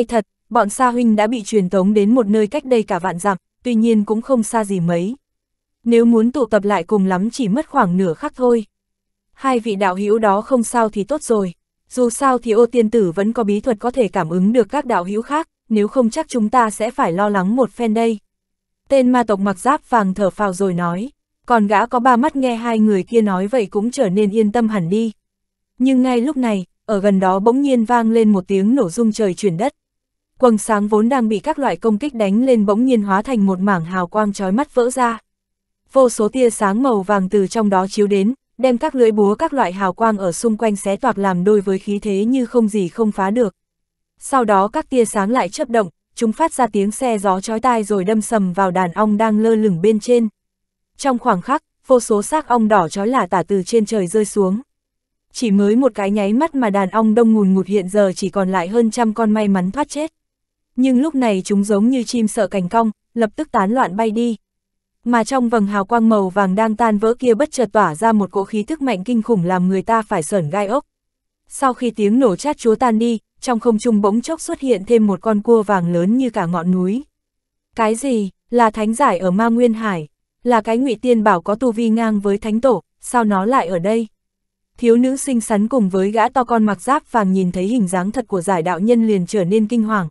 Hay thật, bọn Sa Huynh đã bị truyền tống đến một nơi cách đây cả vạn dặm, tuy nhiên cũng không xa gì mấy. Nếu muốn tụ tập lại cùng lắm chỉ mất khoảng nửa khắc thôi. Hai vị đạo hữu đó không sao thì tốt rồi. Dù sao thì ô tiên tử vẫn có bí thuật có thể cảm ứng được các đạo hữu khác, nếu không chắc chúng ta sẽ phải lo lắng một phen đây. Tên ma tộc mặc giáp vàng thở phào rồi nói, còn gã có ba mắt nghe hai người kia nói vậy cũng trở nên yên tâm hẳn đi. Nhưng ngay lúc này, ở gần đó bỗng nhiên vang lên một tiếng nổ rung trời chuyển đất, quầng sáng vốn đang bị các loại công kích đánh lên bỗng nhiên hóa thành một mảng hào quang trói mắt vỡ ra. Vô số tia sáng màu vàng từ trong đó chiếu đến, đem các lưỡi búa các loại hào quang ở xung quanh xé toạc làm đôi với khí thế như không gì không phá được. Sau đó các tia sáng lại chớp động, chúng phát ra tiếng xe gió chói tai rồi đâm sầm vào đàn ong đang lơ lửng bên trên. Trong khoảng khắc, vô số xác ong đỏ chói lả tả từ trên trời rơi xuống. Chỉ mới một cái nháy mắt mà đàn ong đông ngùn ngụt hiện giờ chỉ còn lại hơn trăm con may mắn thoát chết nhưng lúc này chúng giống như chim sợ cành cong, lập tức tán loạn bay đi. Mà trong vầng hào quang màu vàng đang tan vỡ kia bất chợt tỏa ra một cỗ khí thức mạnh kinh khủng làm người ta phải sởn gai ốc. Sau khi tiếng nổ chát chúa tan đi, trong không trung bỗng chốc xuất hiện thêm một con cua vàng lớn như cả ngọn núi. Cái gì, là thánh giải ở ma nguyên hải, là cái ngụy tiên bảo có tu vi ngang với thánh tổ, sao nó lại ở đây? Thiếu nữ xinh xắn cùng với gã to con mặc giáp vàng nhìn thấy hình dáng thật của giải đạo nhân liền trở nên kinh hoàng,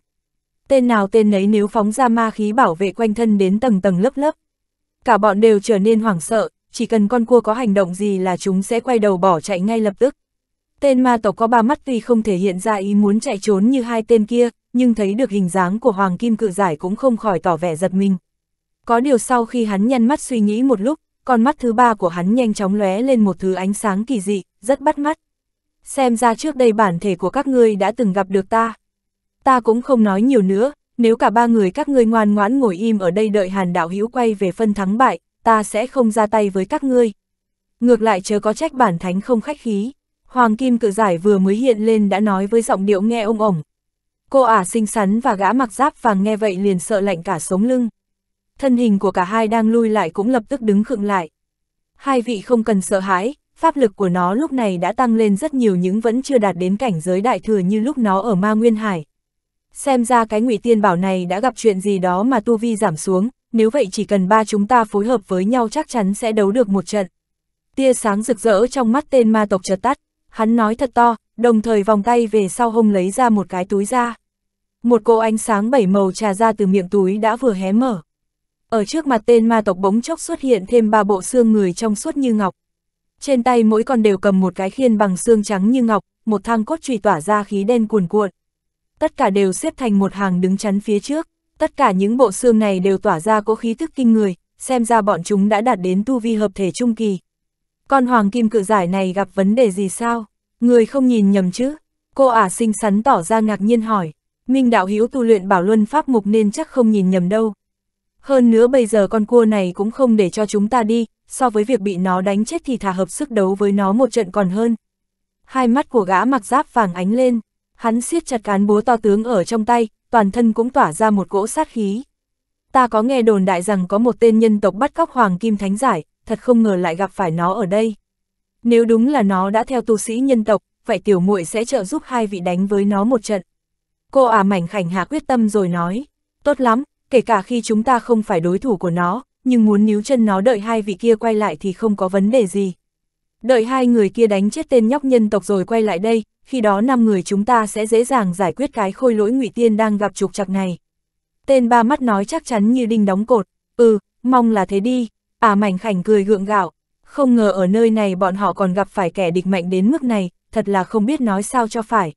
tên nào tên nấy nếu phóng ra ma khí bảo vệ quanh thân đến tầng tầng lớp lớp. Cả bọn đều trở nên hoảng sợ, chỉ cần con cua có hành động gì là chúng sẽ quay đầu bỏ chạy ngay lập tức. Tên ma tộc có ba mắt tuy không thể hiện ra ý muốn chạy trốn như hai tên kia, nhưng thấy được hình dáng của Hoàng Kim Cự Giải cũng không khỏi tỏ vẻ giật mình. Có điều sau khi hắn nhăn mắt suy nghĩ một lúc, con mắt thứ ba của hắn nhanh chóng lóe lên một thứ ánh sáng kỳ dị, rất bắt mắt. Xem ra trước đây bản thể của các ngươi đã từng gặp được ta ta cũng không nói nhiều nữa, nếu cả ba người các ngươi ngoan ngoãn ngồi im ở đây đợi hàn đạo hữu quay về phân thắng bại, ta sẽ không ra tay với các ngươi. Ngược lại chớ có trách bản thánh không khách khí, Hoàng Kim cự giải vừa mới hiện lên đã nói với giọng điệu nghe ông ổng. Cô ả xinh xắn và gã mặc giáp vàng nghe vậy liền sợ lạnh cả sống lưng. Thân hình của cả hai đang lui lại cũng lập tức đứng khựng lại. Hai vị không cần sợ hãi, pháp lực của nó lúc này đã tăng lên rất nhiều những vẫn chưa đạt đến cảnh giới đại thừa như lúc nó ở ma nguyên hải. Xem ra cái ngụy tiên bảo này đã gặp chuyện gì đó mà tu vi giảm xuống, nếu vậy chỉ cần ba chúng ta phối hợp với nhau chắc chắn sẽ đấu được một trận. Tia sáng rực rỡ trong mắt tên ma tộc chợt tắt, hắn nói thật to, đồng thời vòng tay về sau hông lấy ra một cái túi ra. Một cô ánh sáng bảy màu trà ra từ miệng túi đã vừa hé mở. Ở trước mặt tên ma tộc bỗng chốc xuất hiện thêm ba bộ xương người trong suốt như ngọc. Trên tay mỗi con đều cầm một cái khiên bằng xương trắng như ngọc, một thang cốt trùy tỏa ra khí đen cuồn cuộn tất cả đều xếp thành một hàng đứng chắn phía trước. Tất cả những bộ xương này đều tỏa ra cỗ khí thức kinh người, xem ra bọn chúng đã đạt đến tu vi hợp thể trung kỳ. Con hoàng kim cự giải này gặp vấn đề gì sao? Người không nhìn nhầm chứ? Cô ả xinh xắn tỏ ra ngạc nhiên hỏi. Minh đạo hiếu tu luyện bảo luân pháp mục nên chắc không nhìn nhầm đâu. Hơn nữa bây giờ con cua này cũng không để cho chúng ta đi, so với việc bị nó đánh chết thì thả hợp sức đấu với nó một trận còn hơn. Hai mắt của gã mặc giáp vàng ánh lên, hắn siết chặt cán búa to tướng ở trong tay, toàn thân cũng tỏa ra một cỗ sát khí. Ta có nghe đồn đại rằng có một tên nhân tộc bắt cóc Hoàng Kim Thánh Giải, thật không ngờ lại gặp phải nó ở đây. Nếu đúng là nó đã theo tu sĩ nhân tộc, vậy tiểu muội sẽ trợ giúp hai vị đánh với nó một trận. Cô à mảnh khảnh hạ quyết tâm rồi nói, tốt lắm, kể cả khi chúng ta không phải đối thủ của nó, nhưng muốn níu chân nó đợi hai vị kia quay lại thì không có vấn đề gì, Đợi hai người kia đánh chết tên nhóc nhân tộc rồi quay lại đây, khi đó năm người chúng ta sẽ dễ dàng giải quyết cái khôi lỗi ngụy tiên đang gặp trục trặc này. Tên ba mắt nói chắc chắn như đinh đóng cột, ừ, mong là thế đi, à, mảnh khảnh cười gượng gạo, không ngờ ở nơi này bọn họ còn gặp phải kẻ địch mạnh đến mức này, thật là không biết nói sao cho phải.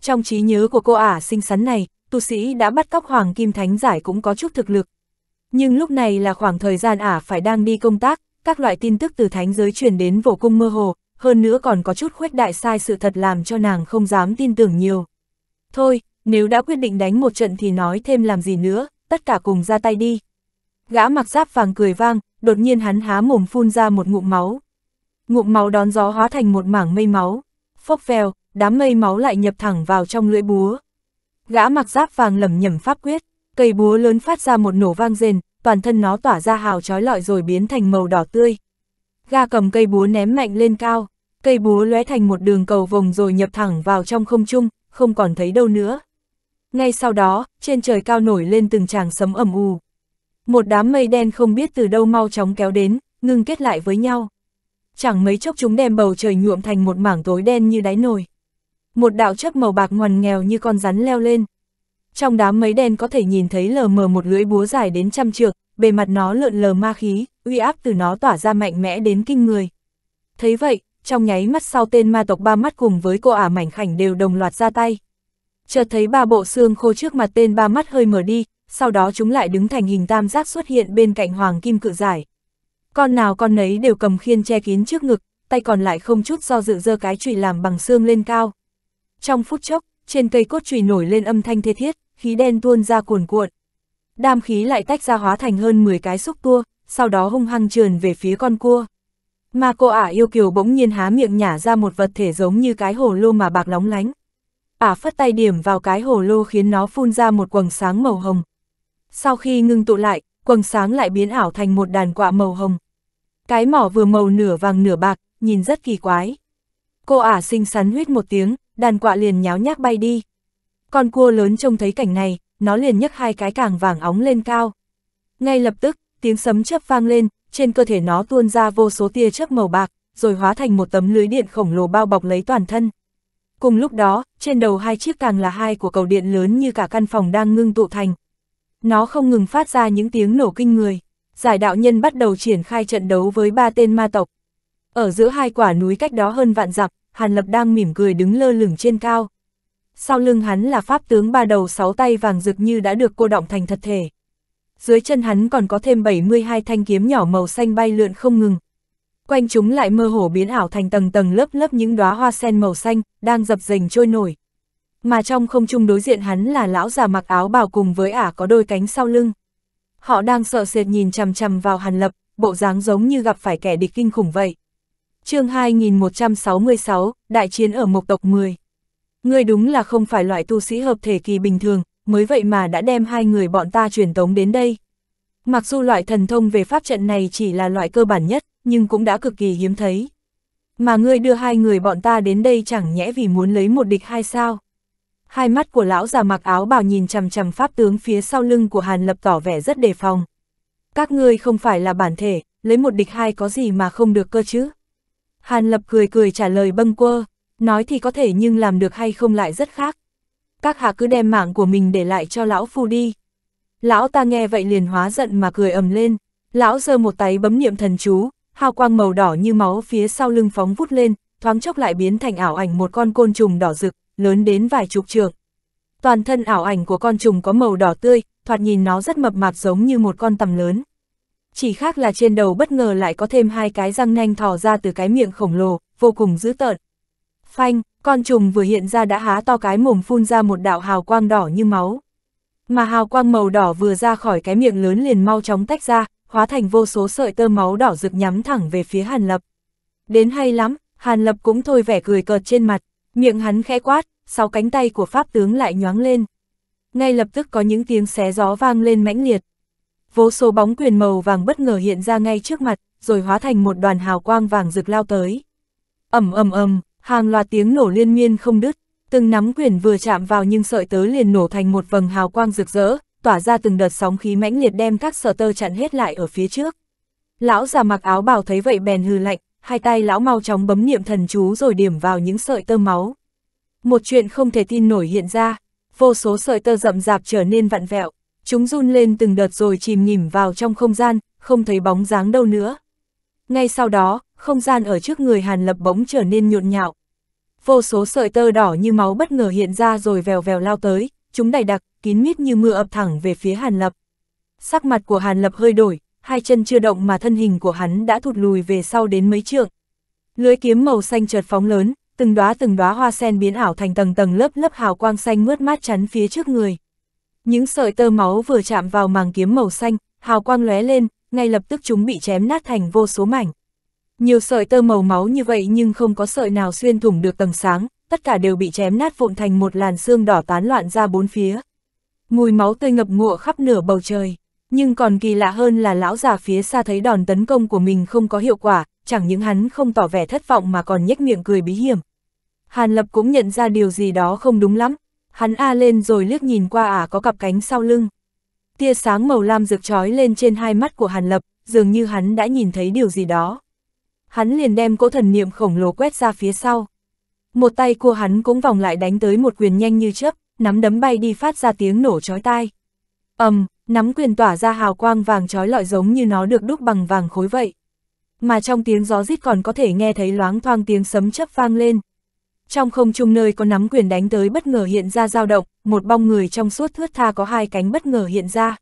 Trong trí nhớ của cô ả xinh xắn này, tu sĩ đã bắt cóc Hoàng Kim Thánh Giải cũng có chút thực lực. Nhưng lúc này là khoảng thời gian ả phải đang đi công tác, các loại tin tức từ thánh giới truyền đến vô cung mơ hồ, hơn nữa còn có chút khuếch đại sai sự thật làm cho nàng không dám tin tưởng nhiều. Thôi, nếu đã quyết định đánh một trận thì nói thêm làm gì nữa, tất cả cùng ra tay đi. Gã mặc giáp vàng cười vang, đột nhiên hắn há mồm phun ra một ngụm máu. Ngụm máu đón gió hóa thành một mảng mây máu, phốc phèo đám mây máu lại nhập thẳng vào trong lưỡi búa. Gã mặc giáp vàng lầm nhầm pháp quyết, cây búa lớn phát ra một nổ vang rền, toàn thân nó tỏa ra hào trói lọi rồi biến thành màu đỏ tươi. Ga cầm cây búa ném mạnh lên cao, cây búa lóe thành một đường cầu vòng rồi nhập thẳng vào trong không trung, không còn thấy đâu nữa. Ngay sau đó, trên trời cao nổi lên từng tràng sấm ẩm u. Một đám mây đen không biết từ đâu mau chóng kéo đến, ngưng kết lại với nhau. Chẳng mấy chốc chúng đem bầu trời nhuộm thành một mảng tối đen như đáy nồi. Một đạo chấp màu bạc ngoằn nghèo như con rắn leo lên, trong đám mấy đen có thể nhìn thấy lờ mờ một lưỡi búa dài đến trăm trượng, bề mặt nó lượn lờ ma khí, uy áp từ nó tỏa ra mạnh mẽ đến kinh người. Thấy vậy, trong nháy mắt sau tên ma tộc ba mắt cùng với cô ả mảnh khảnh đều đồng loạt ra tay. Chợt thấy ba bộ xương khô trước mặt tên ba mắt hơi mở đi, sau đó chúng lại đứng thành hình tam giác xuất hiện bên cạnh hoàng kim cự giải. Con nào con nấy đều cầm khiên che kín trước ngực, tay còn lại không chút do dự dơ cái chùy làm bằng xương lên cao. Trong phút chốc, trên cây cốt chùy nổi lên âm thanh thê thiết khí đen tuôn ra cuồn cuộn. Đam khí lại tách ra hóa thành hơn 10 cái xúc tua, sau đó hung hăng trườn về phía con cua. Mà cô ả yêu kiều bỗng nhiên há miệng nhả ra một vật thể giống như cái hồ lô mà bạc lóng lánh. Ả phất tay điểm vào cái hồ lô khiến nó phun ra một quầng sáng màu hồng. Sau khi ngưng tụ lại, quầng sáng lại biến ảo thành một đàn quạ màu hồng. Cái mỏ vừa màu nửa vàng nửa bạc, nhìn rất kỳ quái. Cô ả xinh xắn huyết một tiếng, đàn quạ liền nháo nhác bay đi. Con cua lớn trông thấy cảnh này, nó liền nhấc hai cái càng vàng óng lên cao. Ngay lập tức, tiếng sấm chớp vang lên, trên cơ thể nó tuôn ra vô số tia chớp màu bạc, rồi hóa thành một tấm lưới điện khổng lồ bao bọc lấy toàn thân. Cùng lúc đó, trên đầu hai chiếc càng là hai của cầu điện lớn như cả căn phòng đang ngưng tụ thành. Nó không ngừng phát ra những tiếng nổ kinh người. Giải đạo nhân bắt đầu triển khai trận đấu với ba tên ma tộc. Ở giữa hai quả núi cách đó hơn vạn dặm, Hàn Lập đang mỉm cười đứng lơ lửng trên cao sau lưng hắn là pháp tướng ba đầu sáu tay vàng rực như đã được cô động thành thật thể. Dưới chân hắn còn có thêm 72 thanh kiếm nhỏ màu xanh bay lượn không ngừng. Quanh chúng lại mơ hồ biến ảo thành tầng tầng lớp lớp những đóa hoa sen màu xanh, đang dập dềnh trôi nổi. Mà trong không trung đối diện hắn là lão già mặc áo bào cùng với ả có đôi cánh sau lưng. Họ đang sợ sệt nhìn chằm chằm vào Hàn Lập, bộ dáng giống như gặp phải kẻ địch kinh khủng vậy. chương 2166, Đại chiến ở Mộc Tộc 10 ngươi đúng là không phải loại tu sĩ hợp thể kỳ bình thường, mới vậy mà đã đem hai người bọn ta truyền tống đến đây. Mặc dù loại thần thông về pháp trận này chỉ là loại cơ bản nhất, nhưng cũng đã cực kỳ hiếm thấy. Mà ngươi đưa hai người bọn ta đến đây chẳng nhẽ vì muốn lấy một địch hai sao. Hai mắt của lão già mặc áo bào nhìn chằm chằm pháp tướng phía sau lưng của Hàn Lập tỏ vẻ rất đề phòng. Các ngươi không phải là bản thể, lấy một địch hai có gì mà không được cơ chứ. Hàn Lập cười cười trả lời bâng quơ, nói thì có thể nhưng làm được hay không lại rất khác. Các hạ cứ đem mạng của mình để lại cho lão phu đi. Lão ta nghe vậy liền hóa giận mà cười ầm lên, lão giơ một tay bấm niệm thần chú, hào quang màu đỏ như máu phía sau lưng phóng vút lên, thoáng chốc lại biến thành ảo ảnh một con côn trùng đỏ rực, lớn đến vài chục trượng. Toàn thân ảo ảnh của con trùng có màu đỏ tươi, thoạt nhìn nó rất mập mạp giống như một con tầm lớn. Chỉ khác là trên đầu bất ngờ lại có thêm hai cái răng nanh thò ra từ cái miệng khổng lồ, vô cùng dữ tợn. Phanh, con trùng vừa hiện ra đã há to cái mồm phun ra một đạo hào quang đỏ như máu. Mà hào quang màu đỏ vừa ra khỏi cái miệng lớn liền mau chóng tách ra, hóa thành vô số sợi tơ máu đỏ rực nhắm thẳng về phía Hàn Lập. Đến hay lắm, Hàn Lập cũng thôi vẻ cười cợt trên mặt, miệng hắn khẽ quát, sáu cánh tay của Pháp tướng lại nhoáng lên. Ngay lập tức có những tiếng xé gió vang lên mãnh liệt. Vô số bóng quyền màu vàng bất ngờ hiện ra ngay trước mặt, rồi hóa thành một đoàn hào quang vàng rực lao tới. Ẩm ầm ầm, hàng loạt tiếng nổ liên miên không đứt, từng nắm quyền vừa chạm vào nhưng sợi tớ liền nổ thành một vầng hào quang rực rỡ, tỏa ra từng đợt sóng khí mãnh liệt đem các sở tơ chặn hết lại ở phía trước. Lão già mặc áo bào thấy vậy bèn hư lạnh, hai tay lão mau chóng bấm niệm thần chú rồi điểm vào những sợi tơ máu. Một chuyện không thể tin nổi hiện ra, vô số sợi tơ rậm rạp trở nên vặn vẹo, chúng run lên từng đợt rồi chìm nhìm vào trong không gian, không thấy bóng dáng đâu nữa. Ngay sau đó, không gian ở trước người Hàn Lập bỗng trở nên nhộn nhạo. Vô số sợi tơ đỏ như máu bất ngờ hiện ra rồi vèo vèo lao tới, chúng đầy đặc, kín mít như mưa ập thẳng về phía Hàn Lập. Sắc mặt của Hàn Lập hơi đổi, hai chân chưa động mà thân hình của hắn đã thụt lùi về sau đến mấy trượng. Lưới kiếm màu xanh chợt phóng lớn, từng đóa từng đóa hoa sen biến ảo thành tầng tầng lớp lớp hào quang xanh mướt mát chắn phía trước người. Những sợi tơ máu vừa chạm vào màng kiếm màu xanh, hào quang lóe lên, ngay lập tức chúng bị chém nát thành vô số mảnh. Nhiều sợi tơ màu máu như vậy nhưng không có sợi nào xuyên thủng được tầng sáng, tất cả đều bị chém nát vụn thành một làn xương đỏ tán loạn ra bốn phía. Mùi máu tươi ngập ngụa khắp nửa bầu trời, nhưng còn kỳ lạ hơn là lão già phía xa thấy đòn tấn công của mình không có hiệu quả, chẳng những hắn không tỏ vẻ thất vọng mà còn nhếch miệng cười bí hiểm. Hàn Lập cũng nhận ra điều gì đó không đúng lắm, hắn a lên rồi liếc nhìn qua ả à có cặp cánh sau lưng. Tia sáng màu lam rực trói lên trên hai mắt của Hàn Lập, dường như hắn đã nhìn thấy điều gì đó hắn liền đem cỗ thần niệm khổng lồ quét ra phía sau. Một tay của hắn cũng vòng lại đánh tới một quyền nhanh như chớp, nắm đấm bay đi phát ra tiếng nổ chói tai. ầm, um, nắm quyền tỏa ra hào quang vàng chói lọi giống như nó được đúc bằng vàng khối vậy. Mà trong tiếng gió rít còn có thể nghe thấy loáng thoang tiếng sấm chớp vang lên. Trong không trung nơi có nắm quyền đánh tới bất ngờ hiện ra dao động, một bong người trong suốt thướt tha có hai cánh bất ngờ hiện ra.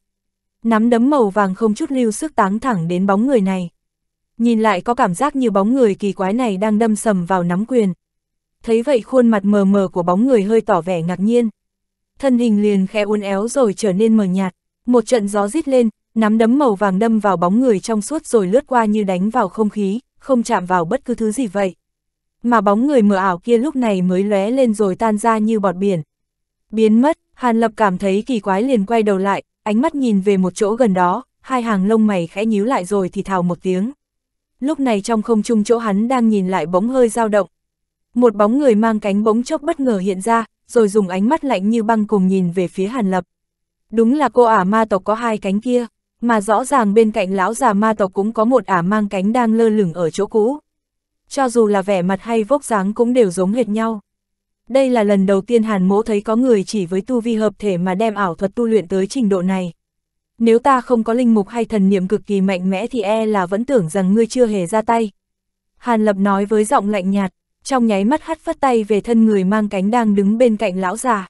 Nắm đấm màu vàng không chút lưu sức táng thẳng đến bóng người này nhìn lại có cảm giác như bóng người kỳ quái này đang đâm sầm vào nắm quyền. Thấy vậy khuôn mặt mờ mờ của bóng người hơi tỏ vẻ ngạc nhiên. Thân hình liền khẽ uốn éo rồi trở nên mờ nhạt, một trận gió rít lên, nắm đấm màu vàng đâm vào bóng người trong suốt rồi lướt qua như đánh vào không khí, không chạm vào bất cứ thứ gì vậy. Mà bóng người mờ ảo kia lúc này mới lóe lên rồi tan ra như bọt biển. Biến mất, Hàn Lập cảm thấy kỳ quái liền quay đầu lại, ánh mắt nhìn về một chỗ gần đó, hai hàng lông mày khẽ nhíu lại rồi thì thào một tiếng lúc này trong không trung chỗ hắn đang nhìn lại bóng hơi dao động. Một bóng người mang cánh bỗng chốc bất ngờ hiện ra, rồi dùng ánh mắt lạnh như băng cùng nhìn về phía Hàn Lập. Đúng là cô ả ma tộc có hai cánh kia, mà rõ ràng bên cạnh lão già ma tộc cũng có một ả mang cánh đang lơ lửng ở chỗ cũ. Cho dù là vẻ mặt hay vóc dáng cũng đều giống hệt nhau. Đây là lần đầu tiên Hàn Mỗ thấy có người chỉ với tu vi hợp thể mà đem ảo thuật tu luyện tới trình độ này nếu ta không có linh mục hay thần niệm cực kỳ mạnh mẽ thì e là vẫn tưởng rằng ngươi chưa hề ra tay. Hàn Lập nói với giọng lạnh nhạt, trong nháy mắt hắt phát tay về thân người mang cánh đang đứng bên cạnh lão già.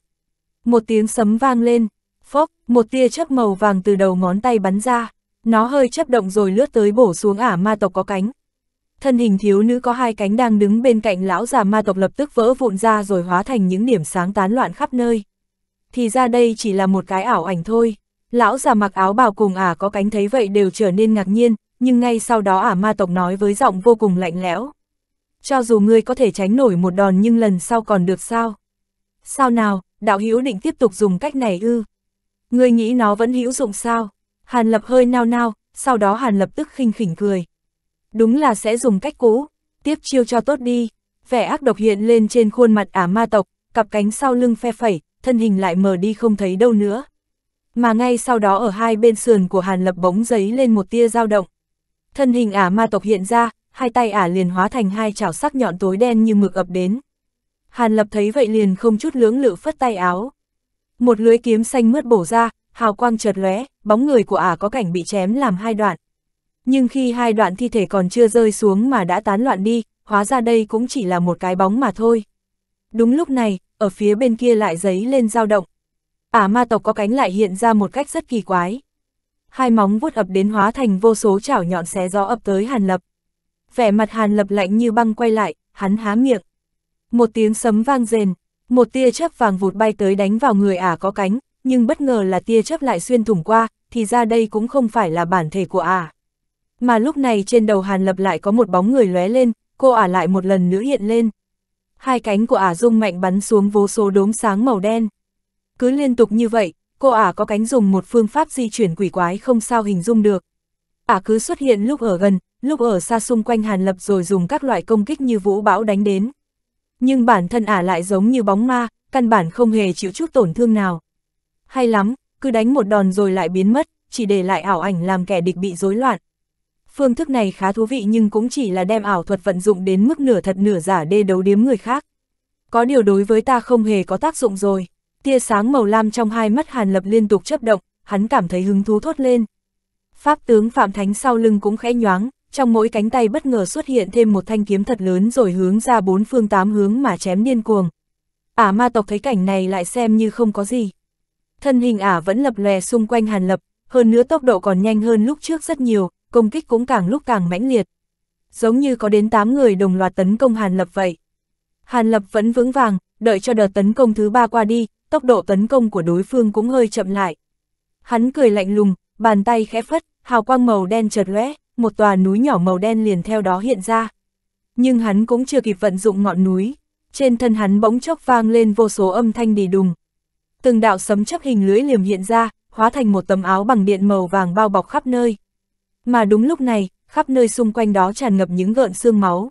Một tiếng sấm vang lên, phốc, một tia chớp màu vàng từ đầu ngón tay bắn ra, nó hơi chấp động rồi lướt tới bổ xuống ả ma tộc có cánh. Thân hình thiếu nữ có hai cánh đang đứng bên cạnh lão già ma tộc lập tức vỡ vụn ra rồi hóa thành những điểm sáng tán loạn khắp nơi. Thì ra đây chỉ là một cái ảo ảnh thôi. Lão già mặc áo bào cùng ả à có cánh thấy vậy đều trở nên ngạc nhiên, nhưng ngay sau đó ả à ma tộc nói với giọng vô cùng lạnh lẽo. Cho dù ngươi có thể tránh nổi một đòn nhưng lần sau còn được sao? Sao nào, đạo hữu định tiếp tục dùng cách này ư? Ngươi nghĩ nó vẫn hữu dụng sao? Hàn lập hơi nao nao, sau đó hàn lập tức khinh khỉnh cười. Đúng là sẽ dùng cách cũ, tiếp chiêu cho tốt đi. Vẻ ác độc hiện lên trên khuôn mặt ả ma tộc, cặp cánh sau lưng phe phẩy, thân hình lại mờ đi không thấy đâu nữa. Mà ngay sau đó ở hai bên sườn của Hàn Lập bóng giấy lên một tia dao động. Thân hình ả ma tộc hiện ra, hai tay ả liền hóa thành hai chảo sắc nhọn tối đen như mực ập đến. Hàn Lập thấy vậy liền không chút lưỡng lự phất tay áo. Một lưới kiếm xanh mướt bổ ra, hào quang chợt lóe, bóng người của ả có cảnh bị chém làm hai đoạn. Nhưng khi hai đoạn thi thể còn chưa rơi xuống mà đã tán loạn đi, hóa ra đây cũng chỉ là một cái bóng mà thôi. Đúng lúc này, ở phía bên kia lại giấy lên dao động, ả ma tộc có cánh lại hiện ra một cách rất kỳ quái. Hai móng vuốt ập đến hóa thành vô số chảo nhọn xé gió ập tới Hàn Lập. Vẻ mặt Hàn Lập lạnh như băng quay lại, hắn há miệng. Một tiếng sấm vang rền, một tia chớp vàng vụt bay tới đánh vào người ả có cánh, nhưng bất ngờ là tia chớp lại xuyên thủng qua, thì ra đây cũng không phải là bản thể của ả. Mà lúc này trên đầu Hàn Lập lại có một bóng người lóe lên, cô ả lại một lần nữa hiện lên. Hai cánh của ả rung mạnh bắn xuống vô số đốm sáng màu đen. Cứ liên tục như vậy, cô ả có cánh dùng một phương pháp di chuyển quỷ quái không sao hình dung được. Ả cứ xuất hiện lúc ở gần, lúc ở xa xung quanh Hàn Lập rồi dùng các loại công kích như vũ bão đánh đến. Nhưng bản thân ả lại giống như bóng ma, căn bản không hề chịu chút tổn thương nào. Hay lắm, cứ đánh một đòn rồi lại biến mất, chỉ để lại ảo ảnh làm kẻ địch bị rối loạn. Phương thức này khá thú vị nhưng cũng chỉ là đem ảo thuật vận dụng đến mức nửa thật nửa giả để đấu điếm người khác. Có điều đối với ta không hề có tác dụng rồi tia sáng màu lam trong hai mắt Hàn Lập liên tục chấp động, hắn cảm thấy hứng thú thốt lên. Pháp tướng Phạm Thánh sau lưng cũng khẽ nhoáng, trong mỗi cánh tay bất ngờ xuất hiện thêm một thanh kiếm thật lớn rồi hướng ra bốn phương tám hướng mà chém điên cuồng. Ả ma tộc thấy cảnh này lại xem như không có gì. Thân hình Ả vẫn lập lòe xung quanh Hàn Lập, hơn nữa tốc độ còn nhanh hơn lúc trước rất nhiều, công kích cũng càng lúc càng mãnh liệt. Giống như có đến tám người đồng loạt tấn công Hàn Lập vậy. Hàn Lập vẫn vững vàng, đợi cho đợt tấn công thứ ba qua đi, tốc độ tấn công của đối phương cũng hơi chậm lại. Hắn cười lạnh lùng, bàn tay khẽ phất, hào quang màu đen chợt lóe, một tòa núi nhỏ màu đen liền theo đó hiện ra. Nhưng hắn cũng chưa kịp vận dụng ngọn núi, trên thân hắn bỗng chốc vang lên vô số âm thanh đì đùng. Từng đạo sấm chấp hình lưới liềm hiện ra, hóa thành một tấm áo bằng điện màu vàng bao bọc khắp nơi. Mà đúng lúc này, khắp nơi xung quanh đó tràn ngập những gợn xương máu.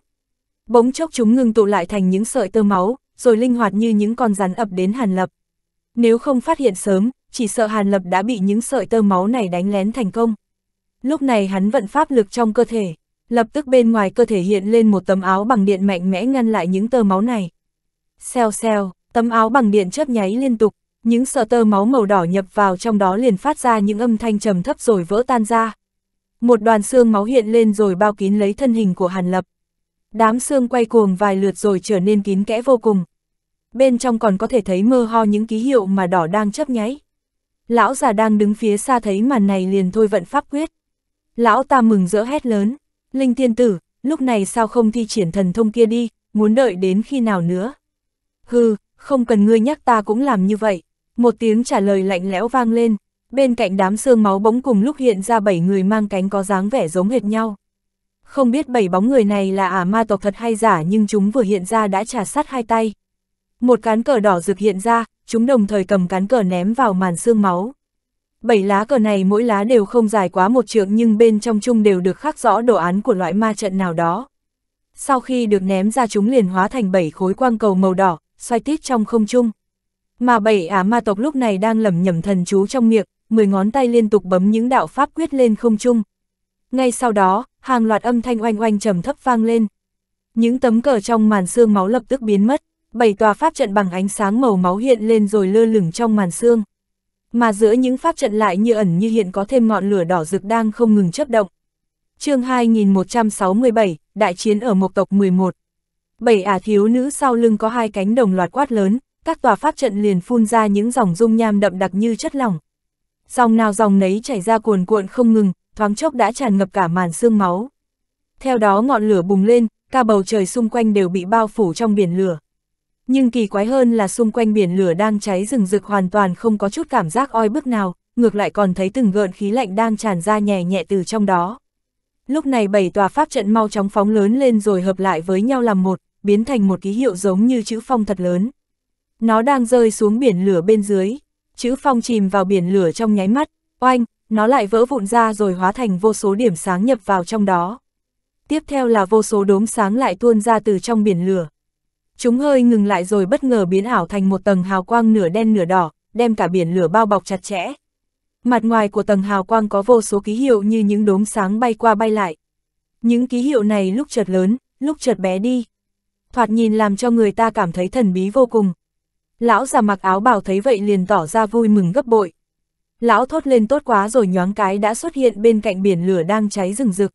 Bỗng chốc chúng ngưng tụ lại thành những sợi tơ máu, rồi linh hoạt như những con rắn ập đến hàn lập. Nếu không phát hiện sớm, chỉ sợ Hàn Lập đã bị những sợi tơ máu này đánh lén thành công. Lúc này hắn vận pháp lực trong cơ thể, lập tức bên ngoài cơ thể hiện lên một tấm áo bằng điện mạnh mẽ ngăn lại những tơ máu này. Xèo xèo, tấm áo bằng điện chớp nháy liên tục, những sợi tơ máu màu đỏ nhập vào trong đó liền phát ra những âm thanh trầm thấp rồi vỡ tan ra. Một đoàn xương máu hiện lên rồi bao kín lấy thân hình của Hàn Lập. Đám xương quay cuồng vài lượt rồi trở nên kín kẽ vô cùng bên trong còn có thể thấy mơ ho những ký hiệu mà đỏ đang chấp nháy. Lão già đang đứng phía xa thấy màn này liền thôi vận pháp quyết. Lão ta mừng rỡ hét lớn, Linh tiên tử, lúc này sao không thi triển thần thông kia đi, muốn đợi đến khi nào nữa. Hừ, không cần ngươi nhắc ta cũng làm như vậy. Một tiếng trả lời lạnh lẽo vang lên, bên cạnh đám xương máu bỗng cùng lúc hiện ra bảy người mang cánh có dáng vẻ giống hệt nhau. Không biết bảy bóng người này là ả ma tộc thật hay giả nhưng chúng vừa hiện ra đã trả sát hai tay, một cán cờ đỏ rực hiện ra, chúng đồng thời cầm cán cờ ném vào màn xương máu. Bảy lá cờ này mỗi lá đều không dài quá một trượng nhưng bên trong chung đều được khắc rõ đồ án của loại ma trận nào đó. Sau khi được ném ra chúng liền hóa thành bảy khối quang cầu màu đỏ, xoay tít trong không trung. Mà bảy á ma tộc lúc này đang lẩm nhẩm thần chú trong miệng, mười ngón tay liên tục bấm những đạo pháp quyết lên không trung. Ngay sau đó, hàng loạt âm thanh oanh oanh trầm thấp vang lên. Những tấm cờ trong màn xương máu lập tức biến mất bảy tòa pháp trận bằng ánh sáng màu máu hiện lên rồi lơ lửng trong màn xương. Mà giữa những pháp trận lại như ẩn như hiện có thêm ngọn lửa đỏ rực đang không ngừng chớp động. chương 2167, Đại chiến ở Mộc tộc 11. Bảy ả thiếu nữ sau lưng có hai cánh đồng loạt quát lớn, các tòa pháp trận liền phun ra những dòng dung nham đậm đặc như chất lỏng. Dòng nào dòng nấy chảy ra cuồn cuộn không ngừng, thoáng chốc đã tràn ngập cả màn xương máu. Theo đó ngọn lửa bùng lên, cả bầu trời xung quanh đều bị bao phủ trong biển lửa nhưng kỳ quái hơn là xung quanh biển lửa đang cháy rừng rực hoàn toàn không có chút cảm giác oi bức nào, ngược lại còn thấy từng gợn khí lạnh đang tràn ra nhẹ nhẹ từ trong đó. Lúc này bảy tòa pháp trận mau chóng phóng lớn lên rồi hợp lại với nhau làm một, biến thành một ký hiệu giống như chữ phong thật lớn. Nó đang rơi xuống biển lửa bên dưới, chữ phong chìm vào biển lửa trong nháy mắt, oanh, nó lại vỡ vụn ra rồi hóa thành vô số điểm sáng nhập vào trong đó. Tiếp theo là vô số đốm sáng lại tuôn ra từ trong biển lửa. Chúng hơi ngừng lại rồi bất ngờ biến ảo thành một tầng hào quang nửa đen nửa đỏ, đem cả biển lửa bao bọc chặt chẽ. Mặt ngoài của tầng hào quang có vô số ký hiệu như những đốm sáng bay qua bay lại. Những ký hiệu này lúc chợt lớn, lúc chợt bé đi. Thoạt nhìn làm cho người ta cảm thấy thần bí vô cùng. Lão già mặc áo bào thấy vậy liền tỏ ra vui mừng gấp bội. Lão thốt lên tốt quá rồi nhoáng cái đã xuất hiện bên cạnh biển lửa đang cháy rừng rực.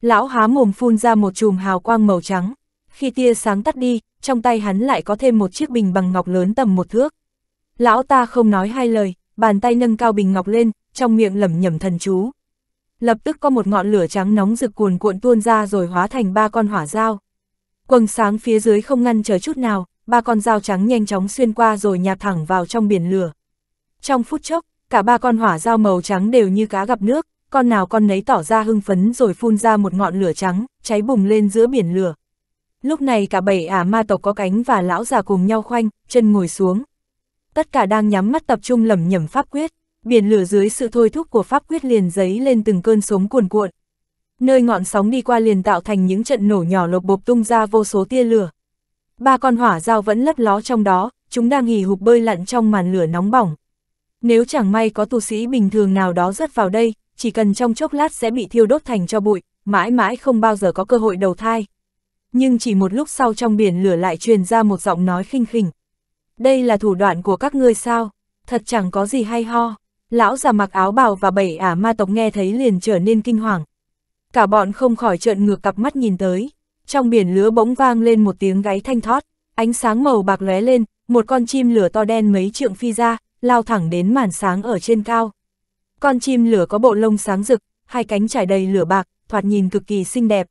Lão há mồm phun ra một chùm hào quang màu trắng. Khi tia sáng tắt đi, trong tay hắn lại có thêm một chiếc bình bằng ngọc lớn tầm một thước. Lão ta không nói hai lời, bàn tay nâng cao bình ngọc lên, trong miệng lẩm nhẩm thần chú. Lập tức có một ngọn lửa trắng nóng rực cuồn cuộn tuôn ra rồi hóa thành ba con hỏa dao. Quầng sáng phía dưới không ngăn trở chút nào, ba con dao trắng nhanh chóng xuyên qua rồi nhạt thẳng vào trong biển lửa. Trong phút chốc, cả ba con hỏa dao màu trắng đều như cá gặp nước, con nào con nấy tỏ ra hưng phấn rồi phun ra một ngọn lửa trắng, cháy bùng lên giữa biển lửa, Lúc này cả bảy ả ma tộc có cánh và lão già cùng nhau khoanh, chân ngồi xuống. Tất cả đang nhắm mắt tập trung lẩm nhẩm pháp quyết, biển lửa dưới sự thôi thúc của pháp quyết liền giấy lên từng cơn sóng cuồn cuộn. Nơi ngọn sóng đi qua liền tạo thành những trận nổ nhỏ lộp bộp tung ra vô số tia lửa. Ba con hỏa dao vẫn lấp ló trong đó, chúng đang hì hục bơi lặn trong màn lửa nóng bỏng. Nếu chẳng may có tu sĩ bình thường nào đó rớt vào đây, chỉ cần trong chốc lát sẽ bị thiêu đốt thành cho bụi, mãi mãi không bao giờ có cơ hội đầu thai nhưng chỉ một lúc sau trong biển lửa lại truyền ra một giọng nói khinh khỉnh. Đây là thủ đoạn của các ngươi sao, thật chẳng có gì hay ho. Lão già mặc áo bào và bảy ả ma tộc nghe thấy liền trở nên kinh hoàng. Cả bọn không khỏi trợn ngược cặp mắt nhìn tới. Trong biển lửa bỗng vang lên một tiếng gáy thanh thoát ánh sáng màu bạc lóe lên, một con chim lửa to đen mấy trượng phi ra, lao thẳng đến màn sáng ở trên cao. Con chim lửa có bộ lông sáng rực, hai cánh trải đầy lửa bạc, thoạt nhìn cực kỳ xinh đẹp,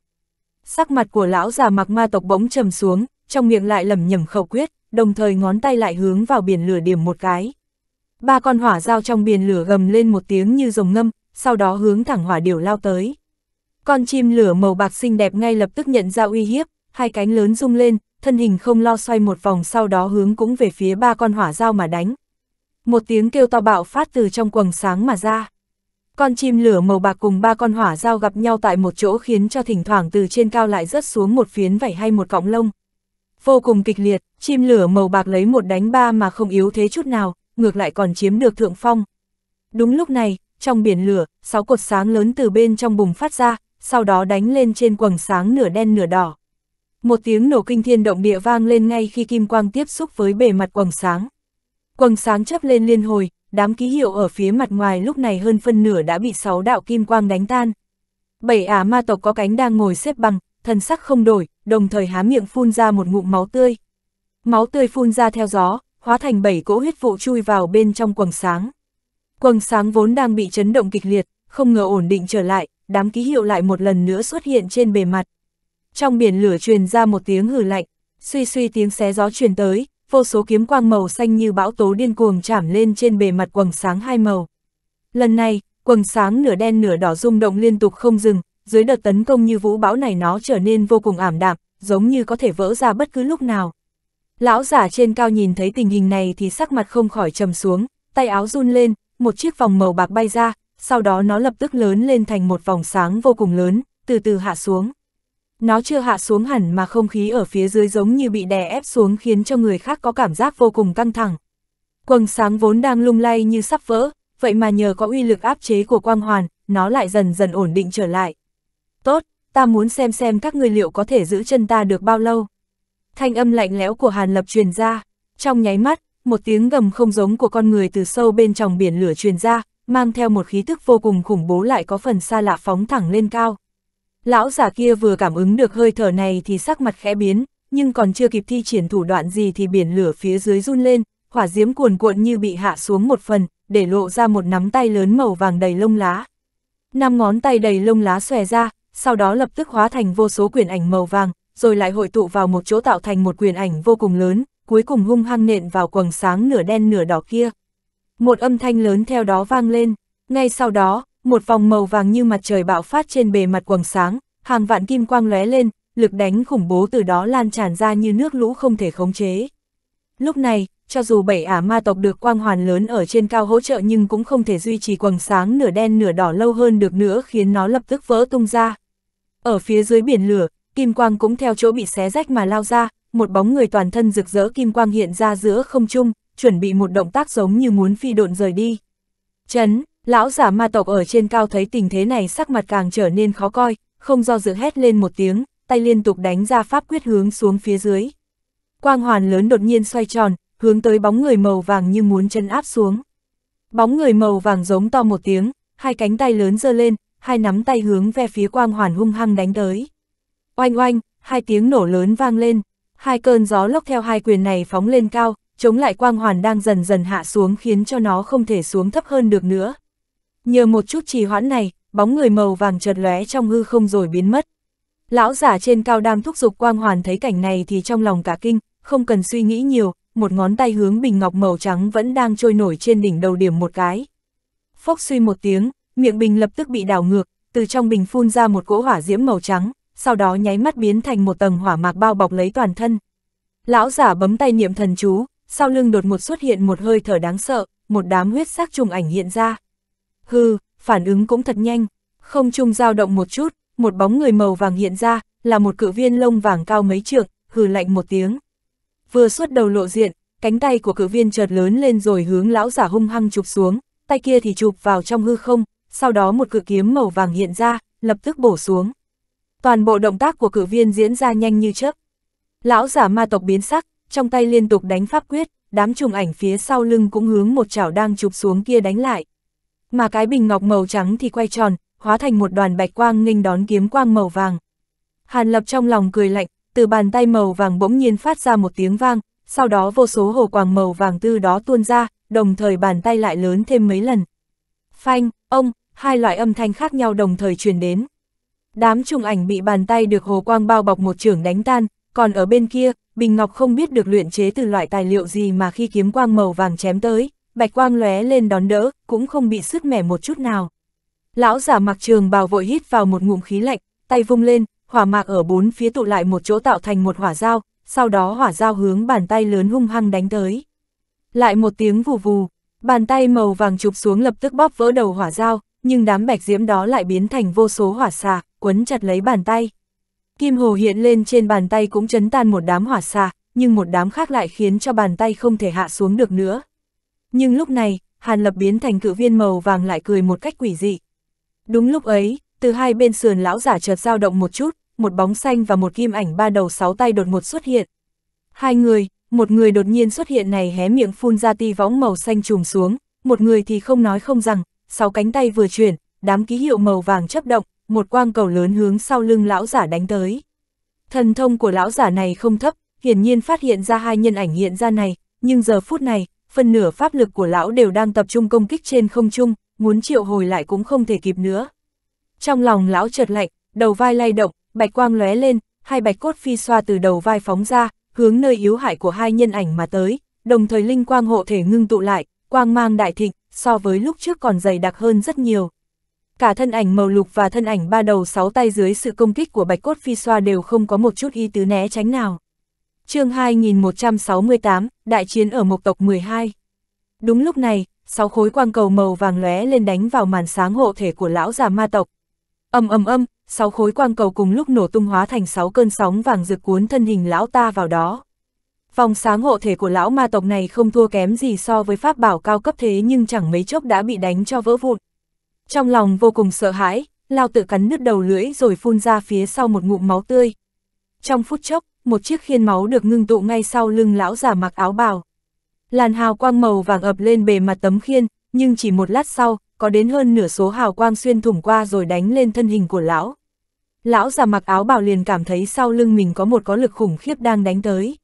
Sắc mặt của lão già mặc ma tộc bỗng trầm xuống, trong miệng lại lẩm nhẩm khẩu quyết, đồng thời ngón tay lại hướng vào biển lửa điểm một cái. Ba con hỏa dao trong biển lửa gầm lên một tiếng như rồng ngâm, sau đó hướng thẳng hỏa điểu lao tới. Con chim lửa màu bạc xinh đẹp ngay lập tức nhận ra uy hiếp, hai cánh lớn rung lên, thân hình không lo xoay một vòng sau đó hướng cũng về phía ba con hỏa dao mà đánh. Một tiếng kêu to bạo phát từ trong quầng sáng mà ra. Con chim lửa màu bạc cùng ba con hỏa dao gặp nhau tại một chỗ khiến cho thỉnh thoảng từ trên cao lại rớt xuống một phiến vảy hay một cọng lông. Vô cùng kịch liệt, chim lửa màu bạc lấy một đánh ba mà không yếu thế chút nào, ngược lại còn chiếm được thượng phong. Đúng lúc này, trong biển lửa, sáu cột sáng lớn từ bên trong bùng phát ra, sau đó đánh lên trên quầng sáng nửa đen nửa đỏ. Một tiếng nổ kinh thiên động địa vang lên ngay khi kim quang tiếp xúc với bề mặt quầng sáng. Quầng sáng chấp lên liên hồi, đám ký hiệu ở phía mặt ngoài lúc này hơn phân nửa đã bị sáu đạo kim quang đánh tan. Bảy ả ma tộc có cánh đang ngồi xếp bằng, thần sắc không đổi, đồng thời há miệng phun ra một ngụm máu tươi. Máu tươi phun ra theo gió, hóa thành bảy cỗ huyết vụ chui vào bên trong quầng sáng. Quầng sáng vốn đang bị chấn động kịch liệt, không ngờ ổn định trở lại, đám ký hiệu lại một lần nữa xuất hiện trên bề mặt. Trong biển lửa truyền ra một tiếng hử lạnh, suy suy tiếng xé gió truyền tới, vô số kiếm quang màu xanh như bão tố điên cuồng chảm lên trên bề mặt quầng sáng hai màu. Lần này, quầng sáng nửa đen nửa đỏ rung động liên tục không dừng, dưới đợt tấn công như vũ bão này nó trở nên vô cùng ảm đạm, giống như có thể vỡ ra bất cứ lúc nào. Lão giả trên cao nhìn thấy tình hình này thì sắc mặt không khỏi trầm xuống, tay áo run lên, một chiếc vòng màu bạc bay ra, sau đó nó lập tức lớn lên thành một vòng sáng vô cùng lớn, từ từ hạ xuống. Nó chưa hạ xuống hẳn mà không khí ở phía dưới giống như bị đè ép xuống khiến cho người khác có cảm giác vô cùng căng thẳng. Quầng sáng vốn đang lung lay như sắp vỡ, vậy mà nhờ có uy lực áp chế của quang hoàn, nó lại dần dần ổn định trở lại. Tốt, ta muốn xem xem các ngươi liệu có thể giữ chân ta được bao lâu. Thanh âm lạnh lẽo của Hàn Lập truyền ra, trong nháy mắt, một tiếng gầm không giống của con người từ sâu bên trong biển lửa truyền ra, mang theo một khí tức vô cùng khủng bố lại có phần xa lạ phóng thẳng lên cao. Lão giả kia vừa cảm ứng được hơi thở này thì sắc mặt khẽ biến, nhưng còn chưa kịp thi triển thủ đoạn gì thì biển lửa phía dưới run lên, hỏa diễm cuồn cuộn như bị hạ xuống một phần, để lộ ra một nắm tay lớn màu vàng đầy lông lá. Năm ngón tay đầy lông lá xòe ra, sau đó lập tức hóa thành vô số quyển ảnh màu vàng, rồi lại hội tụ vào một chỗ tạo thành một quyển ảnh vô cùng lớn, cuối cùng hung hăng nện vào quầng sáng nửa đen nửa đỏ kia. Một âm thanh lớn theo đó vang lên, ngay sau đó, một vòng màu vàng như mặt trời bạo phát trên bề mặt quầng sáng, hàng vạn kim quang lóe lên, lực đánh khủng bố từ đó lan tràn ra như nước lũ không thể khống chế. Lúc này, cho dù bảy ả ma tộc được quang hoàn lớn ở trên cao hỗ trợ nhưng cũng không thể duy trì quầng sáng nửa đen nửa đỏ lâu hơn được nữa khiến nó lập tức vỡ tung ra. Ở phía dưới biển lửa, kim quang cũng theo chỗ bị xé rách mà lao ra, một bóng người toàn thân rực rỡ kim quang hiện ra giữa không trung, chuẩn bị một động tác giống như muốn phi độn rời đi. Chấn, Lão giả ma tộc ở trên cao thấy tình thế này sắc mặt càng trở nên khó coi, không do dự hét lên một tiếng, tay liên tục đánh ra pháp quyết hướng xuống phía dưới. Quang hoàn lớn đột nhiên xoay tròn, hướng tới bóng người màu vàng như muốn chân áp xuống. Bóng người màu vàng giống to một tiếng, hai cánh tay lớn giơ lên, hai nắm tay hướng về phía quang hoàn hung hăng đánh tới. Oanh oanh, hai tiếng nổ lớn vang lên, hai cơn gió lốc theo hai quyền này phóng lên cao, chống lại quang hoàn đang dần dần hạ xuống khiến cho nó không thể xuống thấp hơn được nữa, Nhờ một chút trì hoãn này, bóng người màu vàng chợt lóe trong hư không rồi biến mất. Lão giả trên cao đang thúc giục quang hoàn thấy cảnh này thì trong lòng cả kinh, không cần suy nghĩ nhiều, một ngón tay hướng bình ngọc màu trắng vẫn đang trôi nổi trên đỉnh đầu điểm một cái. Phốc suy một tiếng, miệng bình lập tức bị đảo ngược, từ trong bình phun ra một cỗ hỏa diễm màu trắng, sau đó nháy mắt biến thành một tầng hỏa mạc bao bọc lấy toàn thân. Lão giả bấm tay niệm thần chú, sau lưng đột một xuất hiện một hơi thở đáng sợ, một đám huyết sắc trùng ảnh hiện ra hư, phản ứng cũng thật nhanh, không trung dao động một chút, một bóng người màu vàng hiện ra, là một cự viên lông vàng cao mấy trượng, hừ lạnh một tiếng. Vừa xuất đầu lộ diện, cánh tay của cự viên chợt lớn lên rồi hướng lão giả hung hăng chụp xuống, tay kia thì chụp vào trong hư không, sau đó một cự kiếm màu vàng hiện ra, lập tức bổ xuống. Toàn bộ động tác của cự viên diễn ra nhanh như chớp. Lão giả ma tộc biến sắc, trong tay liên tục đánh pháp quyết, đám trùng ảnh phía sau lưng cũng hướng một chảo đang chụp xuống kia đánh lại mà cái bình ngọc màu trắng thì quay tròn, hóa thành một đoàn bạch quang nghênh đón kiếm quang màu vàng. Hàn Lập trong lòng cười lạnh, từ bàn tay màu vàng bỗng nhiên phát ra một tiếng vang, sau đó vô số hồ quang màu vàng từ đó tuôn ra, đồng thời bàn tay lại lớn thêm mấy lần. Phanh, ông, hai loại âm thanh khác nhau đồng thời truyền đến. Đám trùng ảnh bị bàn tay được hồ quang bao bọc một trưởng đánh tan, còn ở bên kia, Bình Ngọc không biết được luyện chế từ loại tài liệu gì mà khi kiếm quang màu vàng chém tới, bạch quang lóe lên đón đỡ, cũng không bị sức mẻ một chút nào. Lão giả mặc trường bào vội hít vào một ngụm khí lạnh, tay vung lên, hỏa mạc ở bốn phía tụ lại một chỗ tạo thành một hỏa dao, sau đó hỏa dao hướng bàn tay lớn hung hăng đánh tới. Lại một tiếng vù vù, bàn tay màu vàng chụp xuống lập tức bóp vỡ đầu hỏa dao, nhưng đám bạch diễm đó lại biến thành vô số hỏa xà, quấn chặt lấy bàn tay. Kim hồ hiện lên trên bàn tay cũng chấn tan một đám hỏa xà, nhưng một đám khác lại khiến cho bàn tay không thể hạ xuống được nữa. Nhưng lúc này, Hàn Lập biến thành cự viên màu vàng lại cười một cách quỷ dị. Đúng lúc ấy, từ hai bên sườn lão giả chợt dao động một chút, một bóng xanh và một kim ảnh ba đầu sáu tay đột ngột xuất hiện. Hai người, một người đột nhiên xuất hiện này hé miệng phun ra ti võng màu xanh trùm xuống, một người thì không nói không rằng, sáu cánh tay vừa chuyển, đám ký hiệu màu vàng chấp động, một quang cầu lớn hướng sau lưng lão giả đánh tới. Thần thông của lão giả này không thấp, hiển nhiên phát hiện ra hai nhân ảnh hiện ra này, nhưng giờ phút này, phần nửa pháp lực của lão đều đang tập trung công kích trên không trung, muốn triệu hồi lại cũng không thể kịp nữa. Trong lòng lão chợt lạnh, đầu vai lay động, bạch quang lóe lên, hai bạch cốt phi xoa từ đầu vai phóng ra, hướng nơi yếu hại của hai nhân ảnh mà tới, đồng thời linh quang hộ thể ngưng tụ lại, quang mang đại thịnh, so với lúc trước còn dày đặc hơn rất nhiều. Cả thân ảnh màu lục và thân ảnh ba đầu sáu tay dưới sự công kích của bạch cốt phi xoa đều không có một chút ý tứ né tránh nào chương 2168, đại chiến ở Mộc tộc 12. Đúng lúc này, sáu khối quang cầu màu vàng lóe lên đánh vào màn sáng hộ thể của lão già ma tộc. âm âm âm sáu khối quang cầu cùng lúc nổ tung hóa thành sáu cơn sóng vàng rực cuốn thân hình lão ta vào đó. Vòng sáng hộ thể của lão ma tộc này không thua kém gì so với pháp bảo cao cấp thế nhưng chẳng mấy chốc đã bị đánh cho vỡ vụn. Trong lòng vô cùng sợ hãi, lao tự cắn nứt đầu lưỡi rồi phun ra phía sau một ngụm máu tươi. Trong phút chốc, một chiếc khiên máu được ngưng tụ ngay sau lưng lão giả mặc áo bào. Làn hào quang màu vàng ập lên bề mặt tấm khiên, nhưng chỉ một lát sau, có đến hơn nửa số hào quang xuyên thủng qua rồi đánh lên thân hình của lão. Lão già mặc áo bào liền cảm thấy sau lưng mình có một có lực khủng khiếp đang đánh tới.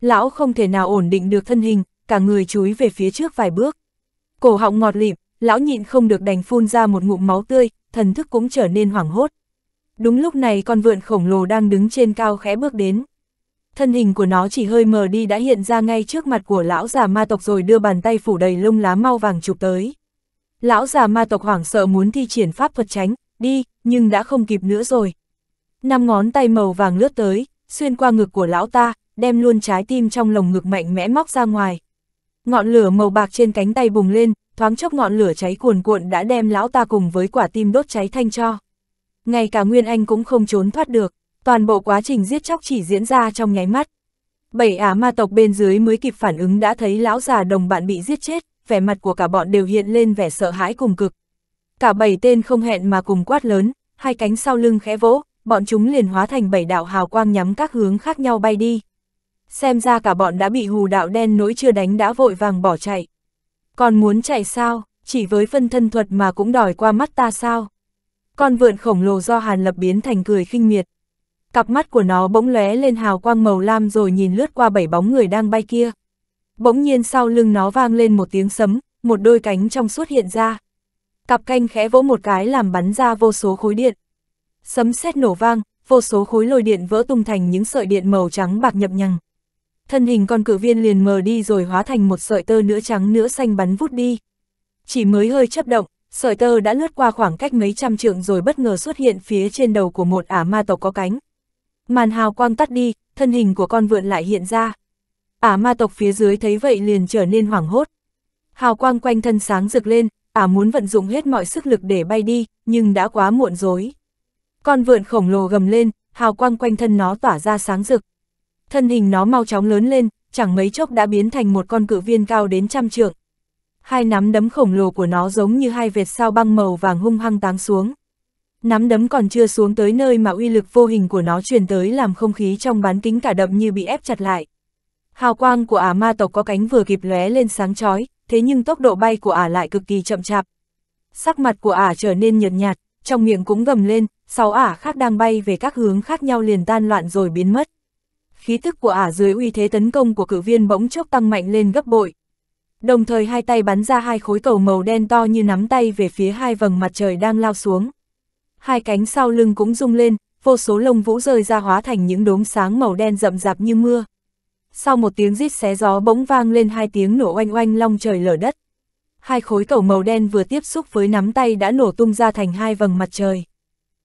Lão không thể nào ổn định được thân hình, cả người chúi về phía trước vài bước. Cổ họng ngọt lịm, lão nhịn không được đành phun ra một ngụm máu tươi, thần thức cũng trở nên hoảng hốt. Đúng lúc này con vượn khổng lồ đang đứng trên cao khẽ bước đến. Thân hình của nó chỉ hơi mờ đi đã hiện ra ngay trước mặt của lão già ma tộc rồi đưa bàn tay phủ đầy lông lá mau vàng chụp tới. Lão già ma tộc hoảng sợ muốn thi triển pháp thuật tránh, đi, nhưng đã không kịp nữa rồi. Năm ngón tay màu vàng lướt tới, xuyên qua ngực của lão ta, đem luôn trái tim trong lồng ngực mạnh mẽ móc ra ngoài. Ngọn lửa màu bạc trên cánh tay bùng lên, thoáng chốc ngọn lửa cháy cuồn cuộn đã đem lão ta cùng với quả tim đốt cháy thanh cho ngay cả Nguyên Anh cũng không trốn thoát được, toàn bộ quá trình giết chóc chỉ diễn ra trong nháy mắt. Bảy á ma tộc bên dưới mới kịp phản ứng đã thấy lão già đồng bạn bị giết chết, vẻ mặt của cả bọn đều hiện lên vẻ sợ hãi cùng cực. Cả bảy tên không hẹn mà cùng quát lớn, hai cánh sau lưng khẽ vỗ, bọn chúng liền hóa thành bảy đạo hào quang nhắm các hướng khác nhau bay đi. Xem ra cả bọn đã bị hù đạo đen nỗi chưa đánh đã vội vàng bỏ chạy. Còn muốn chạy sao, chỉ với phân thân thuật mà cũng đòi qua mắt ta sao? Con vượn khổng lồ do Hàn Lập biến thành cười khinh miệt. Cặp mắt của nó bỗng lóe lên hào quang màu lam rồi nhìn lướt qua bảy bóng người đang bay kia. Bỗng nhiên sau lưng nó vang lên một tiếng sấm, một đôi cánh trong suốt hiện ra. Cặp canh khẽ vỗ một cái làm bắn ra vô số khối điện. Sấm sét nổ vang, vô số khối lôi điện vỡ tung thành những sợi điện màu trắng bạc nhập nhằng. Thân hình con cử viên liền mờ đi rồi hóa thành một sợi tơ nữa trắng nữa xanh bắn vút đi. Chỉ mới hơi chấp động, sợi tơ đã lướt qua khoảng cách mấy trăm trượng rồi bất ngờ xuất hiện phía trên đầu của một ả ma tộc có cánh. Màn hào quang tắt đi, thân hình của con vượn lại hiện ra. Ả ma tộc phía dưới thấy vậy liền trở nên hoảng hốt. Hào quang quanh thân sáng rực lên, ả muốn vận dụng hết mọi sức lực để bay đi, nhưng đã quá muộn rồi. Con vượn khổng lồ gầm lên, hào quang quanh thân nó tỏa ra sáng rực. Thân hình nó mau chóng lớn lên, chẳng mấy chốc đã biến thành một con cự viên cao đến trăm trượng, hai nắm đấm khổng lồ của nó giống như hai vệt sao băng màu vàng hung hăng táng xuống. Nắm đấm còn chưa xuống tới nơi mà uy lực vô hình của nó truyền tới làm không khí trong bán kính cả đậm như bị ép chặt lại. Hào quang của ả ma tộc có cánh vừa kịp lóe lên sáng chói, thế nhưng tốc độ bay của ả lại cực kỳ chậm chạp. Sắc mặt của ả trở nên nhợt nhạt, trong miệng cũng gầm lên, sáu ả khác đang bay về các hướng khác nhau liền tan loạn rồi biến mất. Khí tức của ả dưới uy thế tấn công của cử viên bỗng chốc tăng mạnh lên gấp bội, đồng thời hai tay bắn ra hai khối cầu màu đen to như nắm tay về phía hai vầng mặt trời đang lao xuống. Hai cánh sau lưng cũng rung lên, vô số lông vũ rơi ra hóa thành những đốm sáng màu đen rậm rạp như mưa. Sau một tiếng rít xé gió bỗng vang lên hai tiếng nổ oanh oanh long trời lở đất. Hai khối cầu màu đen vừa tiếp xúc với nắm tay đã nổ tung ra thành hai vầng mặt trời.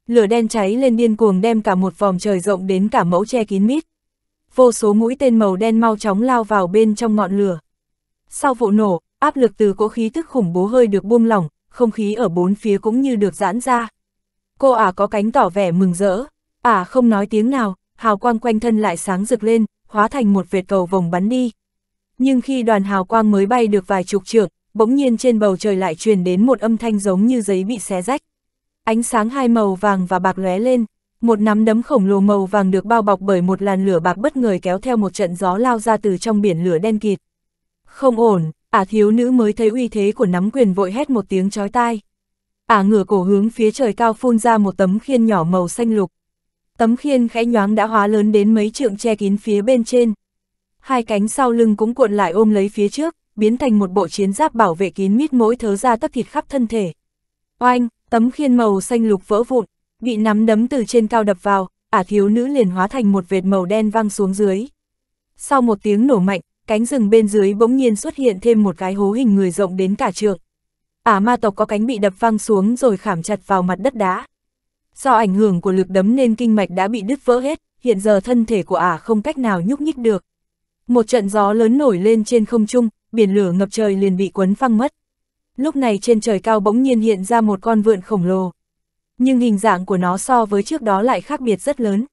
Lửa đen cháy lên điên cuồng đem cả một vòng trời rộng đến cả mẫu che kín mít. Vô số mũi tên màu đen mau chóng lao vào bên trong ngọn lửa. Sau vụ nổ, áp lực từ cỗ khí tức khủng bố hơi được buông lỏng, không khí ở bốn phía cũng như được giãn ra. Cô ả có cánh tỏ vẻ mừng rỡ, ả không nói tiếng nào, hào quang quanh thân lại sáng rực lên, hóa thành một vệt cầu vòng bắn đi. Nhưng khi đoàn hào quang mới bay được vài chục trượng, bỗng nhiên trên bầu trời lại truyền đến một âm thanh giống như giấy bị xé rách. Ánh sáng hai màu vàng và bạc lóe lên, một nắm đấm khổng lồ màu vàng được bao bọc bởi một làn lửa bạc bất ngờ kéo theo một trận gió lao ra từ trong biển lửa đen kịt. Không ổn, ả à thiếu nữ mới thấy uy thế của nắm quyền vội hét một tiếng chói tai. Ả à ngửa cổ hướng phía trời cao phun ra một tấm khiên nhỏ màu xanh lục. Tấm khiên khẽ nhoáng đã hóa lớn đến mấy trượng che kín phía bên trên. Hai cánh sau lưng cũng cuộn lại ôm lấy phía trước, biến thành một bộ chiến giáp bảo vệ kín mít mỗi thớ ra tất thịt khắp thân thể. Oanh, tấm khiên màu xanh lục vỡ vụn, bị nắm đấm từ trên cao đập vào, ả à, thiếu nữ liền hóa thành một vệt màu đen văng xuống dưới. Sau một tiếng nổ mạnh, cánh rừng bên dưới bỗng nhiên xuất hiện thêm một cái hố hình người rộng đến cả trượng. Ả ma tộc có cánh bị đập văng xuống rồi khảm chặt vào mặt đất đá. Do ảnh hưởng của lực đấm nên kinh mạch đã bị đứt vỡ hết, hiện giờ thân thể của Ả không cách nào nhúc nhích được. Một trận gió lớn nổi lên trên không trung, biển lửa ngập trời liền bị quấn phăng mất. Lúc này trên trời cao bỗng nhiên hiện ra một con vượn khổng lồ. Nhưng hình dạng của nó so với trước đó lại khác biệt rất lớn.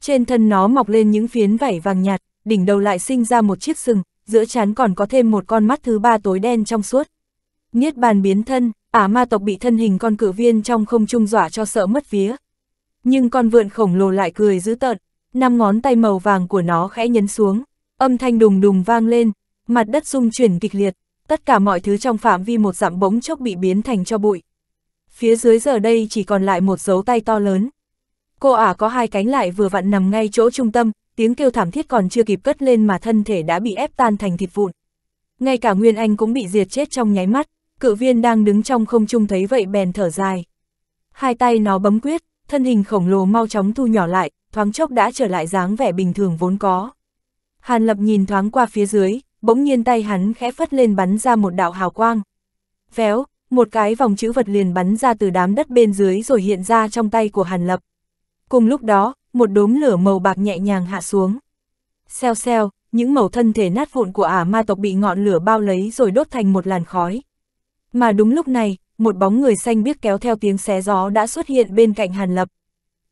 Trên thân nó mọc lên những phiến vảy vàng nhạt, đỉnh đầu lại sinh ra một chiếc sừng, giữa trán còn có thêm một con mắt thứ ba tối đen trong suốt. Niết bàn biến thân, ả ma tộc bị thân hình con cự viên trong không trung dọa cho sợ mất vía. Nhưng con vượn khổng lồ lại cười dữ tợn, năm ngón tay màu vàng của nó khẽ nhấn xuống, âm thanh đùng đùng vang lên, mặt đất rung chuyển kịch liệt, tất cả mọi thứ trong phạm vi một dặm bỗng chốc bị biến thành cho bụi. Phía dưới giờ đây chỉ còn lại một dấu tay to lớn. Cô ả có hai cánh lại vừa vặn nằm ngay chỗ trung tâm, tiếng kêu thảm thiết còn chưa kịp cất lên mà thân thể đã bị ép tan thành thịt vụn. Ngay cả Nguyên Anh cũng bị diệt chết trong nháy mắt, cự viên đang đứng trong không trung thấy vậy bèn thở dài. Hai tay nó bấm quyết, thân hình khổng lồ mau chóng thu nhỏ lại, thoáng chốc đã trở lại dáng vẻ bình thường vốn có. Hàn Lập nhìn thoáng qua phía dưới, bỗng nhiên tay hắn khẽ phất lên bắn ra một đạo hào quang. Véo, một cái vòng chữ vật liền bắn ra từ đám đất bên dưới rồi hiện ra trong tay của Hàn Lập. Cùng lúc đó, một đốm lửa màu bạc nhẹ nhàng hạ xuống. xeo xeo những mẩu thân thể nát vụn của ả ma tộc bị ngọn lửa bao lấy rồi đốt thành một làn khói. Mà đúng lúc này, một bóng người xanh biết kéo theo tiếng xé gió đã xuất hiện bên cạnh Hàn Lập.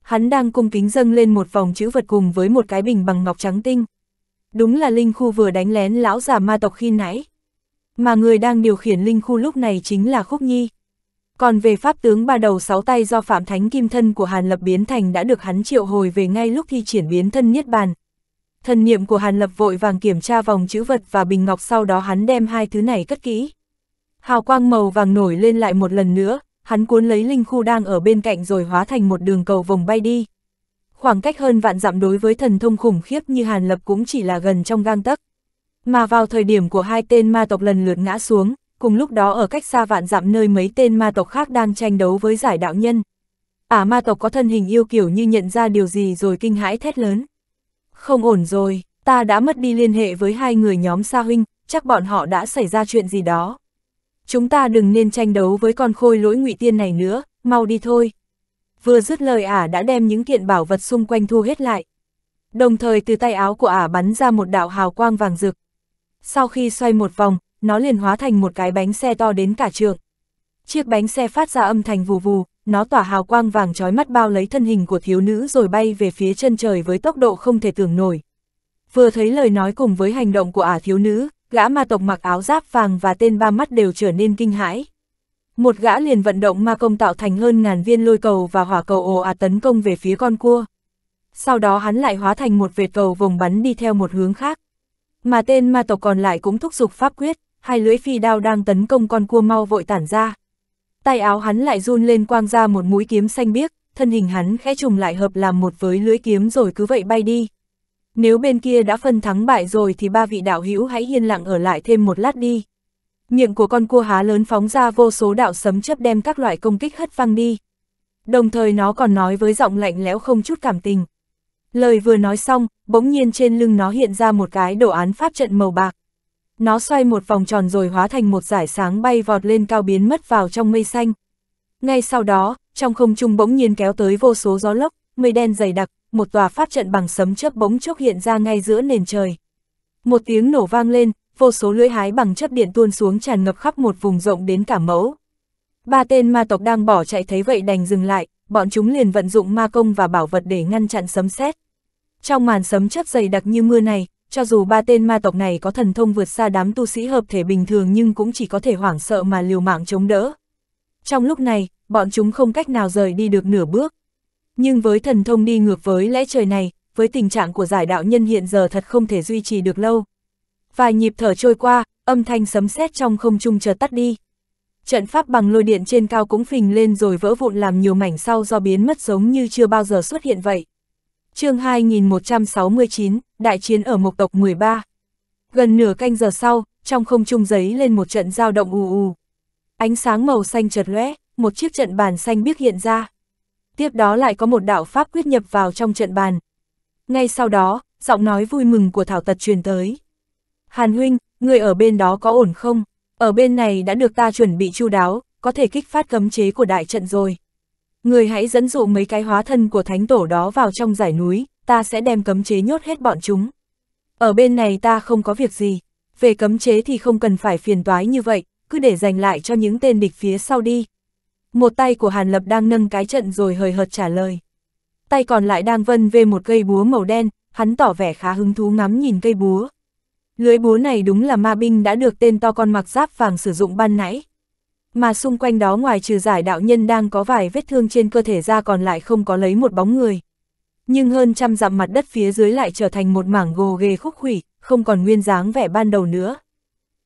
Hắn đang cung kính dâng lên một vòng chữ vật cùng với một cái bình bằng ngọc trắng tinh. Đúng là Linh Khu vừa đánh lén lão già ma tộc khi nãy. Mà người đang điều khiển Linh Khu lúc này chính là Khúc Nhi. Còn về pháp tướng ba đầu sáu tay do Phạm Thánh Kim thân của Hàn Lập biến thành đã được hắn triệu hồi về ngay lúc thi triển biến thân Niết Bàn. Thần niệm của Hàn Lập vội vàng kiểm tra vòng chữ vật và bình ngọc sau đó hắn đem hai thứ này cất kỹ. Hào quang màu vàng nổi lên lại một lần nữa, hắn cuốn lấy linh khu đang ở bên cạnh rồi hóa thành một đường cầu vòng bay đi. Khoảng cách hơn vạn dặm đối với thần thông khủng khiếp như Hàn Lập cũng chỉ là gần trong gang tấc. Mà vào thời điểm của hai tên ma tộc lần lượt ngã xuống, cùng lúc đó ở cách xa vạn dặm nơi mấy tên ma tộc khác đang tranh đấu với giải đạo nhân. Ả à, ma tộc có thân hình yêu kiểu như nhận ra điều gì rồi kinh hãi thét lớn. Không ổn rồi, ta đã mất đi liên hệ với hai người nhóm Sa Huynh, chắc bọn họ đã xảy ra chuyện gì đó. Chúng ta đừng nên tranh đấu với con khôi lỗi ngụy tiên này nữa, mau đi thôi. Vừa dứt lời ả đã đem những kiện bảo vật xung quanh thu hết lại. Đồng thời từ tay áo của ả bắn ra một đạo hào quang vàng rực. Sau khi xoay một vòng, nó liền hóa thành một cái bánh xe to đến cả trường. Chiếc bánh xe phát ra âm thanh vù vù, nó tỏa hào quang vàng trói mắt bao lấy thân hình của thiếu nữ rồi bay về phía chân trời với tốc độ không thể tưởng nổi. Vừa thấy lời nói cùng với hành động của ả thiếu nữ, gã ma tộc mặc áo giáp vàng và tên ba mắt đều trở nên kinh hãi. Một gã liền vận động ma công tạo thành hơn ngàn viên lôi cầu và hỏa cầu ồ ạt tấn công về phía con cua. Sau đó hắn lại hóa thành một vệt cầu vùng bắn đi theo một hướng khác. Mà tên ma tộc còn lại cũng thúc giục pháp quyết hai lưỡi phi đao đang tấn công con cua mau vội tản ra. Tay áo hắn lại run lên quang ra một mũi kiếm xanh biếc, thân hình hắn khẽ trùng lại hợp làm một với lưỡi kiếm rồi cứ vậy bay đi. Nếu bên kia đã phân thắng bại rồi thì ba vị đạo hữu hãy yên lặng ở lại thêm một lát đi. Miệng của con cua há lớn phóng ra vô số đạo sấm chấp đem các loại công kích hất văng đi. Đồng thời nó còn nói với giọng lạnh lẽo không chút cảm tình. Lời vừa nói xong, bỗng nhiên trên lưng nó hiện ra một cái đồ án pháp trận màu bạc. Nó xoay một vòng tròn rồi hóa thành một giải sáng bay vọt lên cao biến mất vào trong mây xanh. Ngay sau đó, trong không trung bỗng nhiên kéo tới vô số gió lốc, mây đen dày đặc, một tòa pháp trận bằng sấm chớp bỗng chốc hiện ra ngay giữa nền trời. Một tiếng nổ vang lên, vô số lưỡi hái bằng chớp điện tuôn xuống tràn ngập khắp một vùng rộng đến cả mẫu. Ba tên ma tộc đang bỏ chạy thấy vậy đành dừng lại, bọn chúng liền vận dụng ma công và bảo vật để ngăn chặn sấm sét. Trong màn sấm chớp dày đặc như mưa này, cho dù ba tên ma tộc này có thần thông vượt xa đám tu sĩ hợp thể bình thường nhưng cũng chỉ có thể hoảng sợ mà liều mạng chống đỡ. Trong lúc này, bọn chúng không cách nào rời đi được nửa bước. Nhưng với thần thông đi ngược với lẽ trời này, với tình trạng của giải đạo nhân hiện giờ thật không thể duy trì được lâu. Vài nhịp thở trôi qua, âm thanh sấm sét trong không trung chợt tắt đi. Trận pháp bằng lôi điện trên cao cũng phình lên rồi vỡ vụn làm nhiều mảnh sau do biến mất giống như chưa bao giờ xuất hiện vậy chương 2169, đại chiến ở Mộc tộc 13. Gần nửa canh giờ sau, trong không trung giấy lên một trận giao động ù ù. Ánh sáng màu xanh chợt lóe, một chiếc trận bàn xanh biếc hiện ra. Tiếp đó lại có một đạo pháp quyết nhập vào trong trận bàn. Ngay sau đó, giọng nói vui mừng của Thảo Tật truyền tới. Hàn huynh, người ở bên đó có ổn không? Ở bên này đã được ta chuẩn bị chu đáo, có thể kích phát cấm chế của đại trận rồi. Người hãy dẫn dụ mấy cái hóa thân của thánh tổ đó vào trong giải núi, ta sẽ đem cấm chế nhốt hết bọn chúng. Ở bên này ta không có việc gì, về cấm chế thì không cần phải phiền toái như vậy, cứ để dành lại cho những tên địch phía sau đi. Một tay của Hàn Lập đang nâng cái trận rồi hời hợt trả lời. Tay còn lại đang vân về một cây búa màu đen, hắn tỏ vẻ khá hứng thú ngắm nhìn cây búa. Lưới búa này đúng là ma binh đã được tên to con mặc giáp vàng sử dụng ban nãy mà xung quanh đó ngoài trừ giải đạo nhân đang có vài vết thương trên cơ thể ra còn lại không có lấy một bóng người. Nhưng hơn trăm dặm mặt đất phía dưới lại trở thành một mảng gồ ghề khúc hủy, không còn nguyên dáng vẻ ban đầu nữa.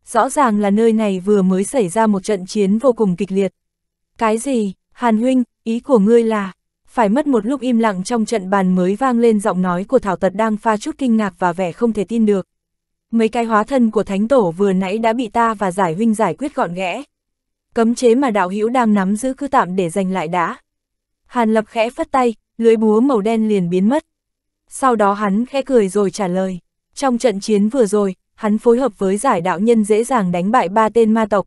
Rõ ràng là nơi này vừa mới xảy ra một trận chiến vô cùng kịch liệt. Cái gì, Hàn Huynh, ý của ngươi là, phải mất một lúc im lặng trong trận bàn mới vang lên giọng nói của Thảo Tật đang pha chút kinh ngạc và vẻ không thể tin được. Mấy cái hóa thân của Thánh Tổ vừa nãy đã bị ta và Giải Huynh giải quyết gọn ghẽ, cấm chế mà đạo hữu đang nắm giữ cứ tạm để giành lại đã. Hàn Lập khẽ phất tay, lưới búa màu đen liền biến mất. Sau đó hắn khẽ cười rồi trả lời. Trong trận chiến vừa rồi, hắn phối hợp với giải đạo nhân dễ dàng đánh bại ba tên ma tộc.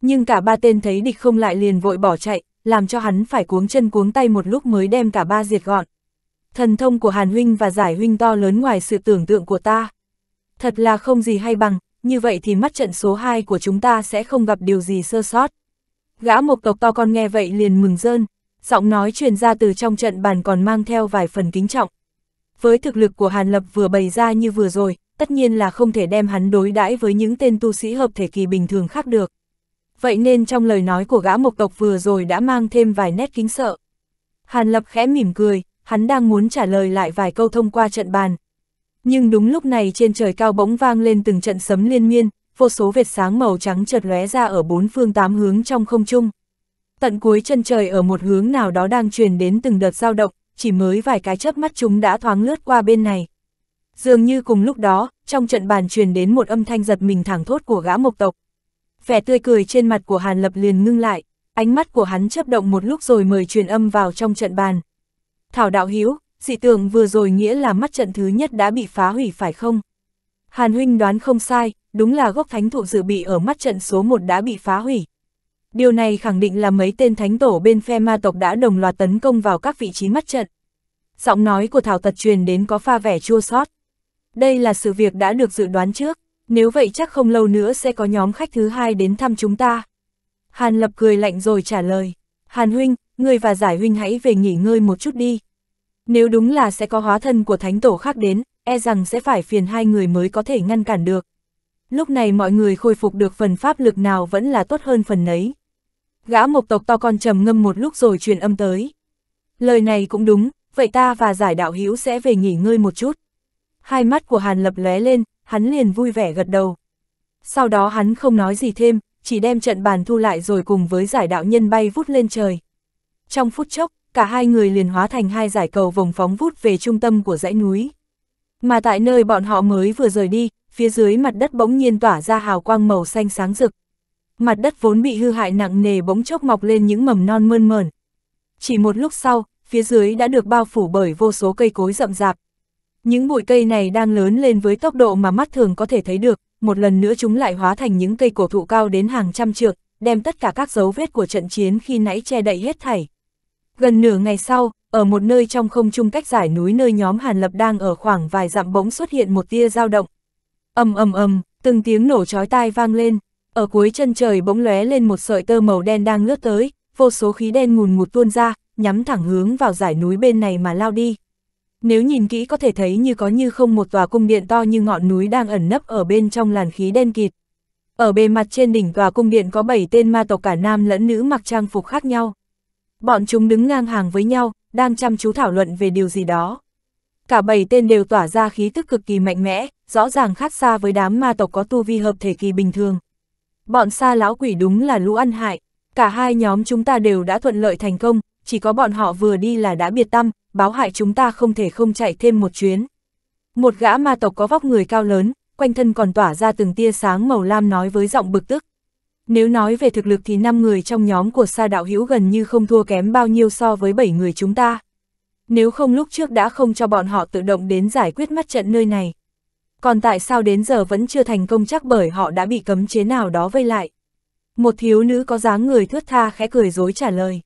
Nhưng cả ba tên thấy địch không lại liền vội bỏ chạy, làm cho hắn phải cuống chân cuống tay một lúc mới đem cả ba diệt gọn. Thần thông của Hàn Huynh và Giải Huynh to lớn ngoài sự tưởng tượng của ta. Thật là không gì hay bằng, như vậy thì mắt trận số 2 của chúng ta sẽ không gặp điều gì sơ sót. Gã một tộc to con nghe vậy liền mừng rơn, giọng nói truyền ra từ trong trận bàn còn mang theo vài phần kính trọng. Với thực lực của Hàn Lập vừa bày ra như vừa rồi, tất nhiên là không thể đem hắn đối đãi với những tên tu sĩ hợp thể kỳ bình thường khác được. Vậy nên trong lời nói của gã mộc tộc vừa rồi đã mang thêm vài nét kính sợ. Hàn Lập khẽ mỉm cười, hắn đang muốn trả lời lại vài câu thông qua trận bàn, nhưng đúng lúc này trên trời cao bỗng vang lên từng trận sấm liên miên, vô số vệt sáng màu trắng chợt lóe ra ở bốn phương tám hướng trong không trung. Tận cuối chân trời ở một hướng nào đó đang truyền đến từng đợt dao động, chỉ mới vài cái chớp mắt chúng đã thoáng lướt qua bên này. Dường như cùng lúc đó, trong trận bàn truyền đến một âm thanh giật mình thẳng thốt của gã mộc tộc. Vẻ tươi cười trên mặt của Hàn Lập liền ngưng lại, ánh mắt của hắn chớp động một lúc rồi mời truyền âm vào trong trận bàn. Thảo đạo hiếu, dị tưởng vừa rồi nghĩa là mắt trận thứ nhất đã bị phá hủy phải không? Hàn huynh đoán không sai, đúng là gốc thánh thụ dự bị ở mắt trận số 1 đã bị phá hủy. Điều này khẳng định là mấy tên thánh tổ bên phe ma tộc đã đồng loạt tấn công vào các vị trí mắt trận. Giọng nói của Thảo Tật truyền đến có pha vẻ chua sót. Đây là sự việc đã được dự đoán trước, nếu vậy chắc không lâu nữa sẽ có nhóm khách thứ hai đến thăm chúng ta. Hàn Lập cười lạnh rồi trả lời, Hàn Huynh, người và Giải Huynh hãy về nghỉ ngơi một chút đi, nếu đúng là sẽ có hóa thân của thánh tổ khác đến, e rằng sẽ phải phiền hai người mới có thể ngăn cản được. Lúc này mọi người khôi phục được phần pháp lực nào vẫn là tốt hơn phần nấy. Gã mộc tộc to con trầm ngâm một lúc rồi truyền âm tới. Lời này cũng đúng, vậy ta và giải đạo hữu sẽ về nghỉ ngơi một chút. Hai mắt của Hàn Lập lóe lên, hắn liền vui vẻ gật đầu. Sau đó hắn không nói gì thêm, chỉ đem trận bàn thu lại rồi cùng với giải đạo nhân bay vút lên trời. Trong phút chốc, cả hai người liền hóa thành hai giải cầu vòng phóng vút về trung tâm của dãy núi. Mà tại nơi bọn họ mới vừa rời đi, phía dưới mặt đất bỗng nhiên tỏa ra hào quang màu xanh sáng rực. Mặt đất vốn bị hư hại nặng nề bỗng chốc mọc lên những mầm non mơn mờn. Chỉ một lúc sau, phía dưới đã được bao phủ bởi vô số cây cối rậm rạp. Những bụi cây này đang lớn lên với tốc độ mà mắt thường có thể thấy được, một lần nữa chúng lại hóa thành những cây cổ thụ cao đến hàng trăm trượng, đem tất cả các dấu vết của trận chiến khi nãy che đậy hết thảy. Gần nửa ngày sau, ở một nơi trong không trung cách giải núi nơi nhóm Hàn Lập đang ở khoảng vài dặm bỗng xuất hiện một tia dao động. ầm ầm ầm, từng tiếng nổ chói tai vang lên, ở cuối chân trời bỗng lóe lên một sợi tơ màu đen đang lướt tới, vô số khí đen ngùn ngụt tuôn ra, nhắm thẳng hướng vào giải núi bên này mà lao đi. Nếu nhìn kỹ có thể thấy như có như không một tòa cung điện to như ngọn núi đang ẩn nấp ở bên trong làn khí đen kịt. Ở bề mặt trên đỉnh tòa cung điện có 7 tên ma tộc cả nam lẫn nữ mặc trang phục khác nhau. Bọn chúng đứng ngang hàng với nhau, đang chăm chú thảo luận về điều gì đó. Cả bảy tên đều tỏa ra khí tức cực kỳ mạnh mẽ, rõ ràng khác xa với đám ma tộc có tu vi hợp thể kỳ bình thường. Bọn xa lão quỷ đúng là lũ ăn hại, cả hai nhóm chúng ta đều đã thuận lợi thành công, chỉ có bọn họ vừa đi là đã biệt tâm, báo hại chúng ta không thể không chạy thêm một chuyến. Một gã ma tộc có vóc người cao lớn, quanh thân còn tỏa ra từng tia sáng màu lam nói với giọng bực tức. Nếu nói về thực lực thì 5 người trong nhóm của Sa Đạo Hữu gần như không thua kém bao nhiêu so với 7 người chúng ta. Nếu không lúc trước đã không cho bọn họ tự động đến giải quyết mắt trận nơi này. Còn tại sao đến giờ vẫn chưa thành công chắc bởi họ đã bị cấm chế nào đó vây lại. Một thiếu nữ có dáng người thướt tha khẽ cười dối trả lời.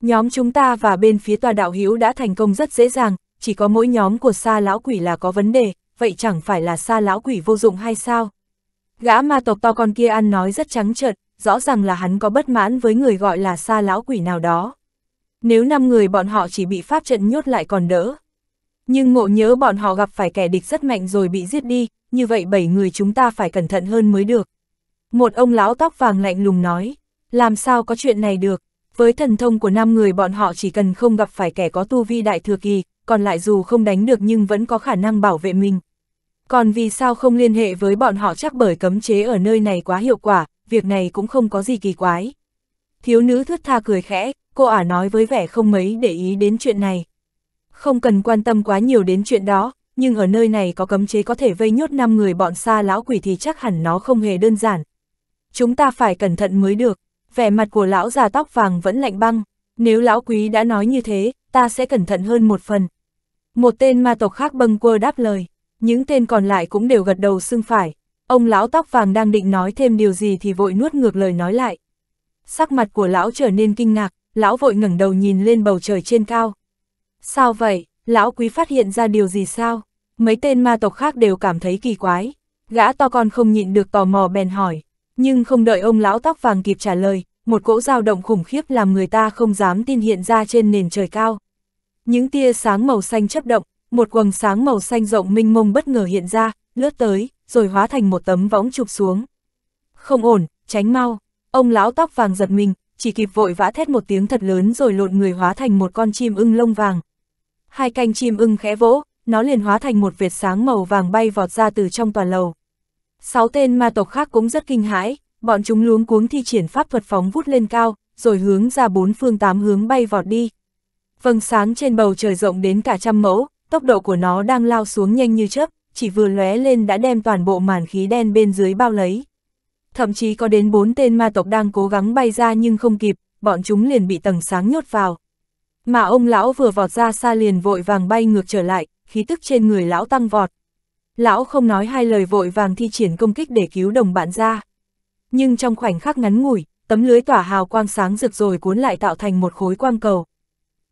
Nhóm chúng ta và bên phía tòa đạo hữu đã thành công rất dễ dàng, chỉ có mỗi nhóm của Sa Lão Quỷ là có vấn đề, vậy chẳng phải là Sa Lão Quỷ vô dụng hay sao? Gã ma tộc to con kia ăn nói rất trắng trợn, rõ ràng là hắn có bất mãn với người gọi là xa lão quỷ nào đó. Nếu năm người bọn họ chỉ bị pháp trận nhốt lại còn đỡ. Nhưng ngộ nhớ bọn họ gặp phải kẻ địch rất mạnh rồi bị giết đi, như vậy bảy người chúng ta phải cẩn thận hơn mới được. Một ông lão tóc vàng lạnh lùng nói, làm sao có chuyện này được, với thần thông của năm người bọn họ chỉ cần không gặp phải kẻ có tu vi đại thừa kỳ, còn lại dù không đánh được nhưng vẫn có khả năng bảo vệ mình. Còn vì sao không liên hệ với bọn họ chắc bởi cấm chế ở nơi này quá hiệu quả, việc này cũng không có gì kỳ quái. Thiếu nữ thướt tha cười khẽ, cô ả nói với vẻ không mấy để ý đến chuyện này. Không cần quan tâm quá nhiều đến chuyện đó, nhưng ở nơi này có cấm chế có thể vây nhốt 5 người bọn xa lão quỷ thì chắc hẳn nó không hề đơn giản. Chúng ta phải cẩn thận mới được, vẻ mặt của lão già tóc vàng vẫn lạnh băng, nếu lão quý đã nói như thế, ta sẽ cẩn thận hơn một phần. Một tên ma tộc khác bâng quơ đáp lời những tên còn lại cũng đều gật đầu xưng phải. Ông lão tóc vàng đang định nói thêm điều gì thì vội nuốt ngược lời nói lại. Sắc mặt của lão trở nên kinh ngạc, lão vội ngẩng đầu nhìn lên bầu trời trên cao. Sao vậy, lão quý phát hiện ra điều gì sao? Mấy tên ma tộc khác đều cảm thấy kỳ quái. Gã to con không nhịn được tò mò bèn hỏi, nhưng không đợi ông lão tóc vàng kịp trả lời, một cỗ dao động khủng khiếp làm người ta không dám tin hiện ra trên nền trời cao. Những tia sáng màu xanh chấp động, một quầng sáng màu xanh rộng minh mông bất ngờ hiện ra, lướt tới, rồi hóa thành một tấm võng chụp xuống. Không ổn, tránh mau, ông lão tóc vàng giật mình, chỉ kịp vội vã thét một tiếng thật lớn rồi lộn người hóa thành một con chim ưng lông vàng. Hai canh chim ưng khẽ vỗ, nó liền hóa thành một vệt sáng màu vàng bay vọt ra từ trong tòa lầu. Sáu tên ma tộc khác cũng rất kinh hãi, bọn chúng luống cuống thi triển pháp thuật phóng vút lên cao, rồi hướng ra bốn phương tám hướng bay vọt đi. Vầng sáng trên bầu trời rộng đến cả trăm mẫu, tốc độ của nó đang lao xuống nhanh như chớp, chỉ vừa lóe lên đã đem toàn bộ màn khí đen bên dưới bao lấy. Thậm chí có đến bốn tên ma tộc đang cố gắng bay ra nhưng không kịp, bọn chúng liền bị tầng sáng nhốt vào. Mà ông lão vừa vọt ra xa liền vội vàng bay ngược trở lại, khí tức trên người lão tăng vọt. Lão không nói hai lời vội vàng thi triển công kích để cứu đồng bạn ra. Nhưng trong khoảnh khắc ngắn ngủi, tấm lưới tỏa hào quang sáng rực rồi cuốn lại tạo thành một khối quang cầu.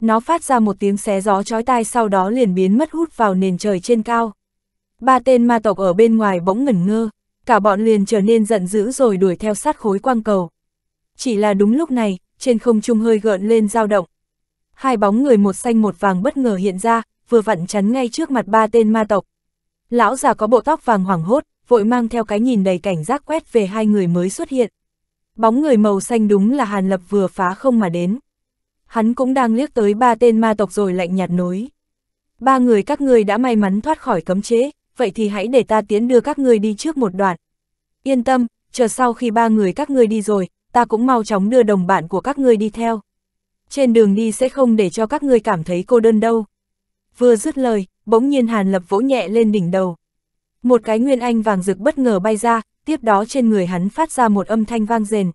Nó phát ra một tiếng xé gió chói tai sau đó liền biến mất hút vào nền trời trên cao. Ba tên ma tộc ở bên ngoài bỗng ngẩn ngơ, cả bọn liền trở nên giận dữ rồi đuổi theo sát khối quang cầu. Chỉ là đúng lúc này, trên không trung hơi gợn lên dao động. Hai bóng người một xanh một vàng bất ngờ hiện ra, vừa vặn chắn ngay trước mặt ba tên ma tộc. Lão già có bộ tóc vàng hoảng hốt, vội mang theo cái nhìn đầy cảnh giác quét về hai người mới xuất hiện. Bóng người màu xanh đúng là Hàn Lập vừa phá không mà đến hắn cũng đang liếc tới ba tên ma tộc rồi lạnh nhạt nối. Ba người các ngươi đã may mắn thoát khỏi cấm chế, vậy thì hãy để ta tiến đưa các ngươi đi trước một đoạn. Yên tâm, chờ sau khi ba người các ngươi đi rồi, ta cũng mau chóng đưa đồng bạn của các ngươi đi theo. Trên đường đi sẽ không để cho các ngươi cảm thấy cô đơn đâu. Vừa dứt lời, bỗng nhiên Hàn Lập vỗ nhẹ lên đỉnh đầu. Một cái nguyên anh vàng rực bất ngờ bay ra, tiếp đó trên người hắn phát ra một âm thanh vang rền.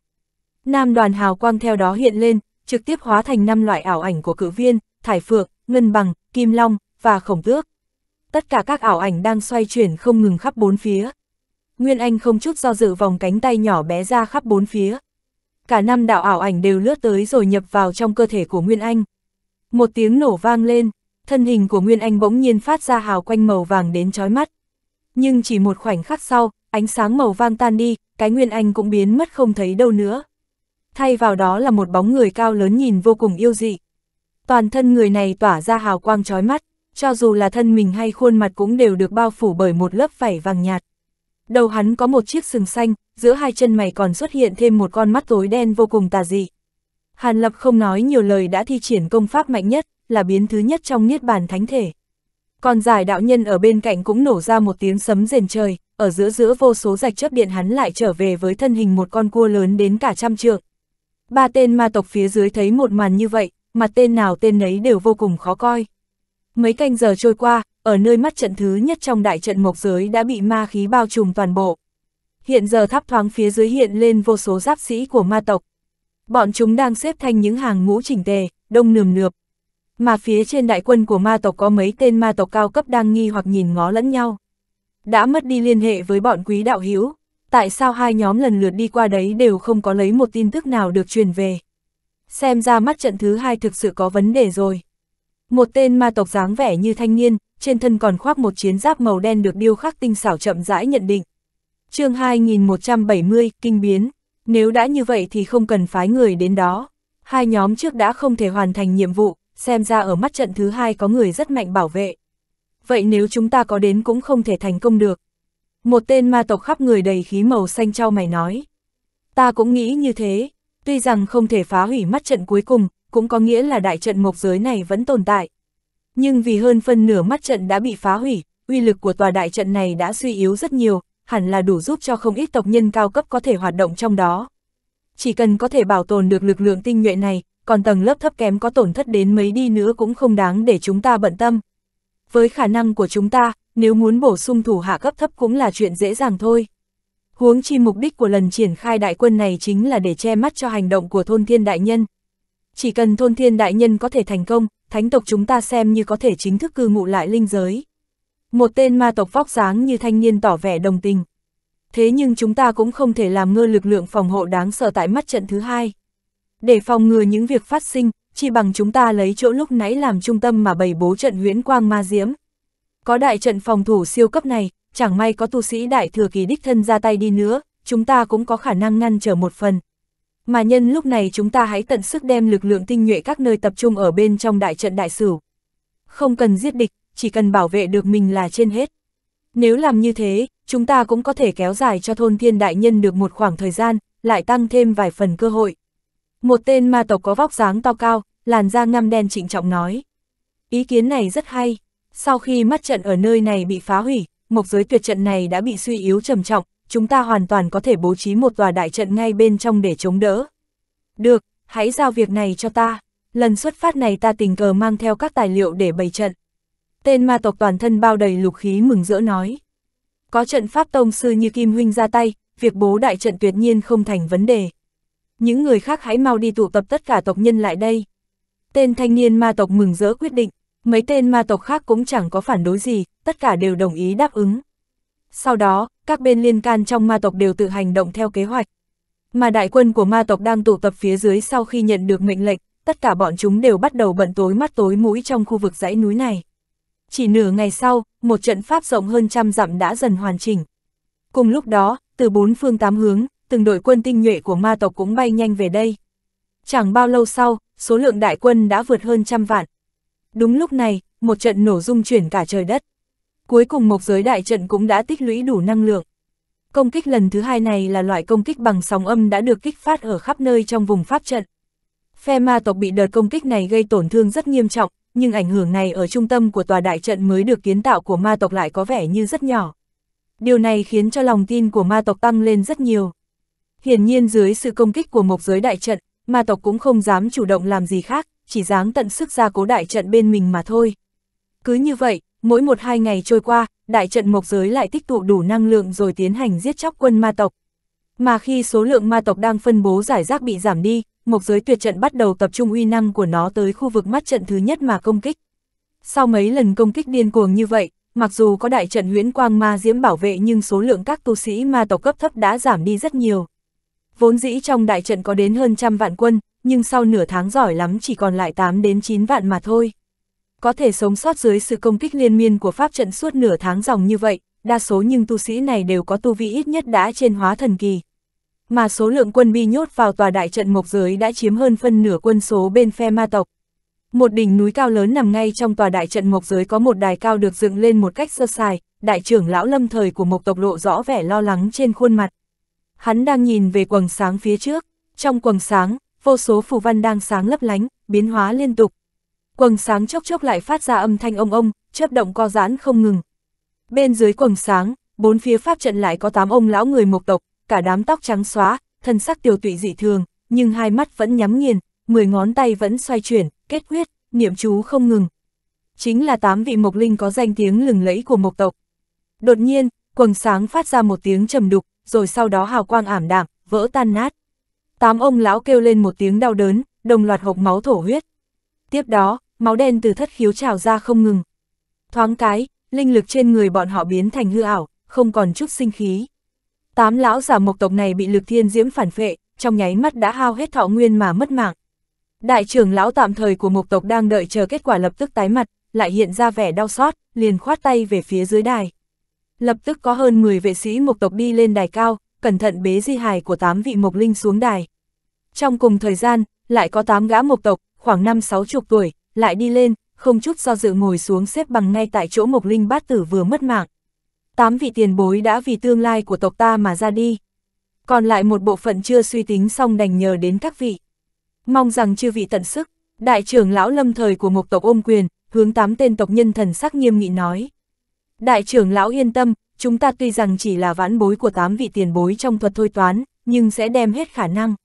Nam đoàn hào quang theo đó hiện lên, trực tiếp hóa thành năm loại ảo ảnh của cử viên, thải phược, ngân bằng, kim long và khổng tước. Tất cả các ảo ảnh đang xoay chuyển không ngừng khắp bốn phía. Nguyên Anh không chút do dự vòng cánh tay nhỏ bé ra khắp bốn phía. Cả năm đạo ảo ảnh đều lướt tới rồi nhập vào trong cơ thể của Nguyên Anh. Một tiếng nổ vang lên, thân hình của Nguyên Anh bỗng nhiên phát ra hào quanh màu vàng đến chói mắt. Nhưng chỉ một khoảnh khắc sau, ánh sáng màu vang tan đi, cái Nguyên Anh cũng biến mất không thấy đâu nữa thay vào đó là một bóng người cao lớn nhìn vô cùng yêu dị. Toàn thân người này tỏa ra hào quang chói mắt, cho dù là thân mình hay khuôn mặt cũng đều được bao phủ bởi một lớp vảy vàng nhạt. Đầu hắn có một chiếc sừng xanh, giữa hai chân mày còn xuất hiện thêm một con mắt tối đen vô cùng tà dị. Hàn Lập không nói nhiều lời đã thi triển công pháp mạnh nhất, là biến thứ nhất trong Niết Bàn Thánh Thể. Còn giải đạo nhân ở bên cạnh cũng nổ ra một tiếng sấm rền trời, ở giữa giữa vô số rạch chấp điện hắn lại trở về với thân hình một con cua lớn đến cả trăm trượng, Ba tên ma tộc phía dưới thấy một màn như vậy, mà tên nào tên nấy đều vô cùng khó coi. Mấy canh giờ trôi qua, ở nơi mắt trận thứ nhất trong đại trận mộc giới đã bị ma khí bao trùm toàn bộ. Hiện giờ tháp thoáng phía dưới hiện lên vô số giáp sĩ của ma tộc. Bọn chúng đang xếp thành những hàng ngũ chỉnh tề, đông nườm nượp. Mà phía trên đại quân của ma tộc có mấy tên ma tộc cao cấp đang nghi hoặc nhìn ngó lẫn nhau. Đã mất đi liên hệ với bọn quý đạo hữu tại sao hai nhóm lần lượt đi qua đấy đều không có lấy một tin tức nào được truyền về. Xem ra mắt trận thứ hai thực sự có vấn đề rồi. Một tên ma tộc dáng vẻ như thanh niên, trên thân còn khoác một chiến giáp màu đen được điêu khắc tinh xảo chậm rãi nhận định. chương 2170, Kinh Biến. Nếu đã như vậy thì không cần phái người đến đó. Hai nhóm trước đã không thể hoàn thành nhiệm vụ, xem ra ở mắt trận thứ hai có người rất mạnh bảo vệ. Vậy nếu chúng ta có đến cũng không thể thành công được, một tên ma tộc khắp người đầy khí màu xanh trao mày nói. Ta cũng nghĩ như thế, tuy rằng không thể phá hủy mắt trận cuối cùng, cũng có nghĩa là đại trận mộc giới này vẫn tồn tại. Nhưng vì hơn phân nửa mắt trận đã bị phá hủy, uy lực của tòa đại trận này đã suy yếu rất nhiều, hẳn là đủ giúp cho không ít tộc nhân cao cấp có thể hoạt động trong đó. Chỉ cần có thể bảo tồn được lực lượng tinh nhuệ này, còn tầng lớp thấp kém có tổn thất đến mấy đi nữa cũng không đáng để chúng ta bận tâm. Với khả năng của chúng ta, nếu muốn bổ sung thủ hạ cấp thấp cũng là chuyện dễ dàng thôi. Huống chi mục đích của lần triển khai đại quân này chính là để che mắt cho hành động của thôn thiên đại nhân. Chỉ cần thôn thiên đại nhân có thể thành công, thánh tộc chúng ta xem như có thể chính thức cư ngụ lại linh giới. Một tên ma tộc vóc dáng như thanh niên tỏ vẻ đồng tình. Thế nhưng chúng ta cũng không thể làm ngơ lực lượng phòng hộ đáng sợ tại mắt trận thứ hai. Để phòng ngừa những việc phát sinh, chỉ bằng chúng ta lấy chỗ lúc nãy làm trung tâm mà bày bố trận huyễn quang ma diễm. Có đại trận phòng thủ siêu cấp này, chẳng may có tu sĩ đại thừa kỳ đích thân ra tay đi nữa, chúng ta cũng có khả năng ngăn trở một phần. Mà nhân lúc này chúng ta hãy tận sức đem lực lượng tinh nhuệ các nơi tập trung ở bên trong đại trận đại sử, Không cần giết địch, chỉ cần bảo vệ được mình là trên hết. Nếu làm như thế, chúng ta cũng có thể kéo dài cho thôn thiên đại nhân được một khoảng thời gian, lại tăng thêm vài phần cơ hội. Một tên ma tộc có vóc dáng to cao, làn da ngăm đen trịnh trọng nói. Ý kiến này rất hay sau khi mắt trận ở nơi này bị phá hủy, mộc giới tuyệt trận này đã bị suy yếu trầm trọng, chúng ta hoàn toàn có thể bố trí một tòa đại trận ngay bên trong để chống đỡ. Được, hãy giao việc này cho ta. Lần xuất phát này ta tình cờ mang theo các tài liệu để bày trận. Tên ma tộc toàn thân bao đầy lục khí mừng rỡ nói. Có trận pháp tông sư như Kim Huynh ra tay, việc bố đại trận tuyệt nhiên không thành vấn đề. Những người khác hãy mau đi tụ tập tất cả tộc nhân lại đây. Tên thanh niên ma tộc mừng rỡ quyết định. Mấy tên ma tộc khác cũng chẳng có phản đối gì, tất cả đều đồng ý đáp ứng. Sau đó, các bên liên can trong ma tộc đều tự hành động theo kế hoạch. Mà đại quân của ma tộc đang tụ tập phía dưới sau khi nhận được mệnh lệnh, tất cả bọn chúng đều bắt đầu bận tối mắt tối mũi trong khu vực dãy núi này. Chỉ nửa ngày sau, một trận pháp rộng hơn trăm dặm đã dần hoàn chỉnh. Cùng lúc đó, từ bốn phương tám hướng, từng đội quân tinh nhuệ của ma tộc cũng bay nhanh về đây. Chẳng bao lâu sau, số lượng đại quân đã vượt hơn trăm vạn, Đúng lúc này, một trận nổ rung chuyển cả trời đất. Cuối cùng một giới đại trận cũng đã tích lũy đủ năng lượng. Công kích lần thứ hai này là loại công kích bằng sóng âm đã được kích phát ở khắp nơi trong vùng pháp trận. Phe ma tộc bị đợt công kích này gây tổn thương rất nghiêm trọng, nhưng ảnh hưởng này ở trung tâm của tòa đại trận mới được kiến tạo của ma tộc lại có vẻ như rất nhỏ. Điều này khiến cho lòng tin của ma tộc tăng lên rất nhiều. Hiển nhiên dưới sự công kích của một giới đại trận, ma tộc cũng không dám chủ động làm gì khác, chỉ dáng tận sức ra cố đại trận bên mình mà thôi. Cứ như vậy, mỗi một hai ngày trôi qua, đại trận mộc giới lại tích tụ đủ năng lượng rồi tiến hành giết chóc quân ma tộc. Mà khi số lượng ma tộc đang phân bố giải rác bị giảm đi, mộc giới tuyệt trận bắt đầu tập trung uy năng của nó tới khu vực mắt trận thứ nhất mà công kích. Sau mấy lần công kích điên cuồng như vậy, mặc dù có đại trận huyễn quang ma diễm bảo vệ nhưng số lượng các tu sĩ ma tộc cấp thấp đã giảm đi rất nhiều. Vốn dĩ trong đại trận có đến hơn trăm vạn quân, nhưng sau nửa tháng giỏi lắm chỉ còn lại 8 đến 9 vạn mà thôi. Có thể sống sót dưới sự công kích liên miên của pháp trận suốt nửa tháng dòng như vậy, đa số những tu sĩ này đều có tu vi ít nhất đã trên hóa thần kỳ. Mà số lượng quân bi nhốt vào tòa đại trận mộc giới đã chiếm hơn phân nửa quân số bên phe ma tộc. Một đỉnh núi cao lớn nằm ngay trong tòa đại trận mộc giới có một đài cao được dựng lên một cách sơ sài, đại trưởng lão lâm thời của mộc tộc lộ rõ vẻ lo lắng trên khuôn mặt. Hắn đang nhìn về quầng sáng phía trước, trong quầng sáng, vô số phù văn đang sáng lấp lánh, biến hóa liên tục. Quầng sáng chốc chốc lại phát ra âm thanh ông ông, chớp động co giãn không ngừng. Bên dưới quầng sáng, bốn phía pháp trận lại có tám ông lão người mộc tộc, cả đám tóc trắng xóa, thân sắc tiêu tụy dị thường, nhưng hai mắt vẫn nhắm nghiền, mười ngón tay vẫn xoay chuyển, kết quyết, niệm chú không ngừng. Chính là tám vị mộc linh có danh tiếng lừng lẫy của mộc tộc. Đột nhiên, quầng sáng phát ra một tiếng trầm đục, rồi sau đó hào quang ảm đạm, vỡ tan nát. Tám ông lão kêu lên một tiếng đau đớn, đồng loạt hộc máu thổ huyết. Tiếp đó, máu đen từ thất khiếu trào ra không ngừng. Thoáng cái, linh lực trên người bọn họ biến thành hư ảo, không còn chút sinh khí. Tám lão giả mộc tộc này bị lực thiên diễm phản phệ, trong nháy mắt đã hao hết thọ nguyên mà mất mạng. Đại trưởng lão tạm thời của mộc tộc đang đợi chờ kết quả lập tức tái mặt, lại hiện ra vẻ đau xót, liền khoát tay về phía dưới đài. Lập tức có hơn 10 vệ sĩ mộc tộc đi lên đài cao, cẩn thận bế di hài của tám vị mộc linh xuống đài. Trong cùng thời gian, lại có 8 gã mộc tộc, khoảng 5-6 chục tuổi, lại đi lên, không chút do dự ngồi xuống xếp bằng ngay tại chỗ mộc linh bát tử vừa mất mạng. Tám vị tiền bối đã vì tương lai của tộc ta mà ra đi. Còn lại một bộ phận chưa suy tính xong đành nhờ đến các vị. Mong rằng chư vị tận sức, đại trưởng lão lâm thời của mộc tộc ôm quyền, hướng tám tên tộc nhân thần sắc nghiêm nghị nói. Đại trưởng lão yên tâm, chúng ta tuy rằng chỉ là vãn bối của tám vị tiền bối trong thuật thôi toán, nhưng sẽ đem hết khả năng.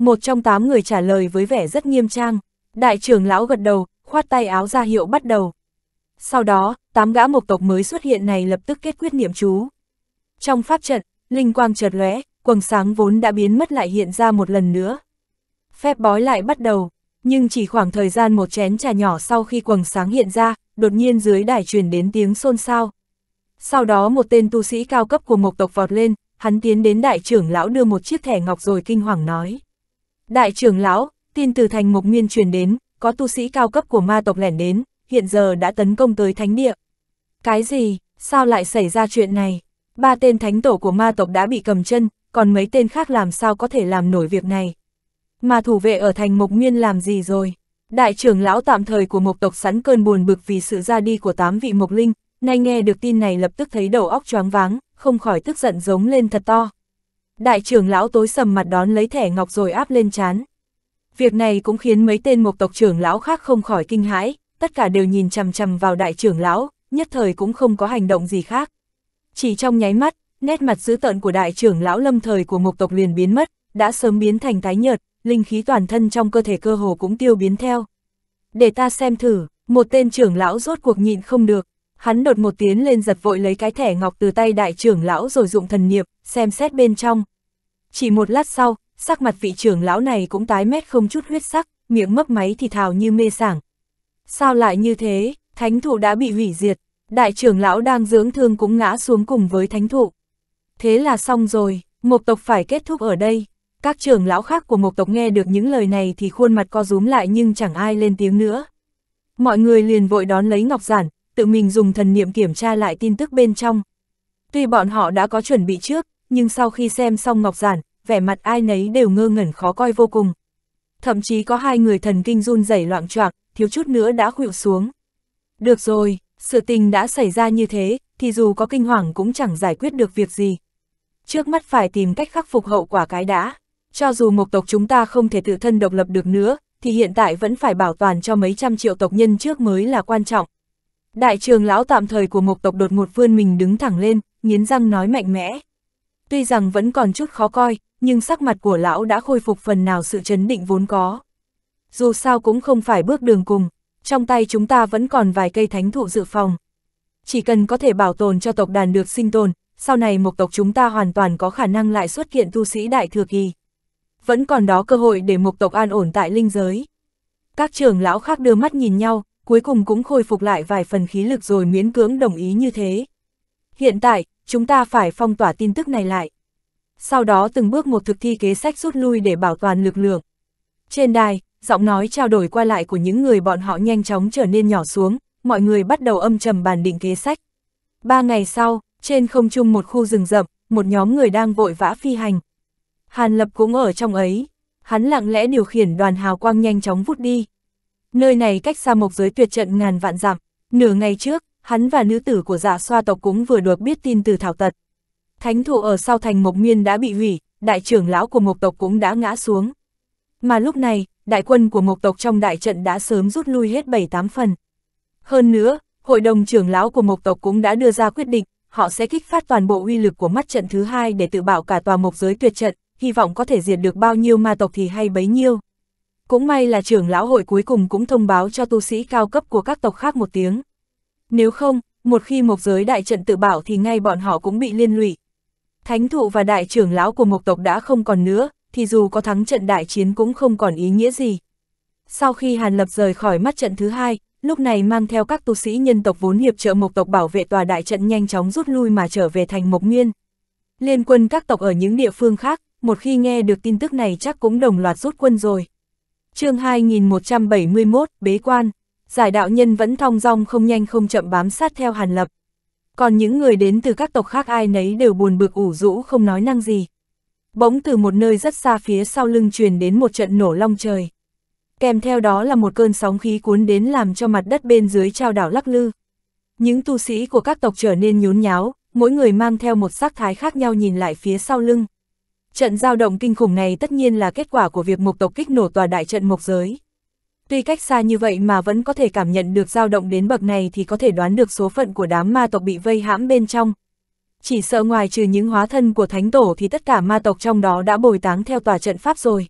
Một trong tám người trả lời với vẻ rất nghiêm trang. Đại trưởng lão gật đầu, khoát tay áo ra hiệu bắt đầu. Sau đó, tám gã mộc tộc mới xuất hiện này lập tức kết quyết niệm chú. Trong pháp trận, linh quang chợt lóe, quầng sáng vốn đã biến mất lại hiện ra một lần nữa. Phép bói lại bắt đầu, nhưng chỉ khoảng thời gian một chén trà nhỏ sau khi quầng sáng hiện ra, đột nhiên dưới đài truyền đến tiếng xôn xao. Sau đó một tên tu sĩ cao cấp của mộc tộc vọt lên, hắn tiến đến đại trưởng lão đưa một chiếc thẻ ngọc rồi kinh hoàng nói. Đại trưởng lão, tin từ thành Mộc Nguyên truyền đến, có tu sĩ cao cấp của ma tộc lẻn đến, hiện giờ đã tấn công tới thánh địa. Cái gì, sao lại xảy ra chuyện này? Ba tên thánh tổ của ma tộc đã bị cầm chân, còn mấy tên khác làm sao có thể làm nổi việc này? Mà thủ vệ ở thành Mộc Nguyên làm gì rồi? Đại trưởng lão tạm thời của Mộc tộc sẵn cơn buồn bực vì sự ra đi của tám vị Mộc Linh, nay nghe được tin này lập tức thấy đầu óc choáng váng, không khỏi tức giận giống lên thật to. Đại trưởng lão tối sầm mặt đón lấy thẻ ngọc rồi áp lên chán. Việc này cũng khiến mấy tên một tộc trưởng lão khác không khỏi kinh hãi, tất cả đều nhìn chằm chằm vào đại trưởng lão, nhất thời cũng không có hành động gì khác. Chỉ trong nháy mắt, nét mặt dữ tợn của đại trưởng lão lâm thời của một tộc liền biến mất, đã sớm biến thành tái nhợt, linh khí toàn thân trong cơ thể cơ hồ cũng tiêu biến theo. Để ta xem thử, một tên trưởng lão rốt cuộc nhịn không được, hắn đột một tiếng lên giật vội lấy cái thẻ ngọc từ tay đại trưởng lão rồi dụng thần niệm, xem xét bên trong. Chỉ một lát sau, sắc mặt vị trưởng lão này cũng tái mét không chút huyết sắc, miệng mấp máy thì thào như mê sảng. Sao lại như thế, thánh thụ đã bị hủy diệt, đại trưởng lão đang dưỡng thương cũng ngã xuống cùng với thánh thụ. Thế là xong rồi, một tộc phải kết thúc ở đây. Các trưởng lão khác của một tộc nghe được những lời này thì khuôn mặt co rúm lại nhưng chẳng ai lên tiếng nữa. Mọi người liền vội đón lấy ngọc giản, tự mình dùng thần niệm kiểm tra lại tin tức bên trong. Tuy bọn họ đã có chuẩn bị trước, nhưng sau khi xem xong ngọc giản, vẻ mặt ai nấy đều ngơ ngẩn khó coi vô cùng. Thậm chí có hai người thần kinh run rẩy loạn choạc, thiếu chút nữa đã khuỵu xuống. Được rồi, sự tình đã xảy ra như thế, thì dù có kinh hoàng cũng chẳng giải quyết được việc gì. Trước mắt phải tìm cách khắc phục hậu quả cái đã. Cho dù một tộc chúng ta không thể tự thân độc lập được nữa, thì hiện tại vẫn phải bảo toàn cho mấy trăm triệu tộc nhân trước mới là quan trọng. Đại trường lão tạm thời của một tộc đột ngột vươn mình đứng thẳng lên, nghiến răng nói mạnh mẽ. Tuy rằng vẫn còn chút khó coi, nhưng sắc mặt của lão đã khôi phục phần nào sự chấn định vốn có. Dù sao cũng không phải bước đường cùng, trong tay chúng ta vẫn còn vài cây thánh thụ dự phòng. Chỉ cần có thể bảo tồn cho tộc đàn được sinh tồn, sau này một tộc chúng ta hoàn toàn có khả năng lại xuất hiện tu sĩ đại thừa kỳ. Vẫn còn đó cơ hội để một tộc an ổn tại linh giới. Các trưởng lão khác đưa mắt nhìn nhau, cuối cùng cũng khôi phục lại vài phần khí lực rồi miễn cưỡng đồng ý như thế. Hiện tại, chúng ta phải phong tỏa tin tức này lại. Sau đó từng bước một thực thi kế sách rút lui để bảo toàn lực lượng. Trên đài, giọng nói trao đổi qua lại của những người bọn họ nhanh chóng trở nên nhỏ xuống, mọi người bắt đầu âm trầm bàn định kế sách. Ba ngày sau, trên không trung một khu rừng rậm, một nhóm người đang vội vã phi hành. Hàn Lập cũng ở trong ấy, hắn lặng lẽ điều khiển đoàn hào quang nhanh chóng vút đi, Nơi này cách xa mộc giới tuyệt trận ngàn vạn dặm, nửa ngày trước, hắn và nữ tử của giả dạ xoa tộc cũng vừa được biết tin từ thảo tật. Thánh thụ ở sau thành mộc miên đã bị hủy, đại trưởng lão của mộc tộc cũng đã ngã xuống. Mà lúc này, đại quân của mộc tộc trong đại trận đã sớm rút lui hết bảy tám phần. Hơn nữa, hội đồng trưởng lão của mộc tộc cũng đã đưa ra quyết định, họ sẽ kích phát toàn bộ uy lực của mắt trận thứ hai để tự bảo cả tòa mộc giới tuyệt trận, hy vọng có thể diệt được bao nhiêu ma tộc thì hay bấy nhiêu. Cũng may là trưởng lão hội cuối cùng cũng thông báo cho tu sĩ cao cấp của các tộc khác một tiếng. Nếu không, một khi một giới đại trận tự bảo thì ngay bọn họ cũng bị liên lụy. Thánh thụ và đại trưởng lão của một tộc đã không còn nữa, thì dù có thắng trận đại chiến cũng không còn ý nghĩa gì. Sau khi Hàn Lập rời khỏi mắt trận thứ hai, lúc này mang theo các tu sĩ nhân tộc vốn hiệp trợ một tộc bảo vệ tòa đại trận nhanh chóng rút lui mà trở về thành Mộc Nguyên. Liên quân các tộc ở những địa phương khác, một khi nghe được tin tức này chắc cũng đồng loạt rút quân rồi chương 2171, bế quan, giải đạo nhân vẫn thong dong không nhanh không chậm bám sát theo Hàn Lập. Còn những người đến từ các tộc khác ai nấy đều buồn bực ủ rũ không nói năng gì. Bỗng từ một nơi rất xa phía sau lưng truyền đến một trận nổ long trời. Kèm theo đó là một cơn sóng khí cuốn đến làm cho mặt đất bên dưới trao đảo lắc lư. Những tu sĩ của các tộc trở nên nhốn nháo, mỗi người mang theo một sắc thái khác nhau nhìn lại phía sau lưng. Trận giao động kinh khủng này tất nhiên là kết quả của việc mục tộc kích nổ tòa đại trận Mộc giới. Tuy cách xa như vậy mà vẫn có thể cảm nhận được giao động đến bậc này thì có thể đoán được số phận của đám ma tộc bị vây hãm bên trong. Chỉ sợ ngoài trừ những hóa thân của thánh tổ thì tất cả ma tộc trong đó đã bồi táng theo tòa trận pháp rồi.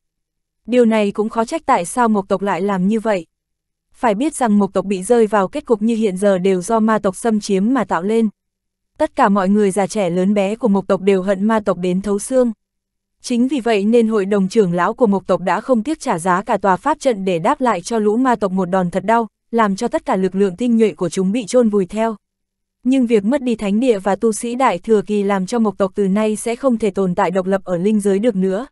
Điều này cũng khó trách tại sao mộc tộc lại làm như vậy. Phải biết rằng mộc tộc bị rơi vào kết cục như hiện giờ đều do ma tộc xâm chiếm mà tạo lên. Tất cả mọi người già trẻ lớn bé của mộc tộc đều hận ma tộc đến thấu xương. Chính vì vậy nên hội đồng trưởng lão của Mộc tộc đã không tiếc trả giá cả tòa pháp trận để đáp lại cho lũ ma tộc một đòn thật đau, làm cho tất cả lực lượng tinh nhuệ của chúng bị chôn vùi theo. Nhưng việc mất đi thánh địa và tu sĩ đại thừa kỳ làm cho Mộc tộc từ nay sẽ không thể tồn tại độc lập ở linh giới được nữa.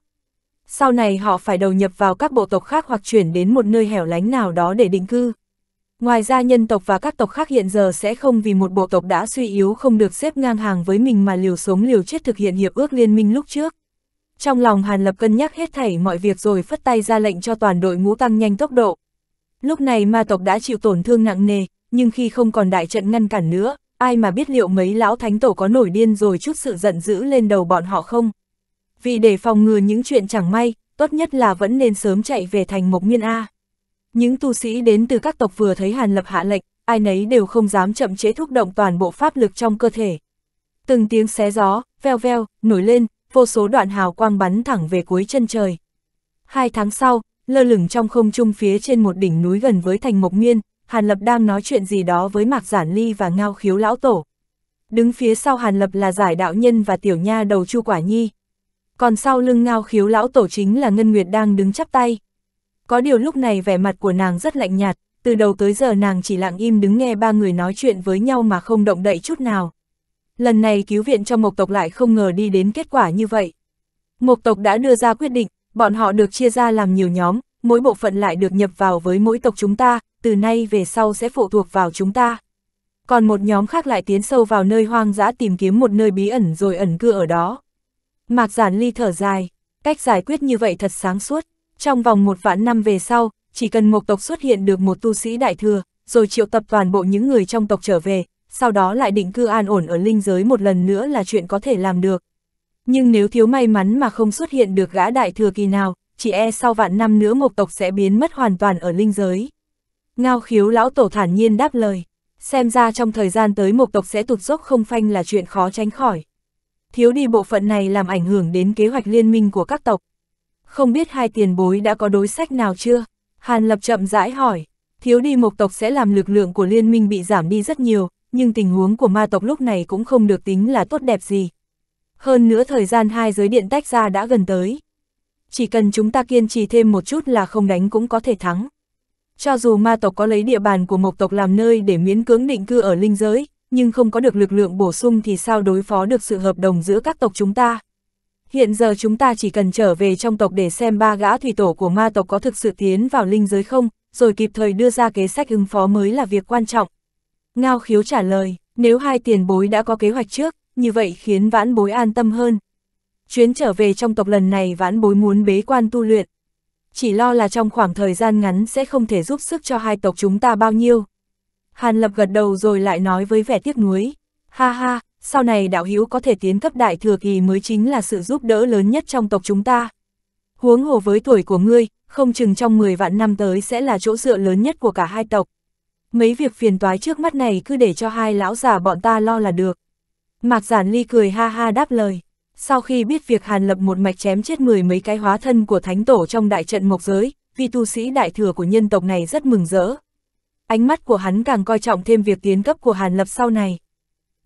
Sau này họ phải đầu nhập vào các bộ tộc khác hoặc chuyển đến một nơi hẻo lánh nào đó để định cư. Ngoài ra nhân tộc và các tộc khác hiện giờ sẽ không vì một bộ tộc đã suy yếu không được xếp ngang hàng với mình mà liều sống liều chết thực hiện hiệp ước liên minh lúc trước. Trong lòng Hàn Lập cân nhắc hết thảy mọi việc rồi phất tay ra lệnh cho toàn đội ngũ tăng nhanh tốc độ. Lúc này ma tộc đã chịu tổn thương nặng nề, nhưng khi không còn đại trận ngăn cản nữa, ai mà biết liệu mấy lão thánh tổ có nổi điên rồi chút sự giận dữ lên đầu bọn họ không? Vì để phòng ngừa những chuyện chẳng may, tốt nhất là vẫn nên sớm chạy về thành Mộc Nguyên A. Những tu sĩ đến từ các tộc vừa thấy Hàn Lập hạ lệnh, ai nấy đều không dám chậm chế thúc động toàn bộ pháp lực trong cơ thể. Từng tiếng xé gió, veo veo, nổi lên, vô số đoạn hào quang bắn thẳng về cuối chân trời. Hai tháng sau, lơ lửng trong không trung phía trên một đỉnh núi gần với thành Mộc Nguyên, Hàn Lập đang nói chuyện gì đó với Mạc Giản Ly và Ngao Khiếu Lão Tổ. Đứng phía sau Hàn Lập là giải đạo nhân và tiểu nha đầu Chu Quả Nhi. Còn sau lưng Ngao Khiếu Lão Tổ chính là Ngân Nguyệt đang đứng chắp tay. Có điều lúc này vẻ mặt của nàng rất lạnh nhạt, từ đầu tới giờ nàng chỉ lặng im đứng nghe ba người nói chuyện với nhau mà không động đậy chút nào lần này cứu viện cho Mộc tộc lại không ngờ đi đến kết quả như vậy. Mộc tộc đã đưa ra quyết định, bọn họ được chia ra làm nhiều nhóm, mỗi bộ phận lại được nhập vào với mỗi tộc chúng ta, từ nay về sau sẽ phụ thuộc vào chúng ta. Còn một nhóm khác lại tiến sâu vào nơi hoang dã tìm kiếm một nơi bí ẩn rồi ẩn cư ở đó. Mạc Giản Ly thở dài, cách giải quyết như vậy thật sáng suốt. Trong vòng một vạn năm về sau, chỉ cần một tộc xuất hiện được một tu sĩ đại thừa, rồi triệu tập toàn bộ những người trong tộc trở về, sau đó lại định cư an ổn ở linh giới một lần nữa là chuyện có thể làm được. Nhưng nếu thiếu may mắn mà không xuất hiện được gã đại thừa kỳ nào, chỉ e sau vạn năm nữa mộc tộc sẽ biến mất hoàn toàn ở linh giới. Ngao khiếu lão tổ thản nhiên đáp lời, xem ra trong thời gian tới mộc tộc sẽ tụt dốc không phanh là chuyện khó tránh khỏi. Thiếu đi bộ phận này làm ảnh hưởng đến kế hoạch liên minh của các tộc. Không biết hai tiền bối đã có đối sách nào chưa? Hàn Lập chậm rãi hỏi, thiếu đi mộc tộc sẽ làm lực lượng của liên minh bị giảm đi rất nhiều, nhưng tình huống của ma tộc lúc này cũng không được tính là tốt đẹp gì. Hơn nữa thời gian hai giới điện tách ra đã gần tới. Chỉ cần chúng ta kiên trì thêm một chút là không đánh cũng có thể thắng. Cho dù ma tộc có lấy địa bàn của mộc tộc làm nơi để miễn cưỡng định cư ở linh giới, nhưng không có được lực lượng bổ sung thì sao đối phó được sự hợp đồng giữa các tộc chúng ta. Hiện giờ chúng ta chỉ cần trở về trong tộc để xem ba gã thủy tổ của ma tộc có thực sự tiến vào linh giới không, rồi kịp thời đưa ra kế sách ứng phó mới là việc quan trọng. Ngao khiếu trả lời, nếu hai tiền bối đã có kế hoạch trước, như vậy khiến vãn bối an tâm hơn. Chuyến trở về trong tộc lần này vãn bối muốn bế quan tu luyện. Chỉ lo là trong khoảng thời gian ngắn sẽ không thể giúp sức cho hai tộc chúng ta bao nhiêu. Hàn Lập gật đầu rồi lại nói với vẻ tiếc nuối. Ha ha, sau này đạo hữu có thể tiến cấp đại thừa kỳ mới chính là sự giúp đỡ lớn nhất trong tộc chúng ta. Huống hồ với tuổi của ngươi, không chừng trong 10 vạn năm tới sẽ là chỗ dựa lớn nhất của cả hai tộc mấy việc phiền toái trước mắt này cứ để cho hai lão già bọn ta lo là được. Mạc Giản Ly cười ha ha đáp lời. Sau khi biết việc Hàn Lập một mạch chém chết mười mấy cái hóa thân của thánh tổ trong đại trận mộc giới, vị tu sĩ đại thừa của nhân tộc này rất mừng rỡ. Ánh mắt của hắn càng coi trọng thêm việc tiến cấp của Hàn Lập sau này.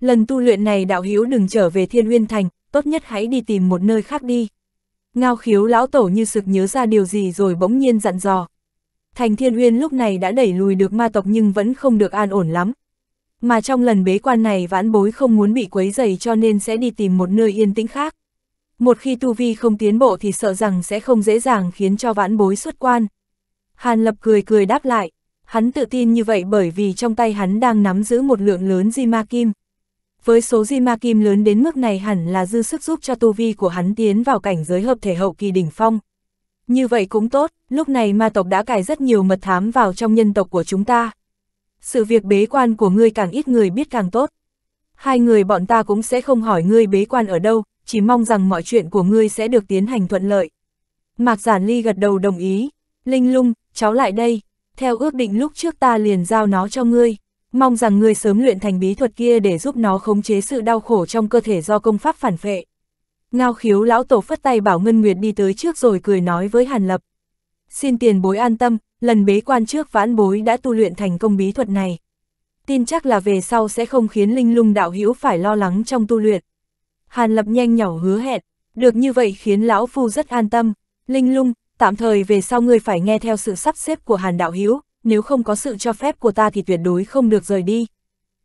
Lần tu luyện này đạo hiếu đừng trở về Thiên Uyên Thành, tốt nhất hãy đi tìm một nơi khác đi. Ngao khiếu lão tổ như sực nhớ ra điều gì rồi bỗng nhiên dặn dò. Thành Thiên Uyên lúc này đã đẩy lùi được ma tộc nhưng vẫn không được an ổn lắm. Mà trong lần bế quan này vãn bối không muốn bị quấy dày cho nên sẽ đi tìm một nơi yên tĩnh khác. Một khi tu vi không tiến bộ thì sợ rằng sẽ không dễ dàng khiến cho vãn bối xuất quan. Hàn Lập cười cười đáp lại, hắn tự tin như vậy bởi vì trong tay hắn đang nắm giữ một lượng lớn di ma kim. Với số di ma kim lớn đến mức này hẳn là dư sức giúp cho tu vi của hắn tiến vào cảnh giới hợp thể hậu kỳ đỉnh phong. Như vậy cũng tốt, lúc này ma tộc đã cài rất nhiều mật thám vào trong nhân tộc của chúng ta. Sự việc bế quan của ngươi càng ít người biết càng tốt. Hai người bọn ta cũng sẽ không hỏi ngươi bế quan ở đâu, chỉ mong rằng mọi chuyện của ngươi sẽ được tiến hành thuận lợi. Mạc Giản Ly gật đầu đồng ý. Linh lung, cháu lại đây. Theo ước định lúc trước ta liền giao nó cho ngươi. Mong rằng ngươi sớm luyện thành bí thuật kia để giúp nó khống chế sự đau khổ trong cơ thể do công pháp phản phệ. Ngao khiếu lão tổ phất tay bảo Ngân Nguyệt đi tới trước rồi cười nói với Hàn Lập. Xin tiền bối an tâm, lần bế quan trước vãn bối đã tu luyện thành công bí thuật này. Tin chắc là về sau sẽ không khiến linh lung đạo hữu phải lo lắng trong tu luyện. Hàn Lập nhanh nhỏ hứa hẹn, được như vậy khiến lão phu rất an tâm. Linh lung, tạm thời về sau ngươi phải nghe theo sự sắp xếp của Hàn đạo hữu, nếu không có sự cho phép của ta thì tuyệt đối không được rời đi.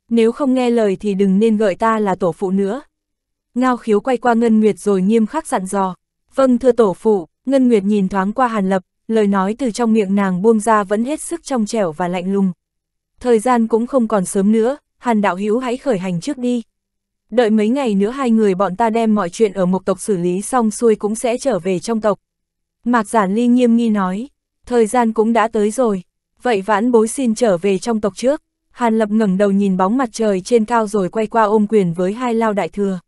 Nếu không nghe lời thì đừng nên gợi ta là tổ phụ nữa. Ngao khiếu quay qua Ngân Nguyệt rồi nghiêm khắc dặn dò. Vâng thưa tổ phụ, Ngân Nguyệt nhìn thoáng qua Hàn Lập, lời nói từ trong miệng nàng buông ra vẫn hết sức trong trẻo và lạnh lùng. Thời gian cũng không còn sớm nữa, Hàn Đạo Hữu hãy khởi hành trước đi. Đợi mấy ngày nữa hai người bọn ta đem mọi chuyện ở mục tộc xử lý xong xuôi cũng sẽ trở về trong tộc. Mạc Giản Ly nghiêm nghi nói, thời gian cũng đã tới rồi, vậy vãn bối xin trở về trong tộc trước. Hàn Lập ngẩng đầu nhìn bóng mặt trời trên cao rồi quay qua ôm quyền với hai lao đại thừa.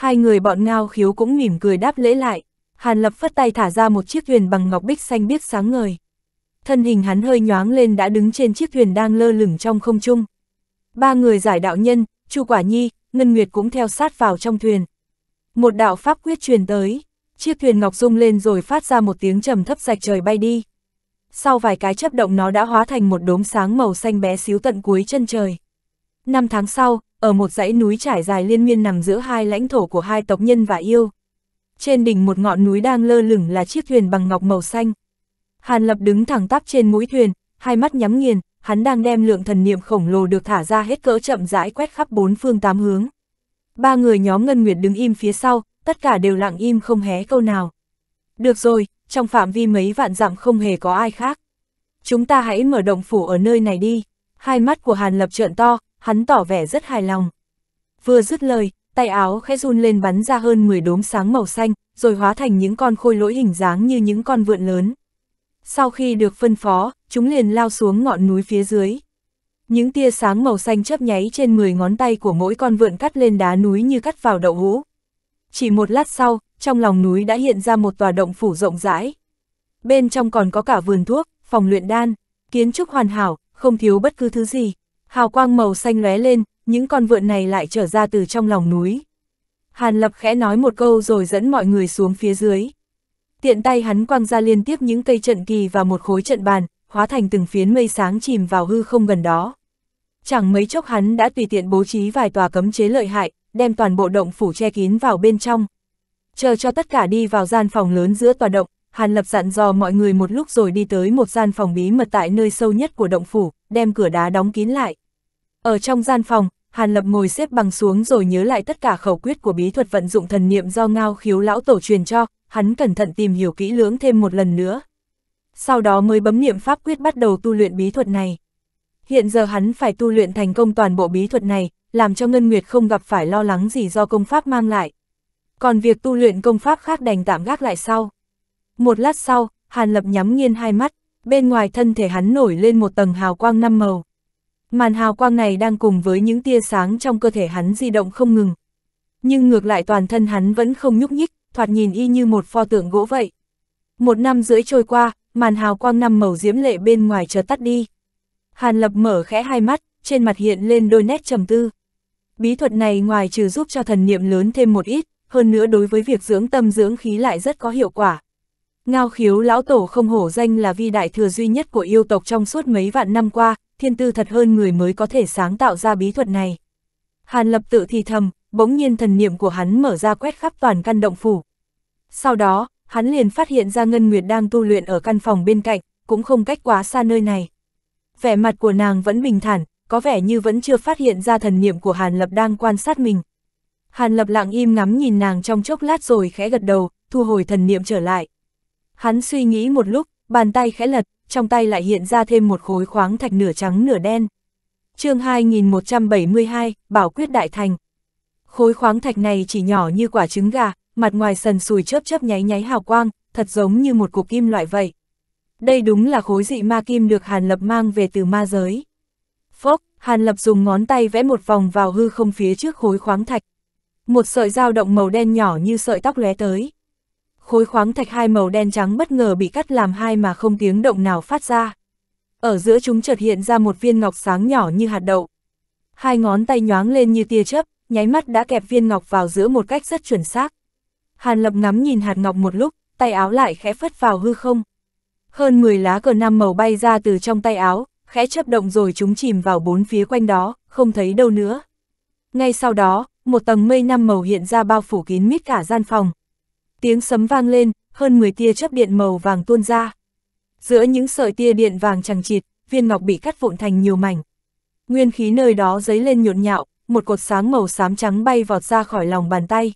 Hai người bọn ngao khiếu cũng mỉm cười đáp lễ lại, Hàn Lập phất tay thả ra một chiếc thuyền bằng ngọc bích xanh biếc sáng ngời. Thân hình hắn hơi nhoáng lên đã đứng trên chiếc thuyền đang lơ lửng trong không trung. Ba người giải đạo nhân, Chu Quả Nhi, Ngân Nguyệt cũng theo sát vào trong thuyền. Một đạo pháp quyết truyền tới, chiếc thuyền ngọc rung lên rồi phát ra một tiếng trầm thấp sạch trời bay đi. Sau vài cái chấp động nó đã hóa thành một đốm sáng màu xanh bé xíu tận cuối chân trời. Năm tháng sau, ở một dãy núi trải dài liên miên nằm giữa hai lãnh thổ của hai tộc nhân và yêu. Trên đỉnh một ngọn núi đang lơ lửng là chiếc thuyền bằng ngọc màu xanh. Hàn Lập đứng thẳng tắp trên mũi thuyền, hai mắt nhắm nghiền, hắn đang đem lượng thần niệm khổng lồ được thả ra hết cỡ chậm rãi quét khắp bốn phương tám hướng. Ba người nhóm Ngân Nguyệt đứng im phía sau, tất cả đều lặng im không hé câu nào. Được rồi, trong phạm vi mấy vạn dặm không hề có ai khác. Chúng ta hãy mở động phủ ở nơi này đi. Hai mắt của Hàn Lập trợn to, hắn tỏ vẻ rất hài lòng. Vừa dứt lời, tay áo khẽ run lên bắn ra hơn 10 đốm sáng màu xanh, rồi hóa thành những con khôi lỗi hình dáng như những con vượn lớn. Sau khi được phân phó, chúng liền lao xuống ngọn núi phía dưới. Những tia sáng màu xanh chớp nháy trên 10 ngón tay của mỗi con vượn cắt lên đá núi như cắt vào đậu hũ. Chỉ một lát sau, trong lòng núi đã hiện ra một tòa động phủ rộng rãi. Bên trong còn có cả vườn thuốc, phòng luyện đan, kiến trúc hoàn hảo, không thiếu bất cứ thứ gì. Hào quang màu xanh lóe lên, những con vượn này lại trở ra từ trong lòng núi. Hàn Lập khẽ nói một câu rồi dẫn mọi người xuống phía dưới. Tiện tay hắn quăng ra liên tiếp những cây trận kỳ và một khối trận bàn, hóa thành từng phiến mây sáng chìm vào hư không gần đó. Chẳng mấy chốc hắn đã tùy tiện bố trí vài tòa cấm chế lợi hại, đem toàn bộ động phủ che kín vào bên trong. Chờ cho tất cả đi vào gian phòng lớn giữa tòa động, Hàn Lập dặn dò mọi người một lúc rồi đi tới một gian phòng bí mật tại nơi sâu nhất của động phủ, đem cửa đá đóng kín lại. Ở trong gian phòng, Hàn Lập ngồi xếp bằng xuống rồi nhớ lại tất cả khẩu quyết của bí thuật vận dụng thần niệm do ngao khiếu lão tổ truyền cho, hắn cẩn thận tìm hiểu kỹ lưỡng thêm một lần nữa. Sau đó mới bấm niệm pháp quyết bắt đầu tu luyện bí thuật này. Hiện giờ hắn phải tu luyện thành công toàn bộ bí thuật này, làm cho Ngân Nguyệt không gặp phải lo lắng gì do công pháp mang lại. Còn việc tu luyện công pháp khác đành tạm gác lại sau. Một lát sau, Hàn Lập nhắm nghiên hai mắt, bên ngoài thân thể hắn nổi lên một tầng hào quang năm màu. Màn hào quang này đang cùng với những tia sáng trong cơ thể hắn di động không ngừng. Nhưng ngược lại toàn thân hắn vẫn không nhúc nhích, thoạt nhìn y như một pho tượng gỗ vậy. Một năm rưỡi trôi qua, màn hào quang năm màu diễm lệ bên ngoài chợt tắt đi. Hàn Lập mở khẽ hai mắt, trên mặt hiện lên đôi nét trầm tư. Bí thuật này ngoài trừ giúp cho thần niệm lớn thêm một ít, hơn nữa đối với việc dưỡng tâm dưỡng khí lại rất có hiệu quả. Ngao khiếu lão tổ không hổ danh là vi đại thừa duy nhất của yêu tộc trong suốt mấy vạn năm qua, thiên tư thật hơn người mới có thể sáng tạo ra bí thuật này. Hàn lập tự thì thầm, bỗng nhiên thần niệm của hắn mở ra quét khắp toàn căn động phủ. Sau đó, hắn liền phát hiện ra Ngân Nguyệt đang tu luyện ở căn phòng bên cạnh, cũng không cách quá xa nơi này. Vẻ mặt của nàng vẫn bình thản, có vẻ như vẫn chưa phát hiện ra thần niệm của Hàn Lập đang quan sát mình. Hàn Lập lặng im ngắm nhìn nàng trong chốc lát rồi khẽ gật đầu, thu hồi thần niệm trở lại. Hắn suy nghĩ một lúc, bàn tay khẽ lật, trong tay lại hiện ra thêm một khối khoáng thạch nửa trắng nửa đen. chương 2172, Bảo quyết đại thành. Khối khoáng thạch này chỉ nhỏ như quả trứng gà, mặt ngoài sần sùi chớp chớp nháy nháy hào quang, thật giống như một cục kim loại vậy. Đây đúng là khối dị ma kim được Hàn Lập mang về từ ma giới. Phốc, Hàn Lập dùng ngón tay vẽ một vòng vào hư không phía trước khối khoáng thạch. Một sợi dao động màu đen nhỏ như sợi tóc lóe tới khối khoáng thạch hai màu đen trắng bất ngờ bị cắt làm hai mà không tiếng động nào phát ra. Ở giữa chúng chợt hiện ra một viên ngọc sáng nhỏ như hạt đậu. Hai ngón tay nhoáng lên như tia chớp, nháy mắt đã kẹp viên ngọc vào giữa một cách rất chuẩn xác. Hàn Lập ngắm nhìn hạt ngọc một lúc, tay áo lại khẽ phất vào hư không. Hơn 10 lá cờ năm màu bay ra từ trong tay áo, khẽ chấp động rồi chúng chìm vào bốn phía quanh đó, không thấy đâu nữa. Ngay sau đó, một tầng mây năm màu hiện ra bao phủ kín mít cả gian phòng, Tiếng sấm vang lên, hơn 10 tia chớp điện màu vàng tuôn ra. Giữa những sợi tia điện vàng chằng chịt, viên ngọc bị cắt vụn thành nhiều mảnh. Nguyên khí nơi đó dấy lên nhộn nhạo, một cột sáng màu xám trắng bay vọt ra khỏi lòng bàn tay.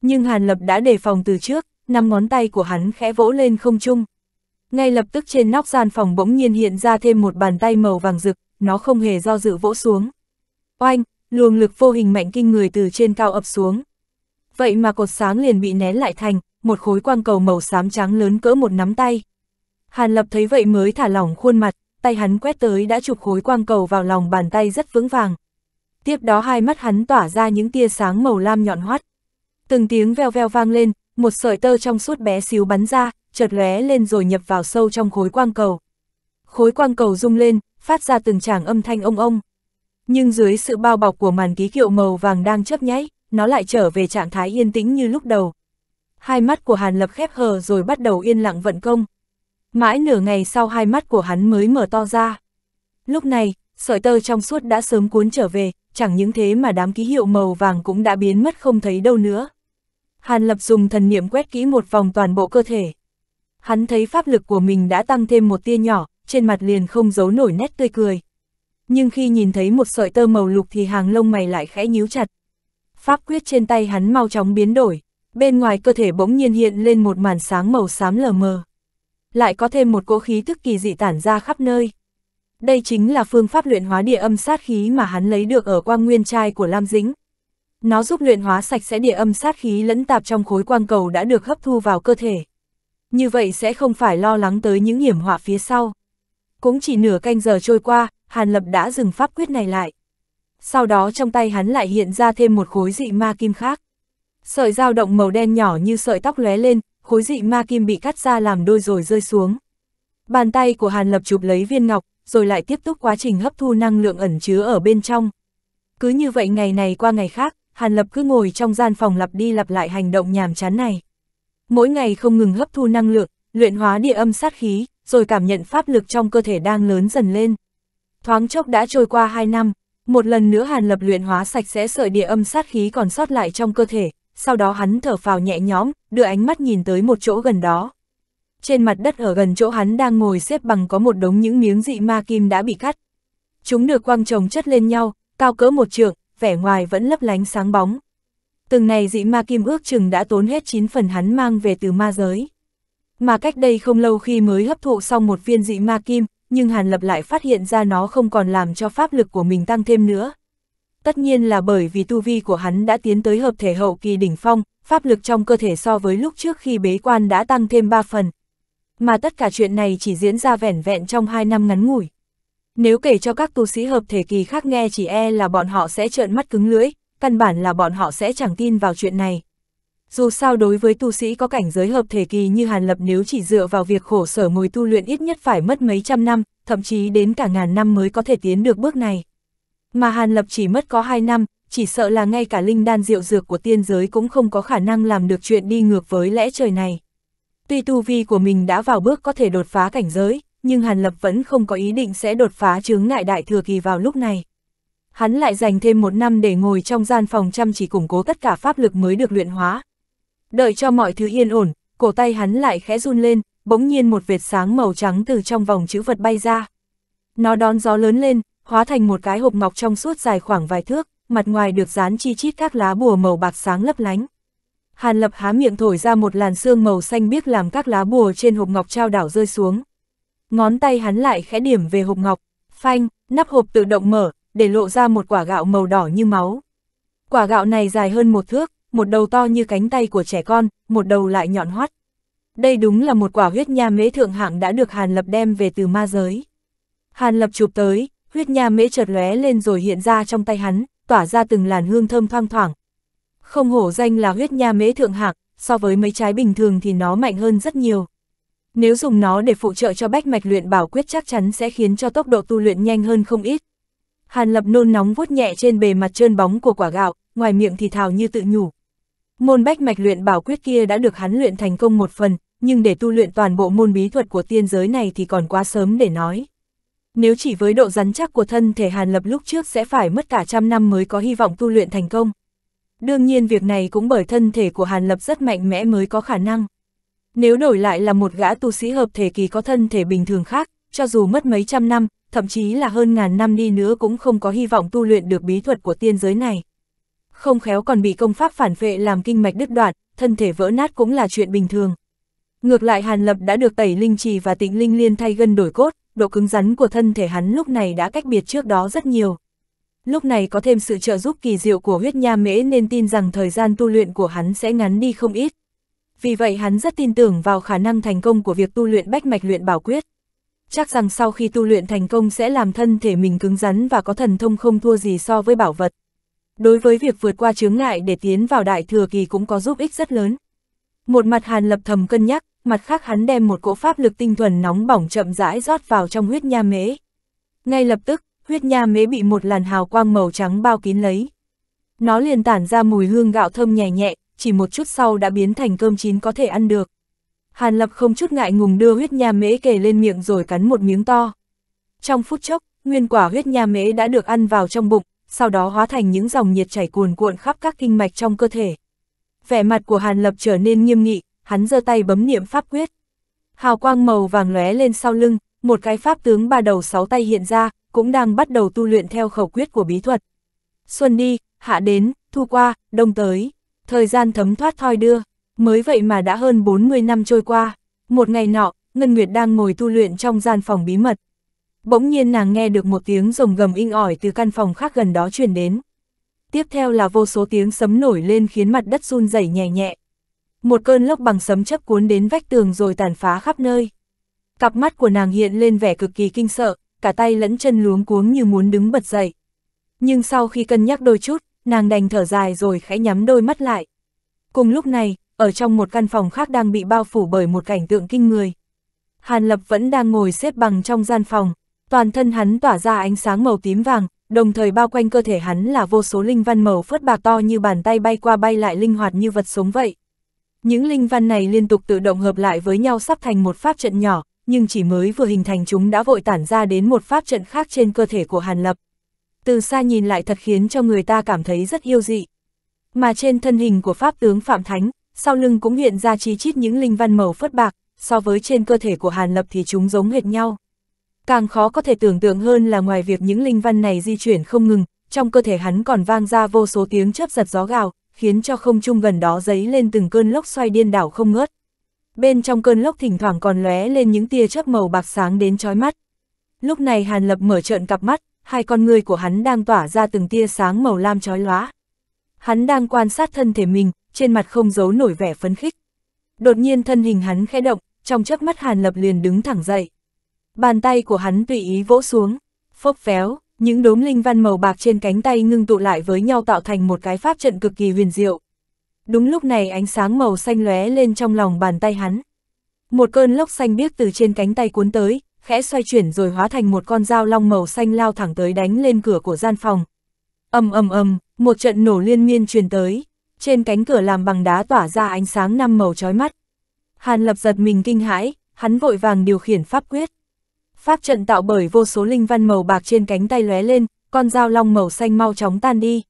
Nhưng Hàn Lập đã đề phòng từ trước, năm ngón tay của hắn khẽ vỗ lên không trung. Ngay lập tức trên nóc gian phòng bỗng nhiên hiện ra thêm một bàn tay màu vàng rực, nó không hề do dự vỗ xuống. Oanh, luồng lực vô hình mạnh kinh người từ trên cao ập xuống vậy mà cột sáng liền bị nén lại thành, một khối quang cầu màu xám trắng lớn cỡ một nắm tay. Hàn Lập thấy vậy mới thả lỏng khuôn mặt, tay hắn quét tới đã chụp khối quang cầu vào lòng bàn tay rất vững vàng. Tiếp đó hai mắt hắn tỏa ra những tia sáng màu lam nhọn hoắt. Từng tiếng veo veo vang lên, một sợi tơ trong suốt bé xíu bắn ra, chợt lóe lên rồi nhập vào sâu trong khối quang cầu. Khối quang cầu rung lên, phát ra từng tràng âm thanh ông ông. Nhưng dưới sự bao bọc của màn ký kiệu màu vàng đang chớp nháy, nó lại trở về trạng thái yên tĩnh như lúc đầu. Hai mắt của Hàn Lập khép hờ rồi bắt đầu yên lặng vận công. Mãi nửa ngày sau hai mắt của hắn mới mở to ra. Lúc này, sợi tơ trong suốt đã sớm cuốn trở về, chẳng những thế mà đám ký hiệu màu vàng cũng đã biến mất không thấy đâu nữa. Hàn Lập dùng thần niệm quét kỹ một vòng toàn bộ cơ thể. Hắn thấy pháp lực của mình đã tăng thêm một tia nhỏ, trên mặt liền không giấu nổi nét tươi cười. Nhưng khi nhìn thấy một sợi tơ màu lục thì hàng lông mày lại khẽ nhíu chặt. Pháp quyết trên tay hắn mau chóng biến đổi, bên ngoài cơ thể bỗng nhiên hiện lên một màn sáng màu xám lờ mờ. Lại có thêm một cỗ khí thức kỳ dị tản ra khắp nơi. Đây chính là phương pháp luyện hóa địa âm sát khí mà hắn lấy được ở quang nguyên trai của Lam Dĩnh. Nó giúp luyện hóa sạch sẽ địa âm sát khí lẫn tạp trong khối quang cầu đã được hấp thu vào cơ thể. Như vậy sẽ không phải lo lắng tới những hiểm họa phía sau. Cũng chỉ nửa canh giờ trôi qua, Hàn Lập đã dừng pháp quyết này lại sau đó trong tay hắn lại hiện ra thêm một khối dị ma kim khác. Sợi dao động màu đen nhỏ như sợi tóc lóe lên, khối dị ma kim bị cắt ra làm đôi rồi rơi xuống. Bàn tay của Hàn Lập chụp lấy viên ngọc, rồi lại tiếp tục quá trình hấp thu năng lượng ẩn chứa ở bên trong. Cứ như vậy ngày này qua ngày khác, Hàn Lập cứ ngồi trong gian phòng lặp đi lặp lại hành động nhàm chán này. Mỗi ngày không ngừng hấp thu năng lượng, luyện hóa địa âm sát khí, rồi cảm nhận pháp lực trong cơ thể đang lớn dần lên. Thoáng chốc đã trôi qua 2 năm, một lần nữa Hàn Lập luyện hóa sạch sẽ sợi địa âm sát khí còn sót lại trong cơ thể, sau đó hắn thở phào nhẹ nhõm, đưa ánh mắt nhìn tới một chỗ gần đó. Trên mặt đất ở gần chỗ hắn đang ngồi xếp bằng có một đống những miếng dị ma kim đã bị cắt. Chúng được quang trồng chất lên nhau, cao cỡ một trượng, vẻ ngoài vẫn lấp lánh sáng bóng. Từng này dị ma kim ước chừng đã tốn hết 9 phần hắn mang về từ ma giới. Mà cách đây không lâu khi mới hấp thụ xong một viên dị ma kim, nhưng Hàn Lập lại phát hiện ra nó không còn làm cho pháp lực của mình tăng thêm nữa. Tất nhiên là bởi vì tu vi của hắn đã tiến tới hợp thể hậu kỳ đỉnh phong, pháp lực trong cơ thể so với lúc trước khi bế quan đã tăng thêm 3 phần. Mà tất cả chuyện này chỉ diễn ra vẻn vẹn trong 2 năm ngắn ngủi. Nếu kể cho các tu sĩ hợp thể kỳ khác nghe chỉ e là bọn họ sẽ trợn mắt cứng lưỡi, căn bản là bọn họ sẽ chẳng tin vào chuyện này. Dù sao đối với tu sĩ có cảnh giới hợp thể kỳ như Hàn Lập nếu chỉ dựa vào việc khổ sở ngồi tu luyện ít nhất phải mất mấy trăm năm, thậm chí đến cả ngàn năm mới có thể tiến được bước này. Mà Hàn Lập chỉ mất có 2 năm, chỉ sợ là ngay cả linh đan diệu dược của tiên giới cũng không có khả năng làm được chuyện đi ngược với lẽ trời này. Tuy tu vi của mình đã vào bước có thể đột phá cảnh giới, nhưng Hàn Lập vẫn không có ý định sẽ đột phá chướng ngại đại thừa kỳ vào lúc này. Hắn lại dành thêm một năm để ngồi trong gian phòng chăm chỉ củng cố tất cả pháp lực mới được luyện hóa, Đợi cho mọi thứ yên ổn, cổ tay hắn lại khẽ run lên, bỗng nhiên một vệt sáng màu trắng từ trong vòng chữ vật bay ra. Nó đón gió lớn lên, hóa thành một cái hộp ngọc trong suốt dài khoảng vài thước, mặt ngoài được dán chi chít các lá bùa màu bạc sáng lấp lánh. Hàn lập há miệng thổi ra một làn sương màu xanh biếc làm các lá bùa trên hộp ngọc trao đảo rơi xuống. Ngón tay hắn lại khẽ điểm về hộp ngọc, phanh, nắp hộp tự động mở, để lộ ra một quả gạo màu đỏ như máu. Quả gạo này dài hơn một thước, một đầu to như cánh tay của trẻ con, một đầu lại nhọn hoắt. Đây đúng là một quả huyết nha mễ thượng hạng đã được Hàn Lập đem về từ ma giới. Hàn Lập chụp tới, huyết nha mễ chợt lóe lên rồi hiện ra trong tay hắn, tỏa ra từng làn hương thơm thoang thoảng. Không hổ danh là huyết nha mễ thượng hạng, so với mấy trái bình thường thì nó mạnh hơn rất nhiều. Nếu dùng nó để phụ trợ cho bách mạch luyện bảo quyết chắc chắn sẽ khiến cho tốc độ tu luyện nhanh hơn không ít. Hàn Lập nôn nóng vuốt nhẹ trên bề mặt trơn bóng của quả gạo, ngoài miệng thì thào như tự nhủ, Môn bách mạch luyện bảo quyết kia đã được hắn luyện thành công một phần, nhưng để tu luyện toàn bộ môn bí thuật của tiên giới này thì còn quá sớm để nói. Nếu chỉ với độ rắn chắc của thân thể Hàn Lập lúc trước sẽ phải mất cả trăm năm mới có hy vọng tu luyện thành công. Đương nhiên việc này cũng bởi thân thể của Hàn Lập rất mạnh mẽ mới có khả năng. Nếu đổi lại là một gã tu sĩ hợp thể kỳ có thân thể bình thường khác, cho dù mất mấy trăm năm, thậm chí là hơn ngàn năm đi nữa cũng không có hy vọng tu luyện được bí thuật của tiên giới này không khéo còn bị công pháp phản vệ làm kinh mạch đứt đoạn, thân thể vỡ nát cũng là chuyện bình thường. Ngược lại Hàn Lập đã được tẩy linh trì và tịnh linh liên thay gân đổi cốt, độ cứng rắn của thân thể hắn lúc này đã cách biệt trước đó rất nhiều. Lúc này có thêm sự trợ giúp kỳ diệu của huyết nha mễ nên tin rằng thời gian tu luyện của hắn sẽ ngắn đi không ít. Vì vậy hắn rất tin tưởng vào khả năng thành công của việc tu luyện bách mạch luyện bảo quyết. Chắc rằng sau khi tu luyện thành công sẽ làm thân thể mình cứng rắn và có thần thông không thua gì so với bảo vật đối với việc vượt qua chướng ngại để tiến vào đại thừa kỳ cũng có giúp ích rất lớn. Một mặt Hàn Lập thầm cân nhắc, mặt khác hắn đem một cỗ pháp lực tinh thuần nóng bỏng chậm rãi rót vào trong huyết nha mế. Ngay lập tức, huyết nha mế bị một làn hào quang màu trắng bao kín lấy. Nó liền tản ra mùi hương gạo thơm nhẹ nhẹ, chỉ một chút sau đã biến thành cơm chín có thể ăn được. Hàn Lập không chút ngại ngùng đưa huyết nha mễ kề lên miệng rồi cắn một miếng to. Trong phút chốc, nguyên quả huyết nha mễ đã được ăn vào trong bụng, sau đó hóa thành những dòng nhiệt chảy cuồn cuộn khắp các kinh mạch trong cơ thể. Vẻ mặt của Hàn Lập trở nên nghiêm nghị, hắn giơ tay bấm niệm pháp quyết. Hào quang màu vàng lóe lên sau lưng, một cái pháp tướng ba đầu sáu tay hiện ra, cũng đang bắt đầu tu luyện theo khẩu quyết của bí thuật. Xuân đi, hạ đến, thu qua, đông tới. Thời gian thấm thoát thoi đưa, mới vậy mà đã hơn 40 năm trôi qua. Một ngày nọ, Ngân Nguyệt đang ngồi tu luyện trong gian phòng bí mật. Bỗng nhiên nàng nghe được một tiếng rồng gầm inh ỏi từ căn phòng khác gần đó truyền đến. Tiếp theo là vô số tiếng sấm nổi lên khiến mặt đất run rẩy nhẹ nhẹ. Một cơn lốc bằng sấm chấp cuốn đến vách tường rồi tàn phá khắp nơi. Cặp mắt của nàng hiện lên vẻ cực kỳ kinh sợ, cả tay lẫn chân luống cuống như muốn đứng bật dậy. Nhưng sau khi cân nhắc đôi chút, nàng đành thở dài rồi khẽ nhắm đôi mắt lại. Cùng lúc này, ở trong một căn phòng khác đang bị bao phủ bởi một cảnh tượng kinh người. Hàn Lập vẫn đang ngồi xếp bằng trong gian phòng, toàn thân hắn tỏa ra ánh sáng màu tím vàng, đồng thời bao quanh cơ thể hắn là vô số linh văn màu phớt bạc to như bàn tay bay qua bay lại linh hoạt như vật sống vậy. Những linh văn này liên tục tự động hợp lại với nhau sắp thành một pháp trận nhỏ, nhưng chỉ mới vừa hình thành chúng đã vội tản ra đến một pháp trận khác trên cơ thể của Hàn Lập. Từ xa nhìn lại thật khiến cho người ta cảm thấy rất yêu dị. Mà trên thân hình của pháp tướng Phạm Thánh, sau lưng cũng hiện ra chi chít những linh văn màu phất bạc, so với trên cơ thể của Hàn Lập thì chúng giống hệt nhau. Càng khó có thể tưởng tượng hơn là ngoài việc những linh văn này di chuyển không ngừng, trong cơ thể hắn còn vang ra vô số tiếng chớp giật gió gào, khiến cho không trung gần đó giấy lên từng cơn lốc xoay điên đảo không ngớt. Bên trong cơn lốc thỉnh thoảng còn lóe lên những tia chớp màu bạc sáng đến chói mắt. Lúc này Hàn Lập mở trợn cặp mắt, hai con người của hắn đang tỏa ra từng tia sáng màu lam chói lóa. Hắn đang quan sát thân thể mình, trên mặt không giấu nổi vẻ phấn khích. Đột nhiên thân hình hắn khẽ động, trong chớp mắt Hàn Lập liền đứng thẳng dậy. Bàn tay của hắn tùy ý vỗ xuống, phốc phéo, những đốm linh văn màu bạc trên cánh tay ngưng tụ lại với nhau tạo thành một cái pháp trận cực kỳ huyền diệu. Đúng lúc này ánh sáng màu xanh lóe lên trong lòng bàn tay hắn. Một cơn lốc xanh biếc từ trên cánh tay cuốn tới, khẽ xoay chuyển rồi hóa thành một con dao long màu xanh lao thẳng tới đánh lên cửa của gian phòng. Ầm ầm ầm, một trận nổ liên miên truyền tới, trên cánh cửa làm bằng đá tỏa ra ánh sáng năm màu chói mắt. Hàn Lập giật mình kinh hãi, hắn vội vàng điều khiển pháp quyết. Pháp trận tạo bởi vô số linh văn màu bạc trên cánh tay lóe lên, con dao long màu xanh mau chóng tan đi.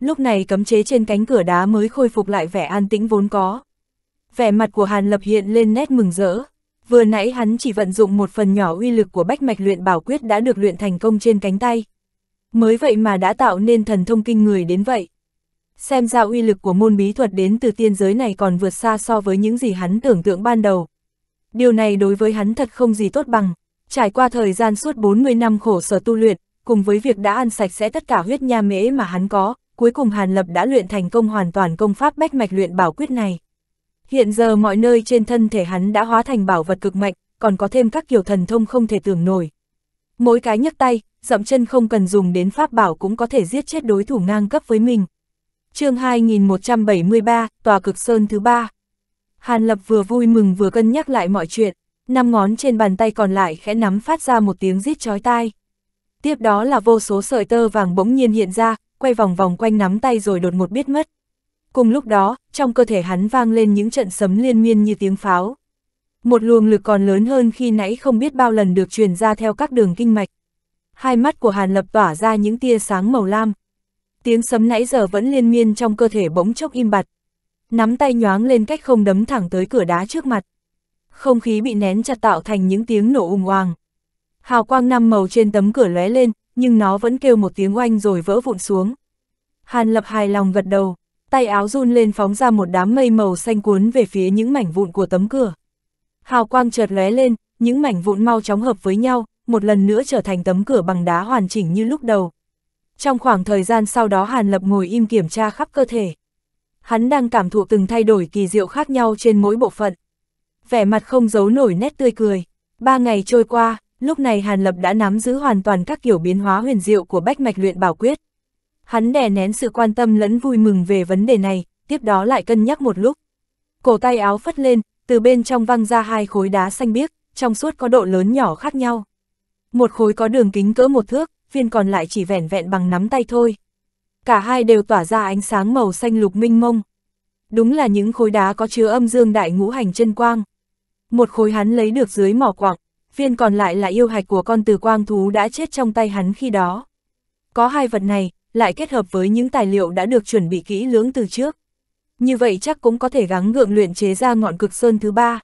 Lúc này cấm chế trên cánh cửa đá mới khôi phục lại vẻ an tĩnh vốn có. Vẻ mặt của Hàn Lập hiện lên nét mừng rỡ. Vừa nãy hắn chỉ vận dụng một phần nhỏ uy lực của bách mạch luyện bảo quyết đã được luyện thành công trên cánh tay. Mới vậy mà đã tạo nên thần thông kinh người đến vậy. Xem ra uy lực của môn bí thuật đến từ tiên giới này còn vượt xa so với những gì hắn tưởng tượng ban đầu. Điều này đối với hắn thật không gì tốt bằng. Trải qua thời gian suốt 40 năm khổ sở tu luyện, cùng với việc đã ăn sạch sẽ tất cả huyết nha mễ mà hắn có, cuối cùng Hàn Lập đã luyện thành công hoàn toàn công pháp bách mạch luyện bảo quyết này. Hiện giờ mọi nơi trên thân thể hắn đã hóa thành bảo vật cực mạnh, còn có thêm các kiểu thần thông không thể tưởng nổi. Mỗi cái nhấc tay, dậm chân không cần dùng đến pháp bảo cũng có thể giết chết đối thủ ngang cấp với mình. chương 2173, Tòa Cực Sơn thứ ba Hàn Lập vừa vui mừng vừa cân nhắc lại mọi chuyện năm ngón trên bàn tay còn lại khẽ nắm phát ra một tiếng rít chói tai. Tiếp đó là vô số sợi tơ vàng bỗng nhiên hiện ra, quay vòng vòng quanh nắm tay rồi đột một biết mất. Cùng lúc đó, trong cơ thể hắn vang lên những trận sấm liên miên như tiếng pháo. Một luồng lực còn lớn hơn khi nãy không biết bao lần được truyền ra theo các đường kinh mạch. Hai mắt của Hàn Lập tỏa ra những tia sáng màu lam. Tiếng sấm nãy giờ vẫn liên miên trong cơ thể bỗng chốc im bặt. Nắm tay nhoáng lên cách không đấm thẳng tới cửa đá trước mặt không khí bị nén chặt tạo thành những tiếng nổ ùng oàng. Hào quang năm màu trên tấm cửa lóe lên, nhưng nó vẫn kêu một tiếng oanh rồi vỡ vụn xuống. Hàn Lập hài lòng gật đầu, tay áo run lên phóng ra một đám mây màu xanh cuốn về phía những mảnh vụn của tấm cửa. Hào quang chợt lóe lên, những mảnh vụn mau chóng hợp với nhau, một lần nữa trở thành tấm cửa bằng đá hoàn chỉnh như lúc đầu. Trong khoảng thời gian sau đó Hàn Lập ngồi im kiểm tra khắp cơ thể. Hắn đang cảm thụ từng thay đổi kỳ diệu khác nhau trên mỗi bộ phận vẻ mặt không giấu nổi nét tươi cười. Ba ngày trôi qua, lúc này Hàn Lập đã nắm giữ hoàn toàn các kiểu biến hóa huyền diệu của bách mạch luyện bảo quyết. Hắn đè nén sự quan tâm lẫn vui mừng về vấn đề này, tiếp đó lại cân nhắc một lúc. Cổ tay áo phất lên, từ bên trong văng ra hai khối đá xanh biếc, trong suốt có độ lớn nhỏ khác nhau. Một khối có đường kính cỡ một thước, viên còn lại chỉ vẻn vẹn bằng nắm tay thôi. Cả hai đều tỏa ra ánh sáng màu xanh lục minh mông. Đúng là những khối đá có chứa âm dương đại ngũ hành chân quang. Một khối hắn lấy được dưới mỏ quặng, viên còn lại là yêu hạch của con từ quang thú đã chết trong tay hắn khi đó. Có hai vật này, lại kết hợp với những tài liệu đã được chuẩn bị kỹ lưỡng từ trước. Như vậy chắc cũng có thể gắng gượng luyện chế ra ngọn cực sơn thứ ba.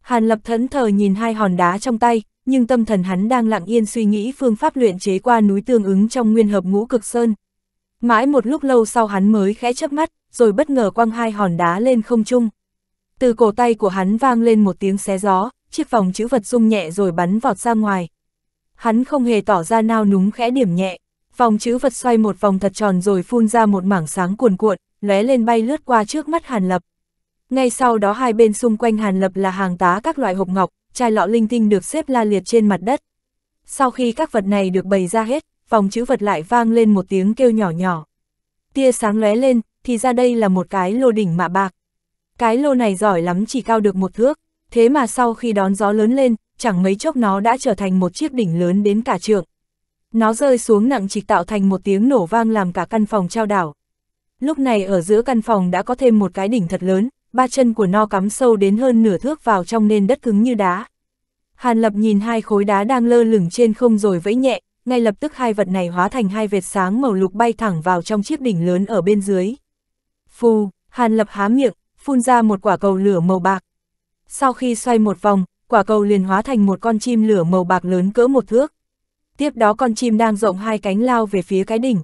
Hàn lập thẫn thờ nhìn hai hòn đá trong tay, nhưng tâm thần hắn đang lặng yên suy nghĩ phương pháp luyện chế qua núi tương ứng trong nguyên hợp ngũ cực sơn. Mãi một lúc lâu sau hắn mới khẽ chớp mắt, rồi bất ngờ quăng hai hòn đá lên không trung. Từ cổ tay của hắn vang lên một tiếng xé gió, chiếc vòng chữ vật rung nhẹ rồi bắn vọt ra ngoài. Hắn không hề tỏ ra nao núng khẽ điểm nhẹ, vòng chữ vật xoay một vòng thật tròn rồi phun ra một mảng sáng cuồn cuộn, lóe lên bay lướt qua trước mắt Hàn Lập. Ngay sau đó hai bên xung quanh Hàn Lập là hàng tá các loại hộp ngọc, chai lọ linh tinh được xếp la liệt trên mặt đất. Sau khi các vật này được bày ra hết, vòng chữ vật lại vang lên một tiếng kêu nhỏ nhỏ. Tia sáng lóe lên, thì ra đây là một cái lô đỉnh mạ bạc. Cái lô này giỏi lắm chỉ cao được một thước, thế mà sau khi đón gió lớn lên, chẳng mấy chốc nó đã trở thành một chiếc đỉnh lớn đến cả trượng. Nó rơi xuống nặng trịch tạo thành một tiếng nổ vang làm cả căn phòng trao đảo. Lúc này ở giữa căn phòng đã có thêm một cái đỉnh thật lớn, ba chân của nó cắm sâu đến hơn nửa thước vào trong nền đất cứng như đá. Hàn Lập nhìn hai khối đá đang lơ lửng trên không rồi vẫy nhẹ, ngay lập tức hai vật này hóa thành hai vệt sáng màu lục bay thẳng vào trong chiếc đỉnh lớn ở bên dưới. Phù, Hàn Lập há miệng, phun ra một quả cầu lửa màu bạc. Sau khi xoay một vòng, quả cầu liền hóa thành một con chim lửa màu bạc lớn cỡ một thước. Tiếp đó con chim đang rộng hai cánh lao về phía cái đỉnh.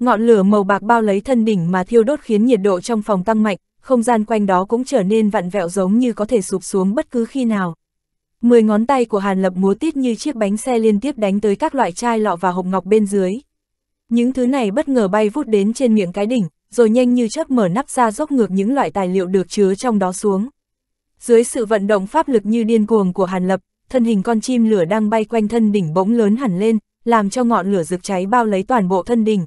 Ngọn lửa màu bạc bao lấy thân đỉnh mà thiêu đốt khiến nhiệt độ trong phòng tăng mạnh, không gian quanh đó cũng trở nên vặn vẹo giống như có thể sụp xuống bất cứ khi nào. Mười ngón tay của Hàn Lập múa tít như chiếc bánh xe liên tiếp đánh tới các loại chai lọ và hộp ngọc bên dưới. Những thứ này bất ngờ bay vút đến trên miệng cái đỉnh, rồi nhanh như chớp mở nắp ra dốc ngược những loại tài liệu được chứa trong đó xuống. Dưới sự vận động pháp lực như điên cuồng của Hàn Lập, thân hình con chim lửa đang bay quanh thân đỉnh bỗng lớn hẳn lên, làm cho ngọn lửa rực cháy bao lấy toàn bộ thân đỉnh.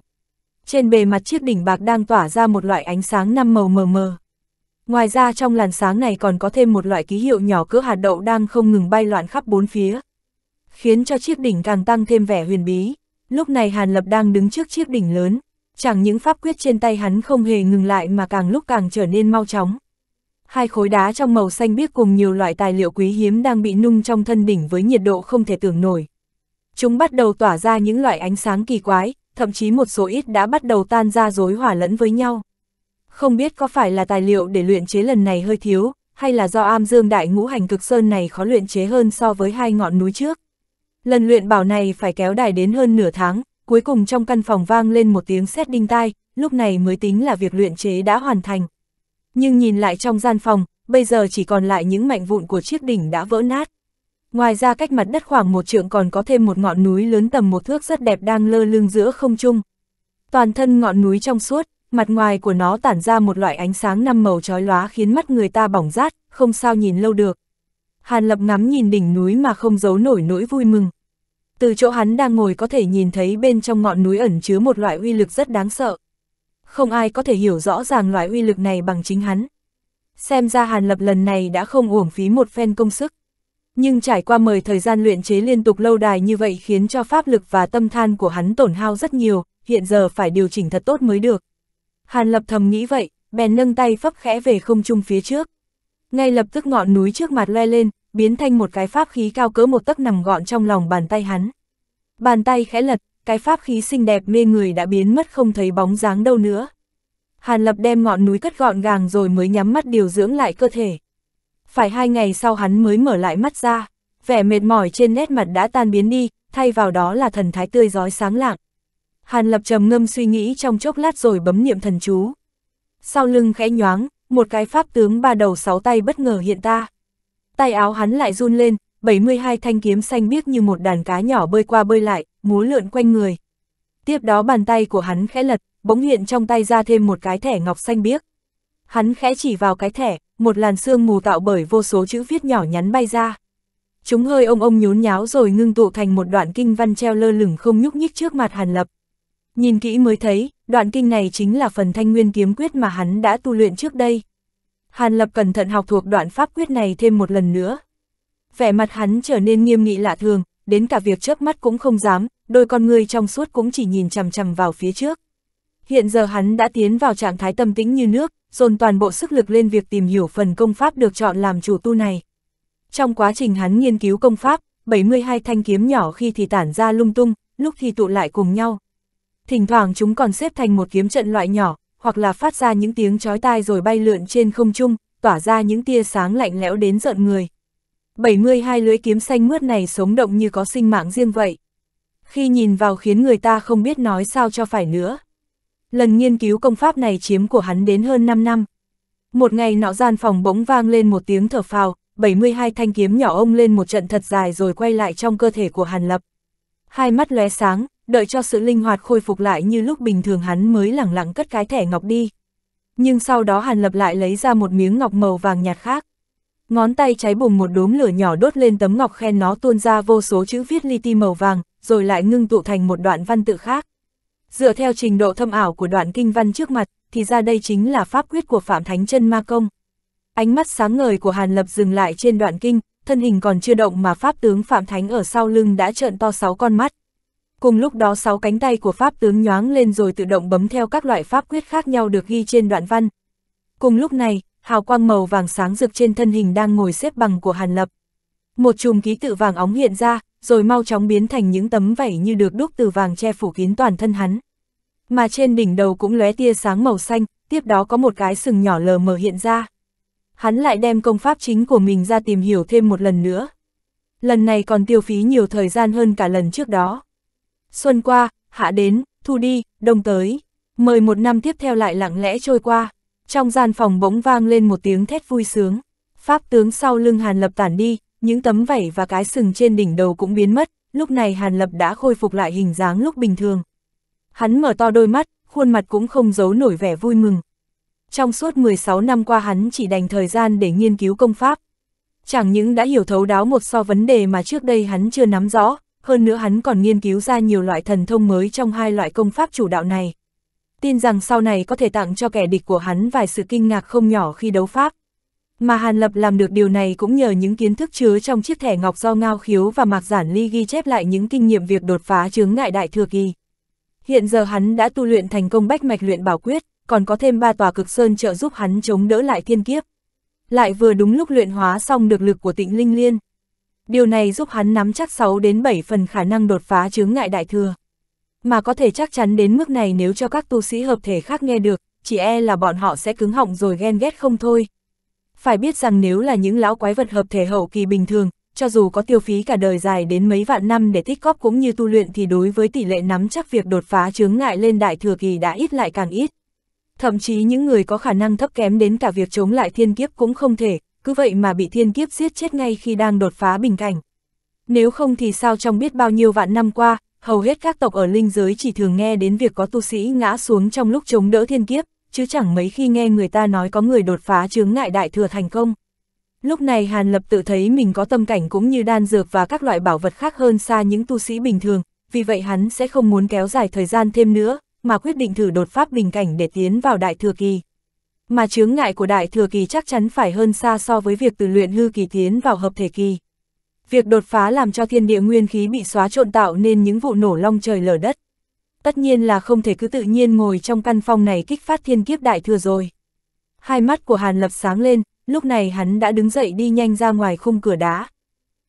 Trên bề mặt chiếc đỉnh bạc đang tỏa ra một loại ánh sáng năm màu mờ mờ. Ngoài ra trong làn sáng này còn có thêm một loại ký hiệu nhỏ cỡ hạt đậu đang không ngừng bay loạn khắp bốn phía, khiến cho chiếc đỉnh càng tăng thêm vẻ huyền bí. Lúc này Hàn Lập đang đứng trước chiếc đỉnh lớn, chẳng những pháp quyết trên tay hắn không hề ngừng lại mà càng lúc càng trở nên mau chóng. Hai khối đá trong màu xanh biếc cùng nhiều loại tài liệu quý hiếm đang bị nung trong thân đỉnh với nhiệt độ không thể tưởng nổi. Chúng bắt đầu tỏa ra những loại ánh sáng kỳ quái, thậm chí một số ít đã bắt đầu tan ra rối hỏa lẫn với nhau. Không biết có phải là tài liệu để luyện chế lần này hơi thiếu, hay là do am dương đại ngũ hành cực sơn này khó luyện chế hơn so với hai ngọn núi trước. Lần luyện bảo này phải kéo đài đến hơn nửa tháng, cuối cùng trong căn phòng vang lên một tiếng sét đinh tai, lúc này mới tính là việc luyện chế đã hoàn thành. Nhưng nhìn lại trong gian phòng, bây giờ chỉ còn lại những mảnh vụn của chiếc đỉnh đã vỡ nát. Ngoài ra cách mặt đất khoảng một trượng còn có thêm một ngọn núi lớn tầm một thước rất đẹp đang lơ lưng giữa không trung. Toàn thân ngọn núi trong suốt, mặt ngoài của nó tản ra một loại ánh sáng năm màu chói lóa khiến mắt người ta bỏng rát, không sao nhìn lâu được. Hàn Lập ngắm nhìn đỉnh núi mà không giấu nổi nỗi vui mừng từ chỗ hắn đang ngồi có thể nhìn thấy bên trong ngọn núi ẩn chứa một loại uy lực rất đáng sợ. Không ai có thể hiểu rõ ràng loại uy lực này bằng chính hắn. Xem ra Hàn Lập lần này đã không uổng phí một phen công sức. Nhưng trải qua mời thời gian luyện chế liên tục lâu đài như vậy khiến cho pháp lực và tâm than của hắn tổn hao rất nhiều, hiện giờ phải điều chỉnh thật tốt mới được. Hàn Lập thầm nghĩ vậy, bèn nâng tay phấp khẽ về không trung phía trước. Ngay lập tức ngọn núi trước mặt le lên, biến thành một cái pháp khí cao cỡ một tấc nằm gọn trong lòng bàn tay hắn. Bàn tay khẽ lật, cái pháp khí xinh đẹp mê người đã biến mất không thấy bóng dáng đâu nữa. Hàn Lập đem ngọn núi cất gọn gàng rồi mới nhắm mắt điều dưỡng lại cơ thể. Phải hai ngày sau hắn mới mở lại mắt ra, vẻ mệt mỏi trên nét mặt đã tan biến đi, thay vào đó là thần thái tươi giói sáng lạng. Hàn Lập trầm ngâm suy nghĩ trong chốc lát rồi bấm niệm thần chú. Sau lưng khẽ nhoáng, một cái pháp tướng ba đầu sáu tay bất ngờ hiện ta. Tay áo hắn lại run lên, 72 thanh kiếm xanh biếc như một đàn cá nhỏ bơi qua bơi lại, múa lượn quanh người. Tiếp đó bàn tay của hắn khẽ lật, bỗng hiện trong tay ra thêm một cái thẻ ngọc xanh biếc. Hắn khẽ chỉ vào cái thẻ, một làn sương mù tạo bởi vô số chữ viết nhỏ nhắn bay ra. Chúng hơi ông ông nhốn nháo rồi ngưng tụ thành một đoạn kinh văn treo lơ lửng không nhúc nhích trước mặt Hàn Lập. Nhìn kỹ mới thấy, đoạn kinh này chính là phần thanh nguyên kiếm quyết mà hắn đã tu luyện trước đây. Hàn Lập cẩn thận học thuộc đoạn pháp quyết này thêm một lần nữa. Vẻ mặt hắn trở nên nghiêm nghị lạ thường, đến cả việc chớp mắt cũng không dám, đôi con người trong suốt cũng chỉ nhìn chằm chằm vào phía trước. Hiện giờ hắn đã tiến vào trạng thái tâm tĩnh như nước, dồn toàn bộ sức lực lên việc tìm hiểu phần công pháp được chọn làm chủ tu này. Trong quá trình hắn nghiên cứu công pháp, 72 thanh kiếm nhỏ khi thì tản ra lung tung, lúc thì tụ lại cùng nhau, thỉnh thoảng chúng còn xếp thành một kiếm trận loại nhỏ, hoặc là phát ra những tiếng chói tai rồi bay lượn trên không trung, tỏa ra những tia sáng lạnh lẽo đến giận người. 72 lưỡi kiếm xanh mướt này sống động như có sinh mạng riêng vậy. Khi nhìn vào khiến người ta không biết nói sao cho phải nữa. Lần nghiên cứu công pháp này chiếm của hắn đến hơn 5 năm. Một ngày nọ gian phòng bỗng vang lên một tiếng thở phào, 72 thanh kiếm nhỏ ông lên một trận thật dài rồi quay lại trong cơ thể của Hàn Lập. Hai mắt lóe sáng, đợi cho sự linh hoạt khôi phục lại như lúc bình thường hắn mới lẳng lặng cất cái thẻ ngọc đi. Nhưng sau đó Hàn Lập lại lấy ra một miếng ngọc màu vàng nhạt khác. Ngón tay cháy bùng một đốm lửa nhỏ đốt lên tấm ngọc khen nó tuôn ra vô số chữ viết li ti màu vàng, rồi lại ngưng tụ thành một đoạn văn tự khác. Dựa theo trình độ thâm ảo của đoạn kinh văn trước mặt, thì ra đây chính là pháp quyết của Phạm Thánh Chân Ma Công. Ánh mắt sáng ngời của Hàn Lập dừng lại trên đoạn kinh, thân hình còn chưa động mà pháp tướng Phạm Thánh ở sau lưng đã trợn to sáu con mắt, Cùng lúc đó sáu cánh tay của pháp tướng nhoáng lên rồi tự động bấm theo các loại pháp quyết khác nhau được ghi trên đoạn văn. Cùng lúc này, hào quang màu vàng sáng rực trên thân hình đang ngồi xếp bằng của Hàn Lập. Một chùm ký tự vàng óng hiện ra, rồi mau chóng biến thành những tấm vảy như được đúc từ vàng che phủ kín toàn thân hắn. Mà trên đỉnh đầu cũng lóe tia sáng màu xanh, tiếp đó có một cái sừng nhỏ lờ mờ hiện ra. Hắn lại đem công pháp chính của mình ra tìm hiểu thêm một lần nữa. Lần này còn tiêu phí nhiều thời gian hơn cả lần trước đó. Xuân qua, hạ đến, thu đi, đông tới. Mời một năm tiếp theo lại lặng lẽ trôi qua. Trong gian phòng bỗng vang lên một tiếng thét vui sướng. Pháp tướng sau lưng Hàn Lập tản đi, những tấm vảy và cái sừng trên đỉnh đầu cũng biến mất, lúc này Hàn Lập đã khôi phục lại hình dáng lúc bình thường. Hắn mở to đôi mắt, khuôn mặt cũng không giấu nổi vẻ vui mừng. Trong suốt 16 năm qua hắn chỉ dành thời gian để nghiên cứu công pháp. Chẳng những đã hiểu thấu đáo một so vấn đề mà trước đây hắn chưa nắm rõ, hơn nữa hắn còn nghiên cứu ra nhiều loại thần thông mới trong hai loại công pháp chủ đạo này. Tin rằng sau này có thể tặng cho kẻ địch của hắn vài sự kinh ngạc không nhỏ khi đấu pháp. Mà Hàn Lập làm được điều này cũng nhờ những kiến thức chứa trong chiếc thẻ ngọc do Ngao Khiếu và Mạc Giản Ly ghi chép lại những kinh nghiệm việc đột phá chướng ngại đại thừa kỳ. Hiện giờ hắn đã tu luyện thành công bách mạch luyện bảo quyết, còn có thêm ba tòa cực sơn trợ giúp hắn chống đỡ lại thiên kiếp. Lại vừa đúng lúc luyện hóa xong được lực của tịnh linh liên điều này giúp hắn nắm chắc 6 đến 7 phần khả năng đột phá chướng ngại đại thừa. Mà có thể chắc chắn đến mức này nếu cho các tu sĩ hợp thể khác nghe được, chỉ e là bọn họ sẽ cứng họng rồi ghen ghét không thôi. Phải biết rằng nếu là những lão quái vật hợp thể hậu kỳ bình thường, cho dù có tiêu phí cả đời dài đến mấy vạn năm để tích cóp cũng như tu luyện thì đối với tỷ lệ nắm chắc việc đột phá chướng ngại lên đại thừa kỳ đã ít lại càng ít. Thậm chí những người có khả năng thấp kém đến cả việc chống lại thiên kiếp cũng không thể, cứ vậy mà bị thiên kiếp giết chết ngay khi đang đột phá bình cảnh. Nếu không thì sao trong biết bao nhiêu vạn năm qua, hầu hết các tộc ở linh giới chỉ thường nghe đến việc có tu sĩ ngã xuống trong lúc chống đỡ thiên kiếp, chứ chẳng mấy khi nghe người ta nói có người đột phá chướng ngại đại thừa thành công. Lúc này Hàn Lập tự thấy mình có tâm cảnh cũng như đan dược và các loại bảo vật khác hơn xa những tu sĩ bình thường, vì vậy hắn sẽ không muốn kéo dài thời gian thêm nữa, mà quyết định thử đột phá bình cảnh để tiến vào đại thừa kỳ mà chướng ngại của đại thừa kỳ chắc chắn phải hơn xa so với việc từ luyện hư kỳ tiến vào hợp thể kỳ. Việc đột phá làm cho thiên địa nguyên khí bị xóa trộn tạo nên những vụ nổ long trời lở đất. Tất nhiên là không thể cứ tự nhiên ngồi trong căn phòng này kích phát thiên kiếp đại thừa rồi. Hai mắt của Hàn Lập sáng lên, lúc này hắn đã đứng dậy đi nhanh ra ngoài khung cửa đá.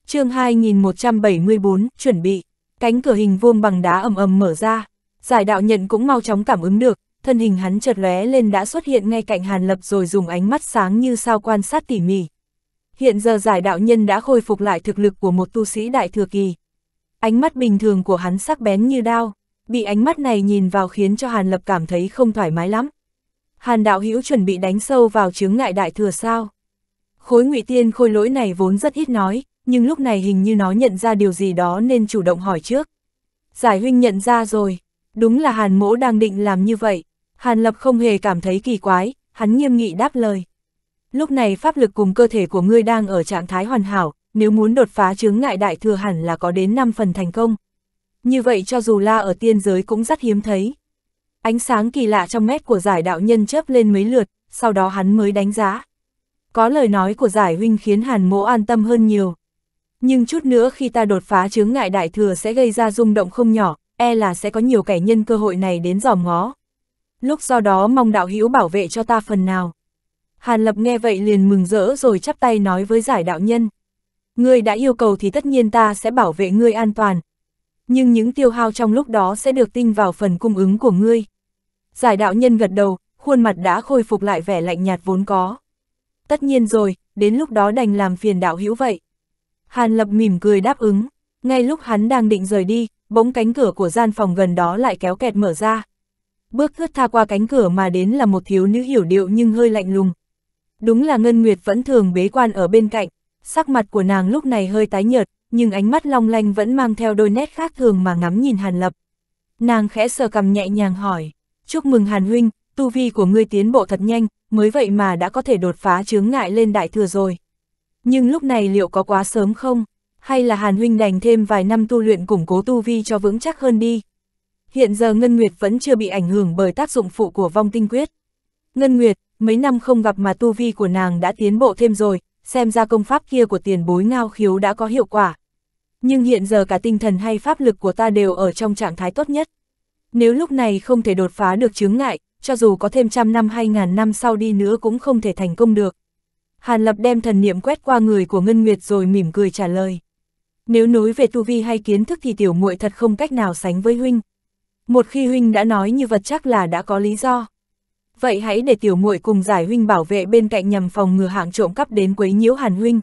chương 2174, chuẩn bị, cánh cửa hình vuông bằng đá ầm ầm mở ra, giải đạo nhận cũng mau chóng cảm ứng được, thân hình hắn chợt lóe lên đã xuất hiện ngay cạnh Hàn Lập rồi dùng ánh mắt sáng như sao quan sát tỉ mỉ. Hiện giờ giải đạo nhân đã khôi phục lại thực lực của một tu sĩ đại thừa kỳ. Ánh mắt bình thường của hắn sắc bén như đao, bị ánh mắt này nhìn vào khiến cho Hàn Lập cảm thấy không thoải mái lắm. Hàn đạo hữu chuẩn bị đánh sâu vào chướng ngại đại thừa sao? Khối ngụy tiên khôi lỗi này vốn rất ít nói, nhưng lúc này hình như nó nhận ra điều gì đó nên chủ động hỏi trước. Giải huynh nhận ra rồi, đúng là Hàn mỗ đang định làm như vậy, Hàn Lập không hề cảm thấy kỳ quái, hắn nghiêm nghị đáp lời. Lúc này pháp lực cùng cơ thể của ngươi đang ở trạng thái hoàn hảo, nếu muốn đột phá chướng ngại đại thừa hẳn là có đến 5 phần thành công. Như vậy cho dù la ở tiên giới cũng rất hiếm thấy. Ánh sáng kỳ lạ trong mét của giải đạo nhân chớp lên mấy lượt, sau đó hắn mới đánh giá. Có lời nói của giải huynh khiến hàn mỗ an tâm hơn nhiều. Nhưng chút nữa khi ta đột phá chướng ngại đại thừa sẽ gây ra rung động không nhỏ, e là sẽ có nhiều kẻ nhân cơ hội này đến giòm ngó lúc do đó mong đạo hữu bảo vệ cho ta phần nào. Hàn Lập nghe vậy liền mừng rỡ rồi chắp tay nói với giải đạo nhân. Ngươi đã yêu cầu thì tất nhiên ta sẽ bảo vệ ngươi an toàn. Nhưng những tiêu hao trong lúc đó sẽ được tinh vào phần cung ứng của ngươi. Giải đạo nhân gật đầu, khuôn mặt đã khôi phục lại vẻ lạnh nhạt vốn có. Tất nhiên rồi, đến lúc đó đành làm phiền đạo hữu vậy. Hàn Lập mỉm cười đáp ứng, ngay lúc hắn đang định rời đi, bỗng cánh cửa của gian phòng gần đó lại kéo kẹt mở ra. Bước thướt tha qua cánh cửa mà đến là một thiếu nữ hiểu điệu nhưng hơi lạnh lùng. Đúng là Ngân Nguyệt vẫn thường bế quan ở bên cạnh, sắc mặt của nàng lúc này hơi tái nhợt, nhưng ánh mắt long lanh vẫn mang theo đôi nét khác thường mà ngắm nhìn Hàn Lập. Nàng khẽ sờ cầm nhẹ nhàng hỏi, chúc mừng Hàn Huynh, tu vi của ngươi tiến bộ thật nhanh, mới vậy mà đã có thể đột phá chướng ngại lên đại thừa rồi. Nhưng lúc này liệu có quá sớm không? Hay là Hàn Huynh đành thêm vài năm tu luyện củng cố tu vi cho vững chắc hơn đi? Hiện giờ Ngân Nguyệt vẫn chưa bị ảnh hưởng bởi tác dụng phụ của vong tinh quyết. Ngân Nguyệt, mấy năm không gặp mà tu vi của nàng đã tiến bộ thêm rồi, xem ra công pháp kia của tiền bối ngao khiếu đã có hiệu quả. Nhưng hiện giờ cả tinh thần hay pháp lực của ta đều ở trong trạng thái tốt nhất. Nếu lúc này không thể đột phá được chướng ngại, cho dù có thêm trăm năm hay ngàn năm sau đi nữa cũng không thể thành công được. Hàn Lập đem thần niệm quét qua người của Ngân Nguyệt rồi mỉm cười trả lời. Nếu nối về tu vi hay kiến thức thì tiểu muội thật không cách nào sánh với huynh. Một khi huynh đã nói như vật chắc là đã có lý do. Vậy hãy để tiểu muội cùng giải huynh bảo vệ bên cạnh nhằm phòng ngừa hạng trộm cắp đến quấy nhiễu Hàn huynh.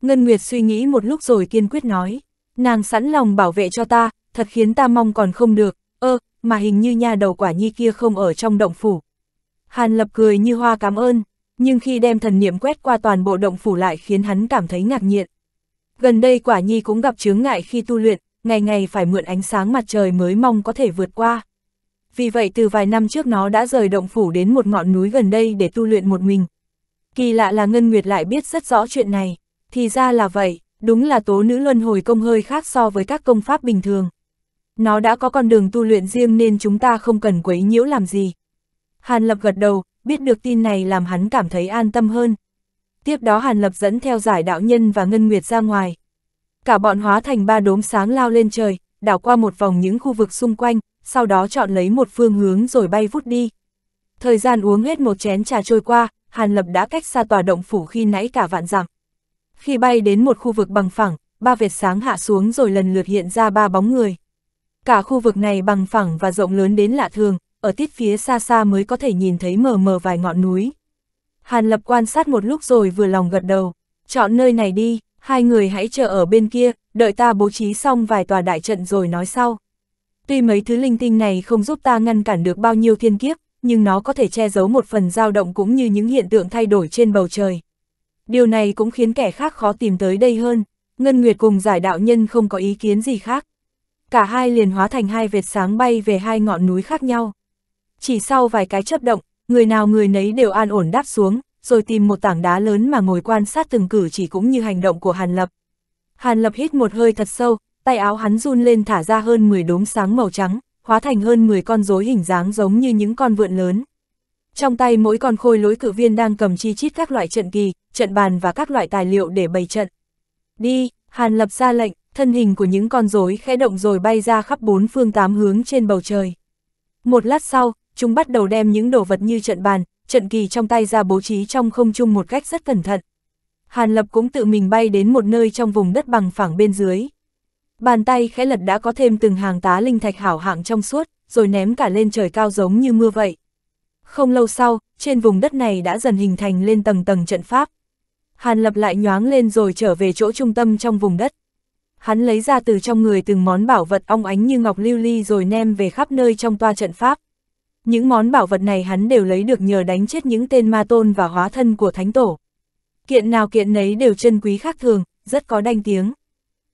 Ngân Nguyệt suy nghĩ một lúc rồi kiên quyết nói, nàng sẵn lòng bảo vệ cho ta, thật khiến ta mong còn không được, ơ, mà hình như nha đầu quả nhi kia không ở trong động phủ. Hàn lập cười như hoa cảm ơn, nhưng khi đem thần niệm quét qua toàn bộ động phủ lại khiến hắn cảm thấy ngạc nhiên. Gần đây quả nhi cũng gặp chướng ngại khi tu luyện, ngày ngày phải mượn ánh sáng mặt trời mới mong có thể vượt qua. Vì vậy từ vài năm trước nó đã rời động phủ đến một ngọn núi gần đây để tu luyện một mình. Kỳ lạ là Ngân Nguyệt lại biết rất rõ chuyện này, thì ra là vậy, đúng là tố nữ luân hồi công hơi khác so với các công pháp bình thường. Nó đã có con đường tu luyện riêng nên chúng ta không cần quấy nhiễu làm gì. Hàn Lập gật đầu, biết được tin này làm hắn cảm thấy an tâm hơn. Tiếp đó Hàn Lập dẫn theo giải đạo nhân và Ngân Nguyệt ra ngoài, Cả bọn hóa thành ba đốm sáng lao lên trời, đảo qua một vòng những khu vực xung quanh, sau đó chọn lấy một phương hướng rồi bay vút đi. Thời gian uống hết một chén trà trôi qua, Hàn Lập đã cách xa tòa động phủ khi nãy cả vạn dặm. Khi bay đến một khu vực bằng phẳng, ba vệt sáng hạ xuống rồi lần lượt hiện ra ba bóng người. Cả khu vực này bằng phẳng và rộng lớn đến lạ thường, ở tiết phía xa xa mới có thể nhìn thấy mờ mờ vài ngọn núi. Hàn Lập quan sát một lúc rồi vừa lòng gật đầu, chọn nơi này đi, hai người hãy chờ ở bên kia, đợi ta bố trí xong vài tòa đại trận rồi nói sau. Tuy mấy thứ linh tinh này không giúp ta ngăn cản được bao nhiêu thiên kiếp, nhưng nó có thể che giấu một phần dao động cũng như những hiện tượng thay đổi trên bầu trời. Điều này cũng khiến kẻ khác khó tìm tới đây hơn, Ngân Nguyệt cùng giải đạo nhân không có ý kiến gì khác. Cả hai liền hóa thành hai vệt sáng bay về hai ngọn núi khác nhau. Chỉ sau vài cái chấp động, người nào người nấy đều an ổn đáp xuống, rồi tìm một tảng đá lớn mà ngồi quan sát từng cử chỉ cũng như hành động của Hàn Lập. Hàn Lập hít một hơi thật sâu, tay áo hắn run lên thả ra hơn 10 đốm sáng màu trắng, hóa thành hơn 10 con rối hình dáng giống như những con vượn lớn. Trong tay mỗi con khôi lối cự viên đang cầm chi chít các loại trận kỳ, trận bàn và các loại tài liệu để bày trận. Đi, Hàn Lập ra lệnh, thân hình của những con rối khẽ động rồi bay ra khắp bốn phương tám hướng trên bầu trời. Một lát sau, chúng bắt đầu đem những đồ vật như trận bàn, trận kỳ trong tay ra bố trí trong không trung một cách rất cẩn thận. Hàn Lập cũng tự mình bay đến một nơi trong vùng đất bằng phẳng bên dưới. Bàn tay khẽ lật đã có thêm từng hàng tá linh thạch hảo hạng trong suốt, rồi ném cả lên trời cao giống như mưa vậy. Không lâu sau, trên vùng đất này đã dần hình thành lên tầng tầng trận pháp. Hàn Lập lại nhoáng lên rồi trở về chỗ trung tâm trong vùng đất. Hắn lấy ra từ trong người từng món bảo vật ong ánh như ngọc lưu ly li rồi ném về khắp nơi trong toa trận pháp. Những món bảo vật này hắn đều lấy được nhờ đánh chết những tên ma tôn và hóa thân của thánh tổ. Kiện nào kiện nấy đều chân quý khác thường, rất có danh tiếng.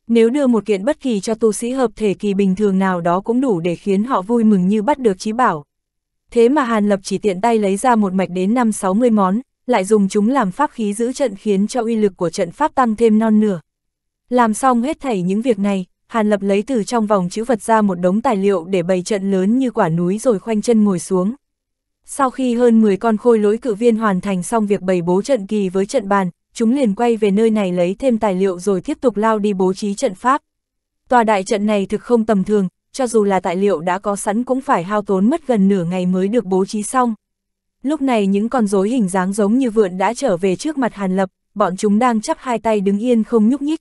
Nếu đưa một kiện bất kỳ cho tu sĩ hợp thể kỳ bình thường nào đó cũng đủ để khiến họ vui mừng như bắt được trí bảo. Thế mà Hàn Lập chỉ tiện tay lấy ra một mạch đến 5-60 món, lại dùng chúng làm pháp khí giữ trận khiến cho uy lực của trận pháp tăng thêm non nửa. Làm xong hết thảy những việc này, Hàn Lập lấy từ trong vòng chữ vật ra một đống tài liệu để bày trận lớn như quả núi rồi khoanh chân ngồi xuống. Sau khi hơn 10 con khôi lỗi cự viên hoàn thành xong việc bày bố trận kỳ với trận bàn, chúng liền quay về nơi này lấy thêm tài liệu rồi tiếp tục lao đi bố trí trận pháp. Tòa đại trận này thực không tầm thường, cho dù là tài liệu đã có sẵn cũng phải hao tốn mất gần nửa ngày mới được bố trí xong. Lúc này những con rối hình dáng giống như vượn đã trở về trước mặt Hàn Lập, bọn chúng đang chắp hai tay đứng yên không nhúc nhích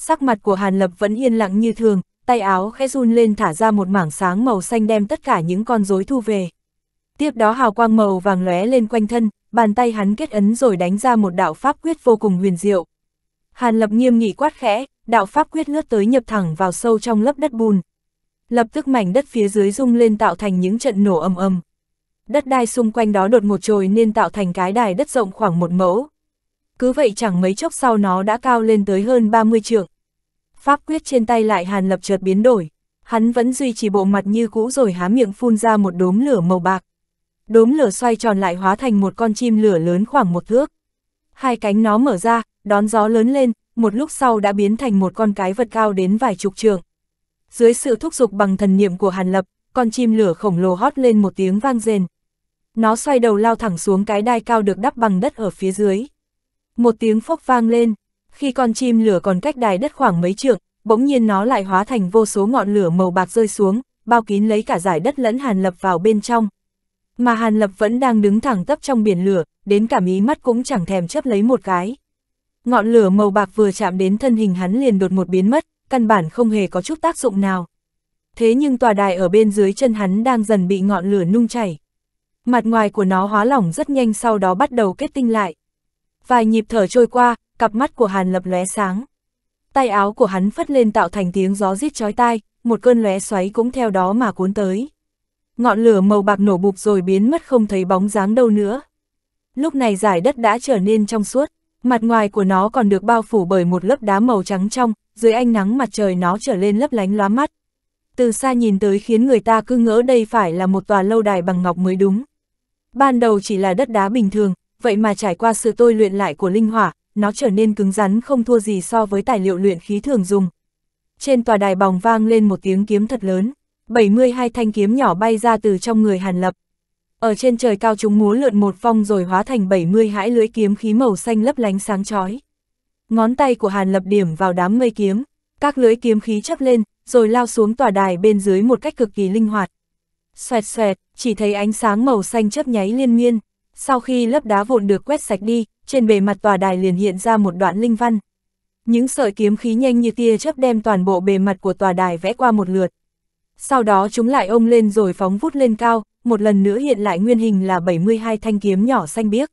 sắc mặt của Hàn Lập vẫn yên lặng như thường, tay áo khẽ run lên thả ra một mảng sáng màu xanh đem tất cả những con rối thu về. Tiếp đó hào quang màu vàng lóe lên quanh thân, bàn tay hắn kết ấn rồi đánh ra một đạo pháp quyết vô cùng huyền diệu. Hàn Lập nghiêm nghị quát khẽ, đạo pháp quyết lướt tới nhập thẳng vào sâu trong lớp đất bùn. Lập tức mảnh đất phía dưới rung lên tạo thành những trận nổ ầm ầm. Đất đai xung quanh đó đột ngột trồi nên tạo thành cái đài đất rộng khoảng một mẫu, cứ vậy chẳng mấy chốc sau nó đã cao lên tới hơn 30 trượng. Pháp quyết trên tay lại hàn lập chợt biến đổi, hắn vẫn duy trì bộ mặt như cũ rồi há miệng phun ra một đốm lửa màu bạc. Đốm lửa xoay tròn lại hóa thành một con chim lửa lớn khoảng một thước. Hai cánh nó mở ra, đón gió lớn lên, một lúc sau đã biến thành một con cái vật cao đến vài chục trường. Dưới sự thúc giục bằng thần niệm của Hàn Lập, con chim lửa khổng lồ hót lên một tiếng vang rền. Nó xoay đầu lao thẳng xuống cái đai cao được đắp bằng đất ở phía dưới. Một tiếng phốc vang lên, khi con chim lửa còn cách đài đất khoảng mấy trượng, bỗng nhiên nó lại hóa thành vô số ngọn lửa màu bạc rơi xuống, bao kín lấy cả giải đất lẫn Hàn Lập vào bên trong. Mà Hàn Lập vẫn đang đứng thẳng tấp trong biển lửa, đến cả mí mắt cũng chẳng thèm chấp lấy một cái. Ngọn lửa màu bạc vừa chạm đến thân hình hắn liền đột một biến mất, căn bản không hề có chút tác dụng nào. Thế nhưng tòa đài ở bên dưới chân hắn đang dần bị ngọn lửa nung chảy. Mặt ngoài của nó hóa lỏng rất nhanh sau đó bắt đầu kết tinh lại, Vài nhịp thở trôi qua, cặp mắt của Hàn Lập lóe sáng. Tay áo của hắn phất lên tạo thành tiếng gió rít chói tai, một cơn lóe xoáy cũng theo đó mà cuốn tới. Ngọn lửa màu bạc nổ bục rồi biến mất không thấy bóng dáng đâu nữa. Lúc này giải đất đã trở nên trong suốt, mặt ngoài của nó còn được bao phủ bởi một lớp đá màu trắng trong, dưới ánh nắng mặt trời nó trở lên lấp lánh lóa mắt. Từ xa nhìn tới khiến người ta cứ ngỡ đây phải là một tòa lâu đài bằng ngọc mới đúng. Ban đầu chỉ là đất đá bình thường, vậy mà trải qua sự tôi luyện lại của linh hỏa, nó trở nên cứng rắn không thua gì so với tài liệu luyện khí thường dùng. Trên tòa đài bòng vang lên một tiếng kiếm thật lớn, 72 thanh kiếm nhỏ bay ra từ trong người Hàn Lập. Ở trên trời cao chúng múa lượn một vòng rồi hóa thành 70 hãi lưỡi kiếm khí màu xanh lấp lánh sáng chói. Ngón tay của Hàn Lập điểm vào đám mây kiếm, các lưỡi kiếm khí chấp lên, rồi lao xuống tòa đài bên dưới một cách cực kỳ linh hoạt. Xoẹt xoẹt, chỉ thấy ánh sáng màu xanh chớp nháy liên miên, sau khi lớp đá vụn được quét sạch đi, trên bề mặt tòa đài liền hiện ra một đoạn linh văn. Những sợi kiếm khí nhanh như tia chớp đem toàn bộ bề mặt của tòa đài vẽ qua một lượt. Sau đó chúng lại ôm lên rồi phóng vút lên cao, một lần nữa hiện lại nguyên hình là 72 thanh kiếm nhỏ xanh biếc.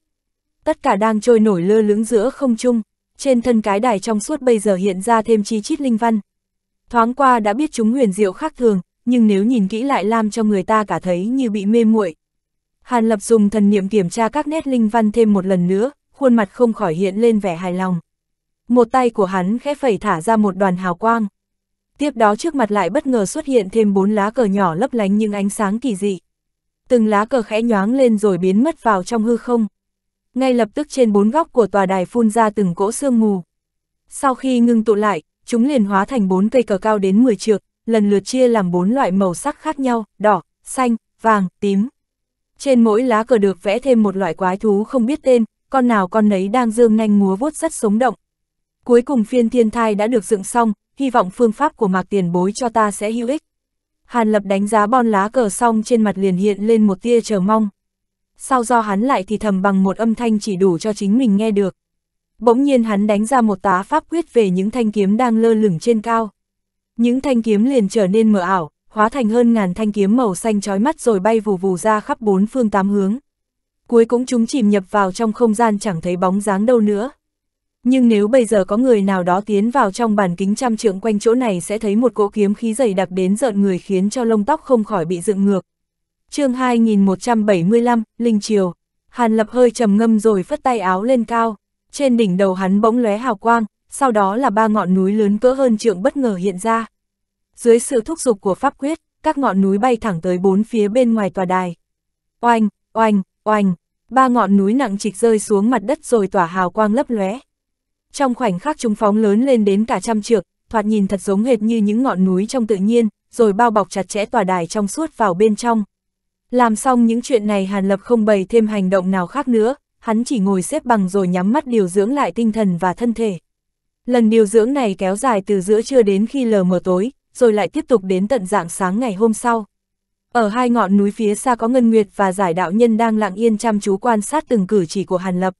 Tất cả đang trôi nổi lơ lửng giữa không trung, trên thân cái đài trong suốt bây giờ hiện ra thêm chi chít linh văn. Thoáng qua đã biết chúng huyền diệu khác thường, nhưng nếu nhìn kỹ lại làm cho người ta cả thấy như bị mê muội, Hàn Lập dùng thần niệm kiểm tra các nét linh văn thêm một lần nữa, khuôn mặt không khỏi hiện lên vẻ hài lòng. Một tay của hắn khẽ phẩy thả ra một đoàn hào quang. Tiếp đó trước mặt lại bất ngờ xuất hiện thêm bốn lá cờ nhỏ lấp lánh những ánh sáng kỳ dị. Từng lá cờ khẽ nhoáng lên rồi biến mất vào trong hư không. Ngay lập tức trên bốn góc của tòa đài phun ra từng cỗ sương mù. Sau khi ngưng tụ lại, chúng liền hóa thành bốn cây cờ cao đến 10 trượng, lần lượt chia làm bốn loại màu sắc khác nhau, đỏ, xanh, vàng, tím. Trên mỗi lá cờ được vẽ thêm một loại quái thú không biết tên, con nào con nấy đang dương nhanh múa vuốt rất sống động. Cuối cùng phiên thiên thai đã được dựng xong, hy vọng phương pháp của mạc tiền bối cho ta sẽ hữu ích. Hàn Lập đánh giá bon lá cờ xong trên mặt liền hiện lên một tia chờ mong. Sau do hắn lại thì thầm bằng một âm thanh chỉ đủ cho chính mình nghe được. Bỗng nhiên hắn đánh ra một tá pháp quyết về những thanh kiếm đang lơ lửng trên cao. Những thanh kiếm liền trở nên mờ ảo, hóa thành hơn ngàn thanh kiếm màu xanh chói mắt rồi bay vù vù ra khắp bốn phương tám hướng. Cuối cũng chúng chìm nhập vào trong không gian chẳng thấy bóng dáng đâu nữa. Nhưng nếu bây giờ có người nào đó tiến vào trong bản kính trăm trượng quanh chỗ này sẽ thấy một cỗ kiếm khí dày đặc đến rợn người khiến cho lông tóc không khỏi bị dựng ngược. chương 2175, Linh Triều. Hàn Lập hơi trầm ngâm rồi phất tay áo lên cao. Trên đỉnh đầu hắn bỗng lóe hào quang, sau đó là ba ngọn núi lớn cỡ hơn trượng bất ngờ hiện ra dưới sự thúc giục của pháp quyết, các ngọn núi bay thẳng tới bốn phía bên ngoài tòa đài. Oanh, oanh, oanh, ba ngọn núi nặng trịch rơi xuống mặt đất rồi tỏa hào quang lấp lóe. Trong khoảnh khắc chúng phóng lớn lên đến cả trăm trượng, thoạt nhìn thật giống hệt như những ngọn núi trong tự nhiên, rồi bao bọc chặt chẽ tòa đài trong suốt vào bên trong. Làm xong những chuyện này Hàn Lập không bày thêm hành động nào khác nữa, hắn chỉ ngồi xếp bằng rồi nhắm mắt điều dưỡng lại tinh thần và thân thể. Lần điều dưỡng này kéo dài từ giữa trưa đến khi lờ mờ tối, rồi lại tiếp tục đến tận dạng sáng ngày hôm sau. Ở hai ngọn núi phía xa có Ngân Nguyệt và Giải Đạo Nhân đang lặng yên chăm chú quan sát từng cử chỉ của Hàn Lập.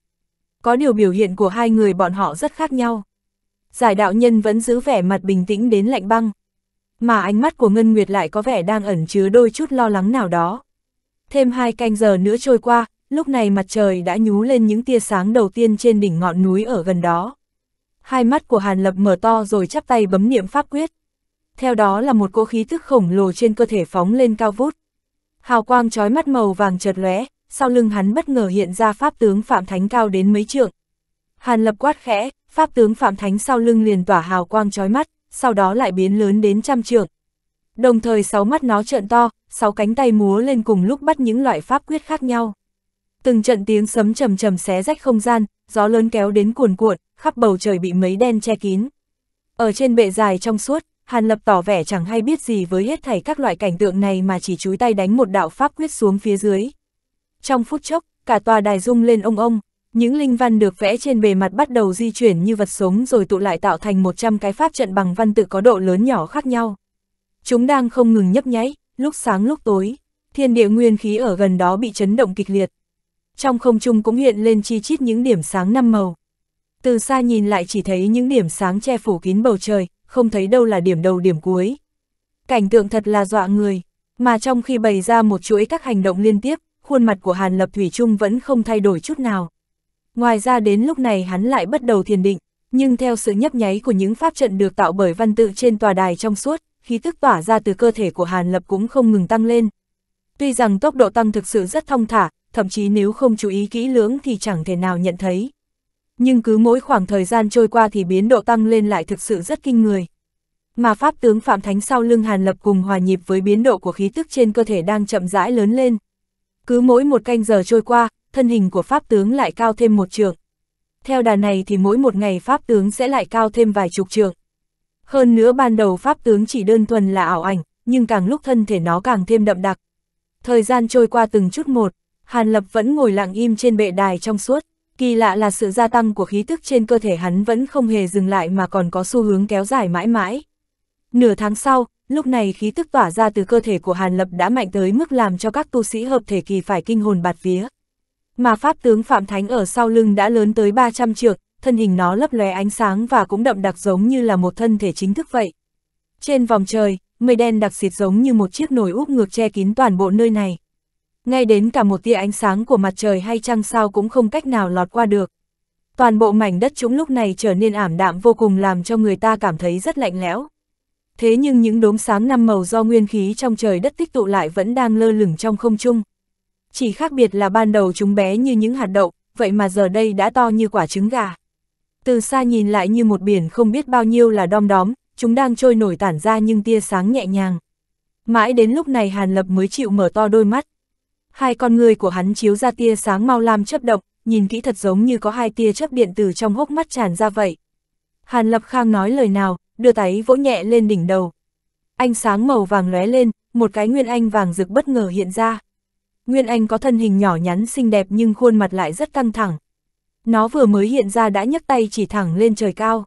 Có điều biểu hiện của hai người bọn họ rất khác nhau. Giải Đạo Nhân vẫn giữ vẻ mặt bình tĩnh đến lạnh băng. Mà ánh mắt của Ngân Nguyệt lại có vẻ đang ẩn chứa đôi chút lo lắng nào đó. Thêm hai canh giờ nữa trôi qua, lúc này mặt trời đã nhú lên những tia sáng đầu tiên trên đỉnh ngọn núi ở gần đó. Hai mắt của Hàn Lập mở to rồi chắp tay bấm niệm pháp quyết theo đó là một cỗ khí tức khổng lồ trên cơ thể phóng lên cao vút. Hào quang trói mắt màu vàng chợt lóe, sau lưng hắn bất ngờ hiện ra pháp tướng Phạm Thánh cao đến mấy trượng. Hàn Lập quát khẽ, pháp tướng Phạm Thánh sau lưng liền tỏa hào quang chói mắt, sau đó lại biến lớn đến trăm trượng. Đồng thời sáu mắt nó trợn to, sáu cánh tay múa lên cùng lúc bắt những loại pháp quyết khác nhau. Từng trận tiếng sấm trầm trầm xé rách không gian, gió lớn kéo đến cuồn cuộn, khắp bầu trời bị mấy đen che kín. Ở trên bệ dài trong suốt, Hàn Lập tỏ vẻ chẳng hay biết gì với hết thảy các loại cảnh tượng này mà chỉ chúi tay đánh một đạo pháp quyết xuống phía dưới. Trong phút chốc, cả tòa đài rung lên ông ông, những linh văn được vẽ trên bề mặt bắt đầu di chuyển như vật sống rồi tụ lại tạo thành 100 cái pháp trận bằng văn tự có độ lớn nhỏ khác nhau. Chúng đang không ngừng nhấp nháy, lúc sáng lúc tối, thiên địa nguyên khí ở gần đó bị chấn động kịch liệt. Trong không trung cũng hiện lên chi chít những điểm sáng năm màu. Từ xa nhìn lại chỉ thấy những điểm sáng che phủ kín bầu trời, không thấy đâu là điểm đầu điểm cuối. Cảnh tượng thật là dọa người, mà trong khi bày ra một chuỗi các hành động liên tiếp, khuôn mặt của Hàn Lập Thủy Trung vẫn không thay đổi chút nào. Ngoài ra đến lúc này hắn lại bắt đầu thiền định, nhưng theo sự nhấp nháy của những pháp trận được tạo bởi văn tự trên tòa đài trong suốt, khí tức tỏa ra từ cơ thể của Hàn Lập cũng không ngừng tăng lên. Tuy rằng tốc độ tăng thực sự rất thông thả, thậm chí nếu không chú ý kỹ lưỡng thì chẳng thể nào nhận thấy nhưng cứ mỗi khoảng thời gian trôi qua thì biến độ tăng lên lại thực sự rất kinh người. Mà pháp tướng Phạm Thánh sau lưng Hàn Lập cùng hòa nhịp với biến độ của khí tức trên cơ thể đang chậm rãi lớn lên. Cứ mỗi một canh giờ trôi qua, thân hình của pháp tướng lại cao thêm một trường. Theo đà này thì mỗi một ngày pháp tướng sẽ lại cao thêm vài chục trường. Hơn nữa ban đầu pháp tướng chỉ đơn thuần là ảo ảnh, nhưng càng lúc thân thể nó càng thêm đậm đặc. Thời gian trôi qua từng chút một, Hàn Lập vẫn ngồi lặng im trên bệ đài trong suốt. Kỳ lạ là sự gia tăng của khí tức trên cơ thể hắn vẫn không hề dừng lại mà còn có xu hướng kéo dài mãi mãi. Nửa tháng sau, lúc này khí tức tỏa ra từ cơ thể của Hàn Lập đã mạnh tới mức làm cho các tu sĩ hợp thể kỳ phải kinh hồn bạt vía. Mà pháp tướng Phạm Thánh ở sau lưng đã lớn tới 300 trượng, thân hình nó lấp lóe ánh sáng và cũng đậm đặc giống như là một thân thể chính thức vậy. Trên vòng trời, mây đen đặc xịt giống như một chiếc nồi úp ngược che kín toàn bộ nơi này ngay đến cả một tia ánh sáng của mặt trời hay trăng sao cũng không cách nào lọt qua được. Toàn bộ mảnh đất chúng lúc này trở nên ảm đạm vô cùng làm cho người ta cảm thấy rất lạnh lẽo. Thế nhưng những đốm sáng năm màu do nguyên khí trong trời đất tích tụ lại vẫn đang lơ lửng trong không trung. Chỉ khác biệt là ban đầu chúng bé như những hạt đậu, vậy mà giờ đây đã to như quả trứng gà. Từ xa nhìn lại như một biển không biết bao nhiêu là đom đóm, chúng đang trôi nổi tản ra nhưng tia sáng nhẹ nhàng. Mãi đến lúc này Hàn Lập mới chịu mở to đôi mắt hai con người của hắn chiếu ra tia sáng mau lam chấp động, nhìn kỹ thật giống như có hai tia chấp điện từ trong hốc mắt tràn ra vậy. Hàn Lập Khang nói lời nào, đưa tay vỗ nhẹ lên đỉnh đầu. Ánh sáng màu vàng lóe lên, một cái nguyên anh vàng rực bất ngờ hiện ra. Nguyên anh có thân hình nhỏ nhắn xinh đẹp nhưng khuôn mặt lại rất căng thẳng. Nó vừa mới hiện ra đã nhấc tay chỉ thẳng lên trời cao.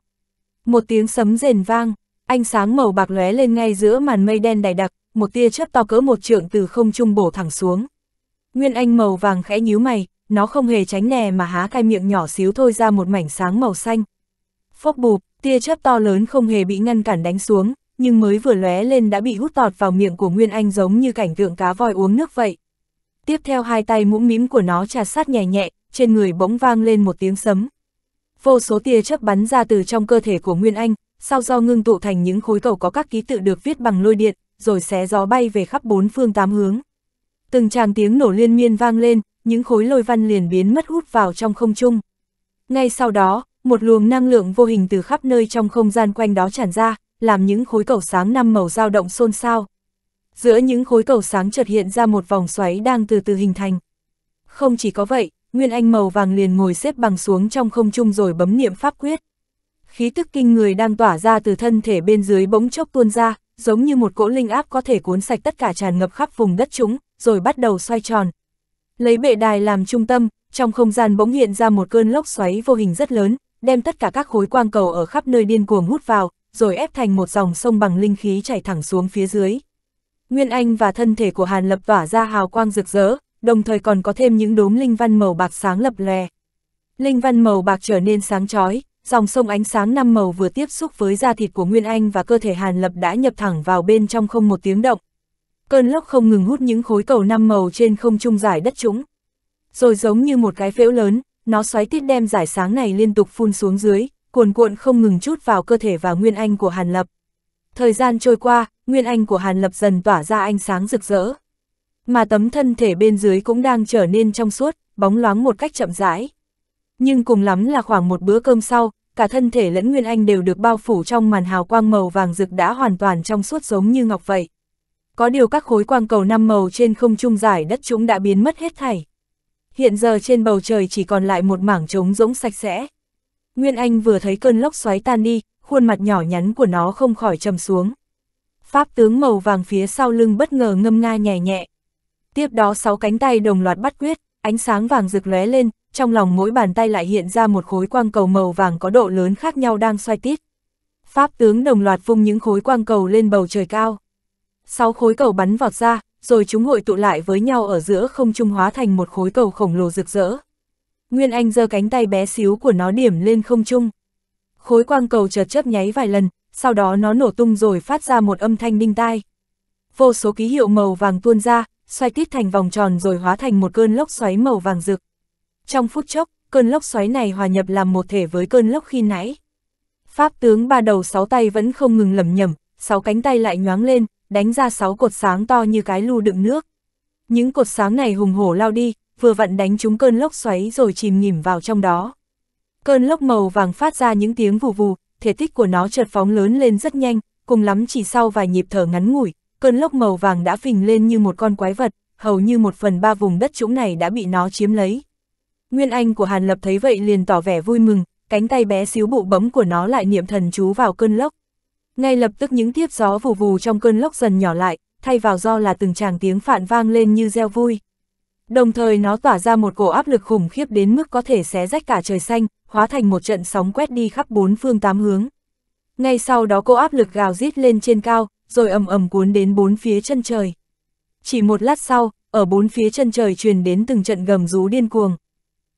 Một tiếng sấm rền vang, ánh sáng màu bạc lóe lên ngay giữa màn mây đen đầy đặc, một tia chớp to cỡ một trượng từ không trung bổ thẳng xuống. Nguyên Anh màu vàng khẽ nhíu mày, nó không hề tránh nè mà há cái miệng nhỏ xíu thôi ra một mảnh sáng màu xanh. Phốc bụp, tia chớp to lớn không hề bị ngăn cản đánh xuống, nhưng mới vừa lóe lên đã bị hút tọt vào miệng của Nguyên Anh giống như cảnh tượng cá voi uống nước vậy. Tiếp theo hai tay mũm mím của nó trà sát nhẹ nhẹ, trên người bỗng vang lên một tiếng sấm. Vô số tia chớp bắn ra từ trong cơ thể của Nguyên Anh, sau do ngưng tụ thành những khối cầu có các ký tự được viết bằng lôi điện, rồi xé gió bay về khắp bốn phương tám hướng từng tràng tiếng nổ liên miên vang lên, những khối lôi văn liền biến mất hút vào trong không trung. Ngay sau đó, một luồng năng lượng vô hình từ khắp nơi trong không gian quanh đó tràn ra, làm những khối cầu sáng năm màu dao động xôn xao. Giữa những khối cầu sáng chợt hiện ra một vòng xoáy đang từ từ hình thành. Không chỉ có vậy, Nguyên Anh màu vàng liền ngồi xếp bằng xuống trong không trung rồi bấm niệm pháp quyết. Khí tức kinh người đang tỏa ra từ thân thể bên dưới bỗng chốc tuôn ra, giống như một cỗ linh áp có thể cuốn sạch tất cả tràn ngập khắp vùng đất chúng, rồi bắt đầu xoay tròn. Lấy bệ đài làm trung tâm, trong không gian bỗng hiện ra một cơn lốc xoáy vô hình rất lớn, đem tất cả các khối quang cầu ở khắp nơi điên cuồng hút vào, rồi ép thành một dòng sông bằng linh khí chảy thẳng xuống phía dưới. Nguyên Anh và thân thể của Hàn Lập tỏa ra hào quang rực rỡ, đồng thời còn có thêm những đốm linh văn màu bạc sáng lập lè. Linh văn màu bạc trở nên sáng chói, dòng sông ánh sáng năm màu vừa tiếp xúc với da thịt của Nguyên Anh và cơ thể Hàn Lập đã nhập thẳng vào bên trong không một tiếng động, cơn lốc không ngừng hút những khối cầu năm màu trên không trung giải đất chúng. Rồi giống như một cái phễu lớn, nó xoáy tiết đem giải sáng này liên tục phun xuống dưới, cuồn cuộn không ngừng chút vào cơ thể và nguyên anh của Hàn Lập. Thời gian trôi qua, nguyên anh của Hàn Lập dần tỏa ra ánh sáng rực rỡ. Mà tấm thân thể bên dưới cũng đang trở nên trong suốt, bóng loáng một cách chậm rãi. Nhưng cùng lắm là khoảng một bữa cơm sau, cả thân thể lẫn nguyên anh đều được bao phủ trong màn hào quang màu vàng rực đã hoàn toàn trong suốt giống như ngọc vậy có điều các khối quang cầu năm màu trên không trung giải đất chúng đã biến mất hết thảy. Hiện giờ trên bầu trời chỉ còn lại một mảng trống rỗng sạch sẽ. Nguyên Anh vừa thấy cơn lốc xoáy tan đi, khuôn mặt nhỏ nhắn của nó không khỏi trầm xuống. Pháp tướng màu vàng phía sau lưng bất ngờ ngâm nga nhẹ nhẹ. Tiếp đó sáu cánh tay đồng loạt bắt quyết, ánh sáng vàng rực lóe lên, trong lòng mỗi bàn tay lại hiện ra một khối quang cầu màu vàng có độ lớn khác nhau đang xoay tít. Pháp tướng đồng loạt vung những khối quang cầu lên bầu trời cao sáu khối cầu bắn vọt ra, rồi chúng hội tụ lại với nhau ở giữa không trung hóa thành một khối cầu khổng lồ rực rỡ. Nguyên Anh giơ cánh tay bé xíu của nó điểm lên không trung. Khối quang cầu chợt chớp nháy vài lần, sau đó nó nổ tung rồi phát ra một âm thanh đinh tai. Vô số ký hiệu màu vàng tuôn ra, xoay tít thành vòng tròn rồi hóa thành một cơn lốc xoáy màu vàng rực. Trong phút chốc, cơn lốc xoáy này hòa nhập làm một thể với cơn lốc khi nãy. Pháp tướng ba đầu sáu tay vẫn không ngừng lầm nhầm, sáu cánh tay lại nhoáng lên, đánh ra sáu cột sáng to như cái lu đựng nước. Những cột sáng này hùng hổ lao đi, vừa vặn đánh chúng cơn lốc xoáy rồi chìm nghỉm vào trong đó. Cơn lốc màu vàng phát ra những tiếng vù vù, thể tích của nó chợt phóng lớn lên rất nhanh, cùng lắm chỉ sau vài nhịp thở ngắn ngủi, cơn lốc màu vàng đã phình lên như một con quái vật, hầu như một phần ba vùng đất chúng này đã bị nó chiếm lấy. Nguyên Anh của Hàn Lập thấy vậy liền tỏ vẻ vui mừng, cánh tay bé xíu bụ bấm của nó lại niệm thần chú vào cơn lốc. Ngay lập tức những thiếp gió vù vù trong cơn lốc dần nhỏ lại, thay vào do là từng tràng tiếng phản vang lên như reo vui. Đồng thời nó tỏa ra một cổ áp lực khủng khiếp đến mức có thể xé rách cả trời xanh, hóa thành một trận sóng quét đi khắp bốn phương tám hướng. Ngay sau đó cô áp lực gào rít lên trên cao, rồi ầm ầm cuốn đến bốn phía chân trời. Chỉ một lát sau, ở bốn phía chân trời truyền đến từng trận gầm rú điên cuồng.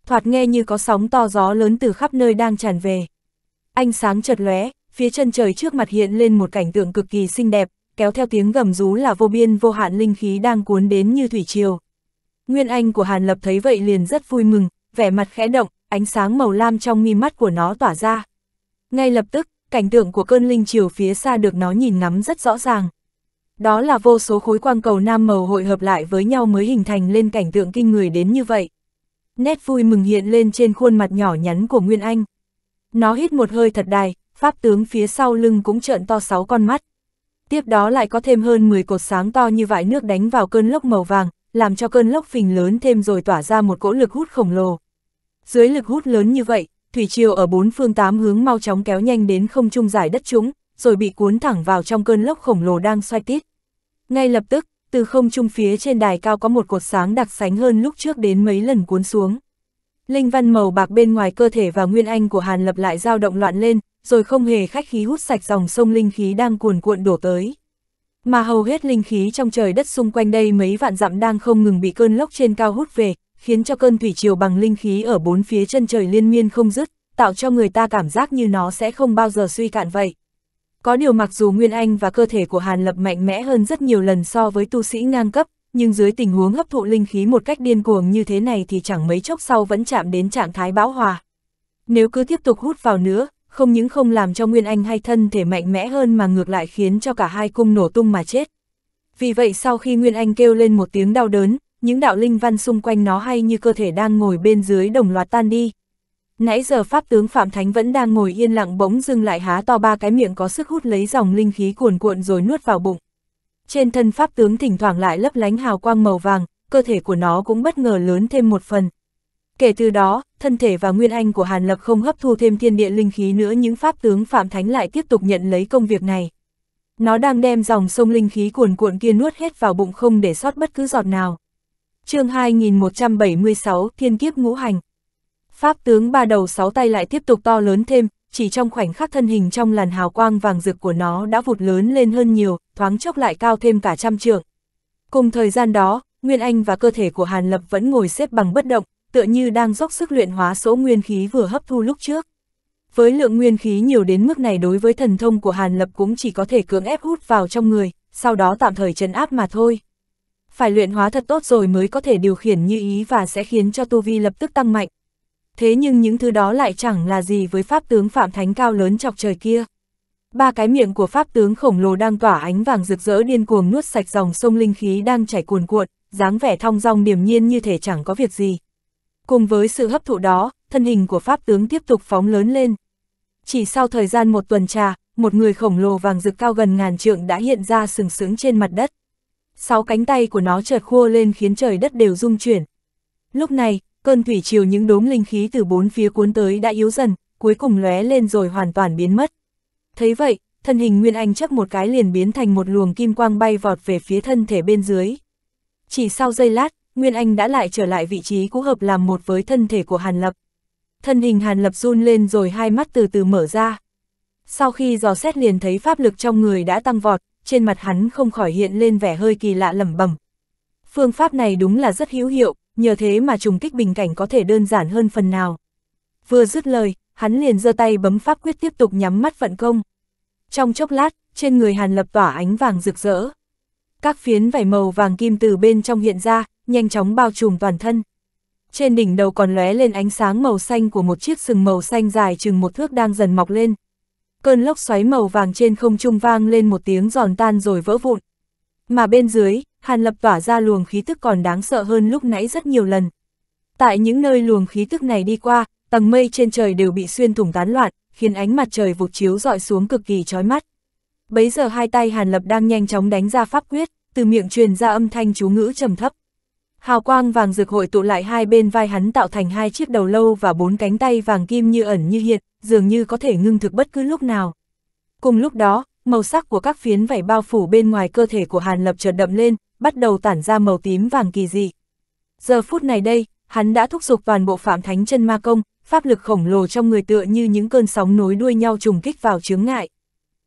Thoạt nghe như có sóng to gió lớn từ khắp nơi đang tràn về. Ánh sáng chợt lóe, phía chân trời trước mặt hiện lên một cảnh tượng cực kỳ xinh đẹp, kéo theo tiếng gầm rú là vô biên vô hạn linh khí đang cuốn đến như thủy triều. Nguyên Anh của Hàn Lập thấy vậy liền rất vui mừng, vẻ mặt khẽ động, ánh sáng màu lam trong mi mắt của nó tỏa ra. Ngay lập tức, cảnh tượng của cơn linh triều phía xa được nó nhìn ngắm rất rõ ràng. Đó là vô số khối quang cầu nam màu hội hợp lại với nhau mới hình thành lên cảnh tượng kinh người đến như vậy. Nét vui mừng hiện lên trên khuôn mặt nhỏ nhắn của Nguyên Anh. Nó hít một hơi thật dài pháp tướng phía sau lưng cũng trợn to sáu con mắt. Tiếp đó lại có thêm hơn 10 cột sáng to như vải nước đánh vào cơn lốc màu vàng, làm cho cơn lốc phình lớn thêm rồi tỏa ra một cỗ lực hút khổng lồ. Dưới lực hút lớn như vậy, thủy triều ở bốn phương tám hướng mau chóng kéo nhanh đến không trung giải đất chúng, rồi bị cuốn thẳng vào trong cơn lốc khổng lồ đang xoay tít. Ngay lập tức, từ không trung phía trên đài cao có một cột sáng đặc sánh hơn lúc trước đến mấy lần cuốn xuống. Linh văn màu bạc bên ngoài cơ thể và nguyên anh của Hàn Lập lại dao động loạn lên, rồi không hề khách khí hút sạch dòng sông linh khí đang cuồn cuộn đổ tới. Mà hầu hết linh khí trong trời đất xung quanh đây mấy vạn dặm đang không ngừng bị cơn lốc trên cao hút về, khiến cho cơn thủy triều bằng linh khí ở bốn phía chân trời liên miên không dứt, tạo cho người ta cảm giác như nó sẽ không bao giờ suy cạn vậy. Có điều mặc dù Nguyên Anh và cơ thể của Hàn Lập mạnh mẽ hơn rất nhiều lần so với tu sĩ ngang cấp, nhưng dưới tình huống hấp thụ linh khí một cách điên cuồng như thế này thì chẳng mấy chốc sau vẫn chạm đến trạng thái bão hòa. Nếu cứ tiếp tục hút vào nữa, không những không làm cho Nguyên Anh hay thân thể mạnh mẽ hơn mà ngược lại khiến cho cả hai cung nổ tung mà chết. Vì vậy sau khi Nguyên Anh kêu lên một tiếng đau đớn, những đạo linh văn xung quanh nó hay như cơ thể đang ngồi bên dưới đồng loạt tan đi. Nãy giờ Pháp tướng Phạm Thánh vẫn đang ngồi yên lặng bỗng dưng lại há to ba cái miệng có sức hút lấy dòng linh khí cuồn cuộn rồi nuốt vào bụng. Trên thân Pháp tướng thỉnh thoảng lại lấp lánh hào quang màu vàng, cơ thể của nó cũng bất ngờ lớn thêm một phần, Kể từ đó, thân thể và nguyên anh của Hàn Lập không hấp thu thêm thiên địa linh khí nữa những pháp tướng Phạm Thánh lại tiếp tục nhận lấy công việc này. Nó đang đem dòng sông linh khí cuồn cuộn kia nuốt hết vào bụng không để sót bất cứ giọt nào. chương 2176 Thiên Kiếp Ngũ Hành Pháp tướng ba đầu sáu tay lại tiếp tục to lớn thêm, chỉ trong khoảnh khắc thân hình trong làn hào quang vàng rực của nó đã vụt lớn lên hơn nhiều, thoáng chốc lại cao thêm cả trăm trượng. Cùng thời gian đó, Nguyên Anh và cơ thể của Hàn Lập vẫn ngồi xếp bằng bất động, tựa như đang dốc sức luyện hóa số nguyên khí vừa hấp thu lúc trước. Với lượng nguyên khí nhiều đến mức này đối với thần thông của Hàn Lập cũng chỉ có thể cưỡng ép hút vào trong người, sau đó tạm thời trấn áp mà thôi. Phải luyện hóa thật tốt rồi mới có thể điều khiển như ý và sẽ khiến cho tu vi lập tức tăng mạnh. Thế nhưng những thứ đó lại chẳng là gì với pháp tướng Phạm Thánh cao lớn chọc trời kia. Ba cái miệng của pháp tướng khổng lồ đang tỏa ánh vàng rực rỡ điên cuồng nuốt sạch dòng sông linh khí đang chảy cuồn cuộn, dáng vẻ thong dong điềm nhiên như thể chẳng có việc gì, Cùng với sự hấp thụ đó, thân hình của Pháp tướng tiếp tục phóng lớn lên. Chỉ sau thời gian một tuần trà, một người khổng lồ vàng rực cao gần ngàn trượng đã hiện ra sừng sững trên mặt đất. Sáu cánh tay của nó chợt khua lên khiến trời đất đều rung chuyển. Lúc này, cơn thủy chiều những đốm linh khí từ bốn phía cuốn tới đã yếu dần, cuối cùng lóe lên rồi hoàn toàn biến mất. Thấy vậy, thân hình Nguyên Anh chắc một cái liền biến thành một luồng kim quang bay vọt về phía thân thể bên dưới. Chỉ sau giây lát, Nguyên Anh đã lại trở lại vị trí cũ hợp làm một với thân thể của Hàn Lập. Thân hình Hàn Lập run lên rồi hai mắt từ từ mở ra. Sau khi dò xét liền thấy pháp lực trong người đã tăng vọt, trên mặt hắn không khỏi hiện lên vẻ hơi kỳ lạ lẩm bẩm. Phương pháp này đúng là rất hữu hiệu, nhờ thế mà trùng kích bình cảnh có thể đơn giản hơn phần nào. Vừa dứt lời, hắn liền giơ tay bấm pháp quyết tiếp tục nhắm mắt vận công. Trong chốc lát, trên người Hàn Lập tỏa ánh vàng rực rỡ. Các phiến vảy màu vàng kim từ bên trong hiện ra, nhanh chóng bao trùm toàn thân. Trên đỉnh đầu còn lóe lên ánh sáng màu xanh của một chiếc sừng màu xanh dài chừng một thước đang dần mọc lên. Cơn lốc xoáy màu vàng trên không trung vang lên một tiếng giòn tan rồi vỡ vụn. Mà bên dưới, Hàn Lập tỏa ra luồng khí tức còn đáng sợ hơn lúc nãy rất nhiều lần. Tại những nơi luồng khí tức này đi qua, tầng mây trên trời đều bị xuyên thủng tán loạn, khiến ánh mặt trời vụt chiếu dọi xuống cực kỳ chói mắt. Bấy giờ hai tay Hàn Lập đang nhanh chóng đánh ra pháp quyết, từ miệng truyền ra âm thanh chú ngữ trầm thấp. Hào quang vàng rực hội tụ lại hai bên vai hắn tạo thành hai chiếc đầu lâu và bốn cánh tay vàng kim như ẩn như hiện, dường như có thể ngưng thực bất cứ lúc nào. Cùng lúc đó, màu sắc của các phiến vảy bao phủ bên ngoài cơ thể của Hàn Lập chợt đậm lên, bắt đầu tản ra màu tím vàng kỳ dị. Giờ phút này đây, hắn đã thúc giục toàn bộ phạm thánh chân ma công, pháp lực khổng lồ trong người tựa như những cơn sóng nối đuôi nhau trùng kích vào chướng ngại.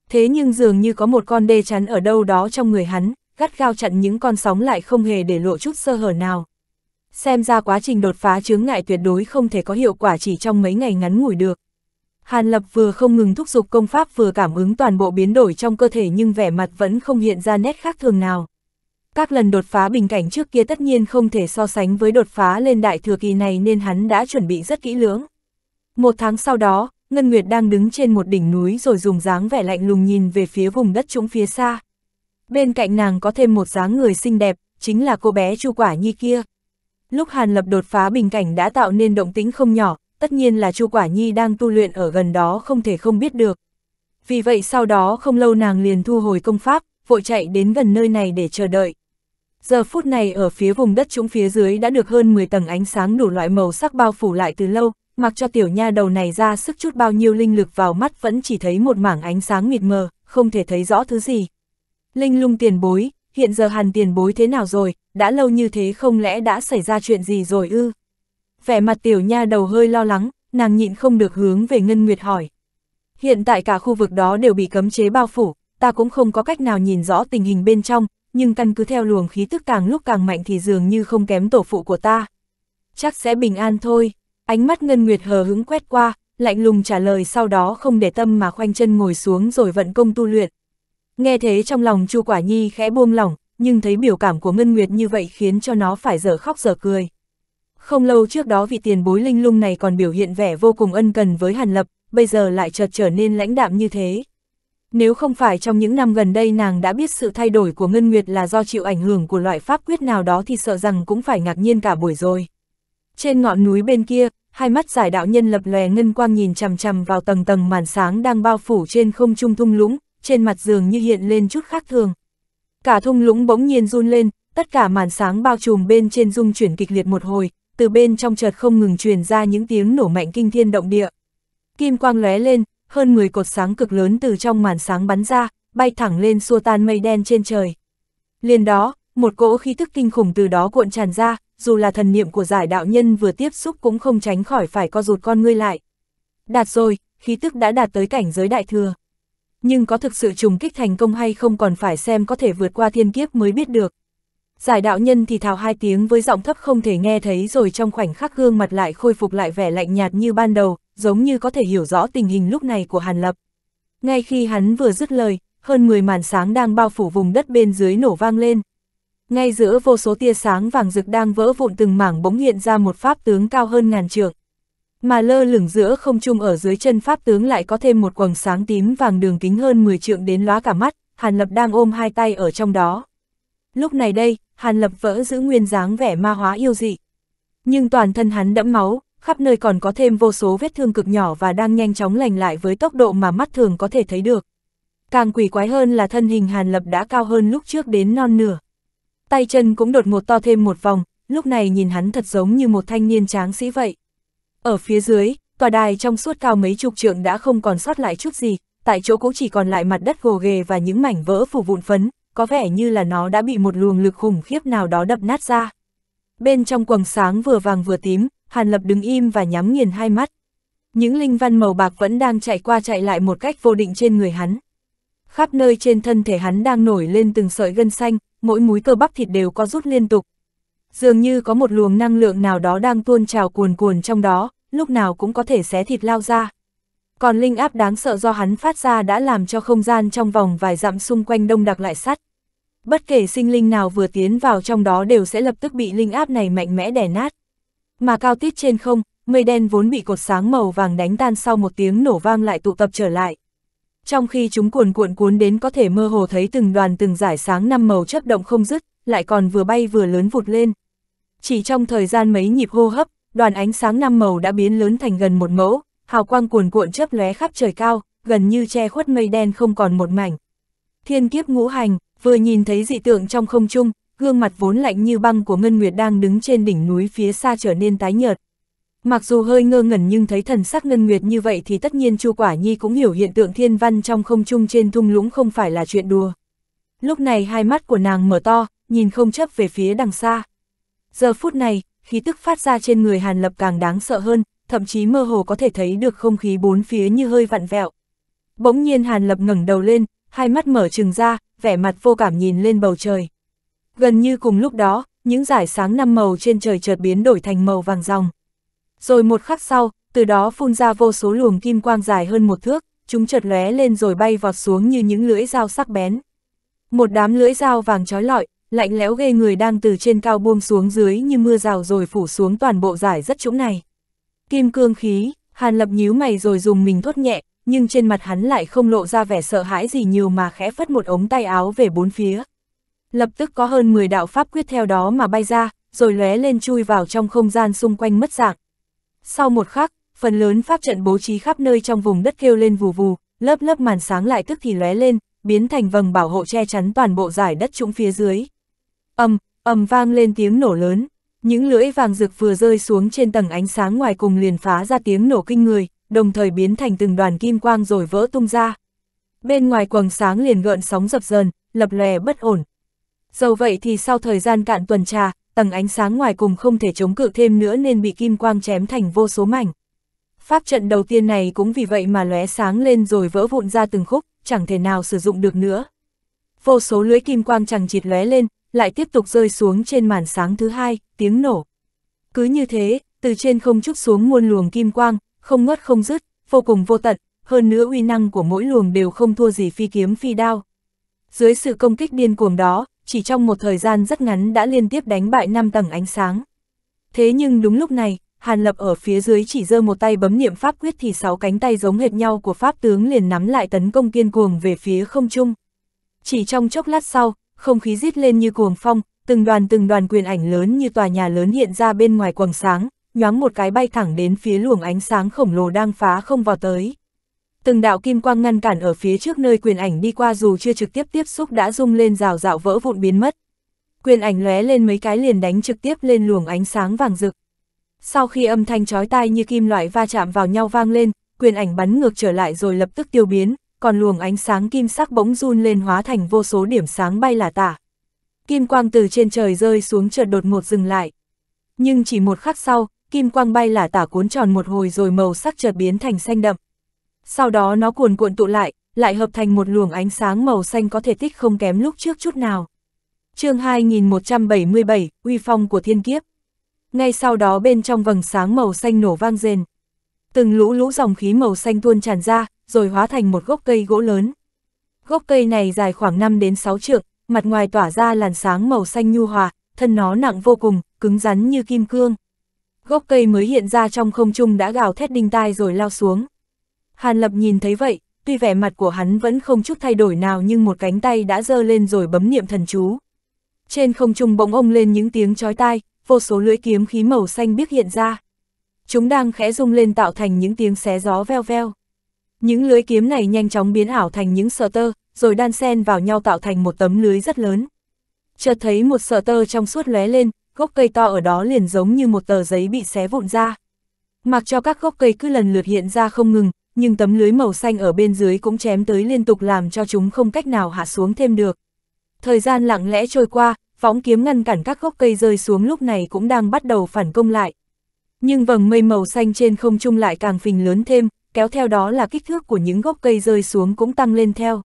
Thế nhưng dường như có một con đê chắn ở đâu đó trong người hắn, gắt gao chặn những con sóng lại không hề để lộ chút sơ hở nào. Xem ra quá trình đột phá chướng ngại tuyệt đối không thể có hiệu quả chỉ trong mấy ngày ngắn ngủi được. Hàn Lập vừa không ngừng thúc giục công pháp vừa cảm ứng toàn bộ biến đổi trong cơ thể nhưng vẻ mặt vẫn không hiện ra nét khác thường nào. Các lần đột phá bình cảnh trước kia tất nhiên không thể so sánh với đột phá lên đại thừa kỳ này nên hắn đã chuẩn bị rất kỹ lưỡng. Một tháng sau đó, Ngân Nguyệt đang đứng trên một đỉnh núi rồi dùng dáng vẻ lạnh lùng nhìn về phía vùng đất trũng phía xa. Bên cạnh nàng có thêm một dáng người xinh đẹp, chính là cô bé Chu Quả Nhi kia. Lúc Hàn Lập đột phá bình cảnh đã tạo nên động tĩnh không nhỏ, tất nhiên là Chu Quả Nhi đang tu luyện ở gần đó không thể không biết được. Vì vậy sau đó không lâu nàng liền thu hồi công pháp, vội chạy đến gần nơi này để chờ đợi. Giờ phút này ở phía vùng đất trũng phía dưới đã được hơn 10 tầng ánh sáng đủ loại màu sắc bao phủ lại từ lâu, mặc cho tiểu nha đầu này ra sức chút bao nhiêu linh lực vào mắt vẫn chỉ thấy một mảng ánh sáng mịt mờ, không thể thấy rõ thứ gì. Linh lung tiền bối, hiện giờ hàn tiền bối thế nào rồi, đã lâu như thế không lẽ đã xảy ra chuyện gì rồi ư? Vẻ mặt tiểu nha đầu hơi lo lắng, nàng nhịn không được hướng về Ngân Nguyệt hỏi. Hiện tại cả khu vực đó đều bị cấm chế bao phủ, ta cũng không có cách nào nhìn rõ tình hình bên trong, nhưng căn cứ theo luồng khí tức càng lúc càng mạnh thì dường như không kém tổ phụ của ta. Chắc sẽ bình an thôi, ánh mắt Ngân Nguyệt hờ hứng quét qua, lạnh lùng trả lời sau đó không để tâm mà khoanh chân ngồi xuống rồi vận công tu luyện. Nghe thế trong lòng Chu Quả Nhi khẽ buông lỏng, nhưng thấy biểu cảm của Ngân Nguyệt như vậy khiến cho nó phải dở khóc dở cười. Không lâu trước đó vị tiền bối linh lung này còn biểu hiện vẻ vô cùng ân cần với Hàn Lập, bây giờ lại chợt trở nên lãnh đạm như thế. Nếu không phải trong những năm gần đây nàng đã biết sự thay đổi của Ngân Nguyệt là do chịu ảnh hưởng của loại pháp quyết nào đó thì sợ rằng cũng phải ngạc nhiên cả buổi rồi. Trên ngọn núi bên kia, hai mắt giải đạo nhân lập lòe ngân quang nhìn chằm chằm vào tầng tầng màn sáng đang bao phủ trên không trung thung lũng, trên mặt giường như hiện lên chút khác thường. Cả thung lũng bỗng nhiên run lên, tất cả màn sáng bao trùm bên trên rung chuyển kịch liệt một hồi, từ bên trong chợt không ngừng truyền ra những tiếng nổ mạnh kinh thiên động địa. Kim quang lóe lên, hơn 10 cột sáng cực lớn từ trong màn sáng bắn ra, bay thẳng lên xua tan mây đen trên trời. Liền đó, một cỗ khí thức kinh khủng từ đó cuộn tràn ra, dù là thần niệm của giải đạo nhân vừa tiếp xúc cũng không tránh khỏi phải co rụt con ngươi lại. Đạt rồi, khí tức đã đạt tới cảnh giới đại thừa nhưng có thực sự trùng kích thành công hay không còn phải xem có thể vượt qua thiên kiếp mới biết được. Giải đạo nhân thì thào hai tiếng với giọng thấp không thể nghe thấy rồi trong khoảnh khắc gương mặt lại khôi phục lại vẻ lạnh nhạt như ban đầu, giống như có thể hiểu rõ tình hình lúc này của Hàn Lập. Ngay khi hắn vừa dứt lời, hơn 10 màn sáng đang bao phủ vùng đất bên dưới nổ vang lên. Ngay giữa vô số tia sáng vàng rực đang vỡ vụn từng mảng bỗng hiện ra một pháp tướng cao hơn ngàn trượng mà lơ lửng giữa không trung ở dưới chân pháp tướng lại có thêm một quầng sáng tím vàng đường kính hơn 10 trượng đến lóa cả mắt, Hàn Lập đang ôm hai tay ở trong đó. Lúc này đây, Hàn Lập vỡ giữ nguyên dáng vẻ ma hóa yêu dị. Nhưng toàn thân hắn đẫm máu, khắp nơi còn có thêm vô số vết thương cực nhỏ và đang nhanh chóng lành lại với tốc độ mà mắt thường có thể thấy được. Càng quỷ quái hơn là thân hình Hàn Lập đã cao hơn lúc trước đến non nửa. Tay chân cũng đột ngột to thêm một vòng, lúc này nhìn hắn thật giống như một thanh niên tráng sĩ vậy. Ở phía dưới, tòa đài trong suốt cao mấy chục trượng đã không còn sót lại chút gì, tại chỗ cũng chỉ còn lại mặt đất gồ ghề và những mảnh vỡ phủ vụn phấn, có vẻ như là nó đã bị một luồng lực khủng khiếp nào đó đập nát ra. Bên trong quầng sáng vừa vàng vừa tím, Hàn Lập đứng im và nhắm nghiền hai mắt. Những linh văn màu bạc vẫn đang chạy qua chạy lại một cách vô định trên người hắn. Khắp nơi trên thân thể hắn đang nổi lên từng sợi gân xanh, mỗi múi cơ bắp thịt đều có rút liên tục, dường như có một luồng năng lượng nào đó đang tuôn trào cuồn cuồn trong đó, lúc nào cũng có thể xé thịt lao ra. Còn linh áp đáng sợ do hắn phát ra đã làm cho không gian trong vòng vài dặm xung quanh đông đặc lại sắt. Bất kể sinh linh nào vừa tiến vào trong đó đều sẽ lập tức bị linh áp này mạnh mẽ đè nát. Mà cao tít trên không, mây đen vốn bị cột sáng màu vàng đánh tan sau một tiếng nổ vang lại tụ tập trở lại. Trong khi chúng cuồn cuộn cuốn đến có thể mơ hồ thấy từng đoàn từng giải sáng năm màu chấp động không dứt, lại còn vừa bay vừa lớn vụt lên. Chỉ trong thời gian mấy nhịp hô hấp, đoàn ánh sáng năm màu đã biến lớn thành gần một mẫu, hào quang cuồn cuộn chớp lóe khắp trời cao, gần như che khuất mây đen không còn một mảnh. Thiên kiếp ngũ hành, vừa nhìn thấy dị tượng trong không trung, gương mặt vốn lạnh như băng của Ngân Nguyệt đang đứng trên đỉnh núi phía xa trở nên tái nhợt. Mặc dù hơi ngơ ngẩn nhưng thấy thần sắc Ngân Nguyệt như vậy thì tất nhiên Chu Quả Nhi cũng hiểu hiện tượng thiên văn trong không trung trên thung lũng không phải là chuyện đùa. Lúc này hai mắt của nàng mở to, nhìn không chấp về phía đằng xa. Giờ phút này, khí tức phát ra trên người Hàn Lập càng đáng sợ hơn, thậm chí mơ hồ có thể thấy được không khí bốn phía như hơi vặn vẹo. Bỗng nhiên Hàn Lập ngẩng đầu lên, hai mắt mở trừng ra, vẻ mặt vô cảm nhìn lên bầu trời. Gần như cùng lúc đó, những dải sáng năm màu trên trời chợt biến đổi thành màu vàng ròng. Rồi một khắc sau, từ đó phun ra vô số luồng kim quang dài hơn một thước, chúng chợt lóe lên rồi bay vọt xuống như những lưỡi dao sắc bén. Một đám lưỡi dao vàng chói lọi, lạnh lẽo ghê người đang từ trên cao buông xuống dưới như mưa rào rồi phủ xuống toàn bộ giải rất trũng này. Kim cương khí, Hàn Lập nhíu mày rồi dùng mình thốt nhẹ, nhưng trên mặt hắn lại không lộ ra vẻ sợ hãi gì nhiều mà khẽ phất một ống tay áo về bốn phía. Lập tức có hơn 10 đạo pháp quyết theo đó mà bay ra, rồi lóe lên chui vào trong không gian xung quanh mất dạng. Sau một khắc, phần lớn pháp trận bố trí khắp nơi trong vùng đất kêu lên vù vù, lớp lớp màn sáng lại tức thì lóe lên, biến thành vầng bảo hộ che chắn toàn bộ giải đất trũng phía dưới ầm, ầm vang lên tiếng nổ lớn, những lưỡi vàng rực vừa rơi xuống trên tầng ánh sáng ngoài cùng liền phá ra tiếng nổ kinh người, đồng thời biến thành từng đoàn kim quang rồi vỡ tung ra. Bên ngoài quầng sáng liền gợn sóng dập dờn, lập lè bất ổn. Dầu vậy thì sau thời gian cạn tuần trà, tầng ánh sáng ngoài cùng không thể chống cự thêm nữa nên bị kim quang chém thành vô số mảnh. Pháp trận đầu tiên này cũng vì vậy mà lóe sáng lên rồi vỡ vụn ra từng khúc, chẳng thể nào sử dụng được nữa. Vô số lưỡi kim quang chẳng chịt lóe lên, lại tiếp tục rơi xuống trên màn sáng thứ hai, tiếng nổ. Cứ như thế, từ trên không trúc xuống muôn luồng kim quang, không ngớt không dứt, vô cùng vô tận, hơn nữa uy năng của mỗi luồng đều không thua gì phi kiếm phi đao. Dưới sự công kích điên cuồng đó, chỉ trong một thời gian rất ngắn đã liên tiếp đánh bại 5 tầng ánh sáng. Thế nhưng đúng lúc này, Hàn Lập ở phía dưới chỉ giơ một tay bấm niệm pháp quyết thì sáu cánh tay giống hệt nhau của pháp tướng liền nắm lại tấn công kiên cuồng về phía không trung. Chỉ trong chốc lát sau, không khí rít lên như cuồng phong, từng đoàn từng đoàn quyền ảnh lớn như tòa nhà lớn hiện ra bên ngoài quầng sáng, nhoáng một cái bay thẳng đến phía luồng ánh sáng khổng lồ đang phá không vào tới. Từng đạo kim quang ngăn cản ở phía trước nơi quyền ảnh đi qua dù chưa trực tiếp tiếp xúc đã rung lên rào rạo vỡ vụn biến mất. Quyền ảnh lóe lên mấy cái liền đánh trực tiếp lên luồng ánh sáng vàng rực. Sau khi âm thanh chói tai như kim loại va chạm vào nhau vang lên, quyền ảnh bắn ngược trở lại rồi lập tức tiêu biến, còn luồng ánh sáng kim sắc bỗng run lên hóa thành vô số điểm sáng bay là tả. Kim quang từ trên trời rơi xuống chợt đột ngột dừng lại. Nhưng chỉ một khắc sau, kim quang bay là tả cuốn tròn một hồi rồi màu sắc chợt biến thành xanh đậm. Sau đó nó cuồn cuộn tụ lại, lại hợp thành một luồng ánh sáng màu xanh có thể tích không kém lúc trước chút nào. chương 2177, uy phong của thiên kiếp. Ngay sau đó bên trong vầng sáng màu xanh nổ vang rền. Từng lũ lũ dòng khí màu xanh tuôn tràn ra, rồi hóa thành một gốc cây gỗ lớn. Gốc cây này dài khoảng 5 đến 6 trượng, mặt ngoài tỏa ra làn sáng màu xanh nhu hòa, thân nó nặng vô cùng, cứng rắn như kim cương. Gốc cây mới hiện ra trong không trung đã gào thét đinh tai rồi lao xuống. Hàn Lập nhìn thấy vậy, tuy vẻ mặt của hắn vẫn không chút thay đổi nào nhưng một cánh tay đã giơ lên rồi bấm niệm thần chú. Trên không trung bỗng ông lên những tiếng chói tai, vô số lưỡi kiếm khí màu xanh biếc hiện ra. Chúng đang khẽ rung lên tạo thành những tiếng xé gió veo veo. Những lưới kiếm này nhanh chóng biến ảo thành những sợi tơ, rồi đan xen vào nhau tạo thành một tấm lưới rất lớn. Chợt thấy một sợi tơ trong suốt lóe lên, gốc cây to ở đó liền giống như một tờ giấy bị xé vụn ra. Mặc cho các gốc cây cứ lần lượt hiện ra không ngừng, nhưng tấm lưới màu xanh ở bên dưới cũng chém tới liên tục làm cho chúng không cách nào hạ xuống thêm được. Thời gian lặng lẽ trôi qua, phóng kiếm ngăn cản các gốc cây rơi xuống lúc này cũng đang bắt đầu phản công lại. Nhưng vầng mây màu xanh trên không trung lại càng phình lớn thêm, kéo theo đó là kích thước của những gốc cây rơi xuống cũng tăng lên theo.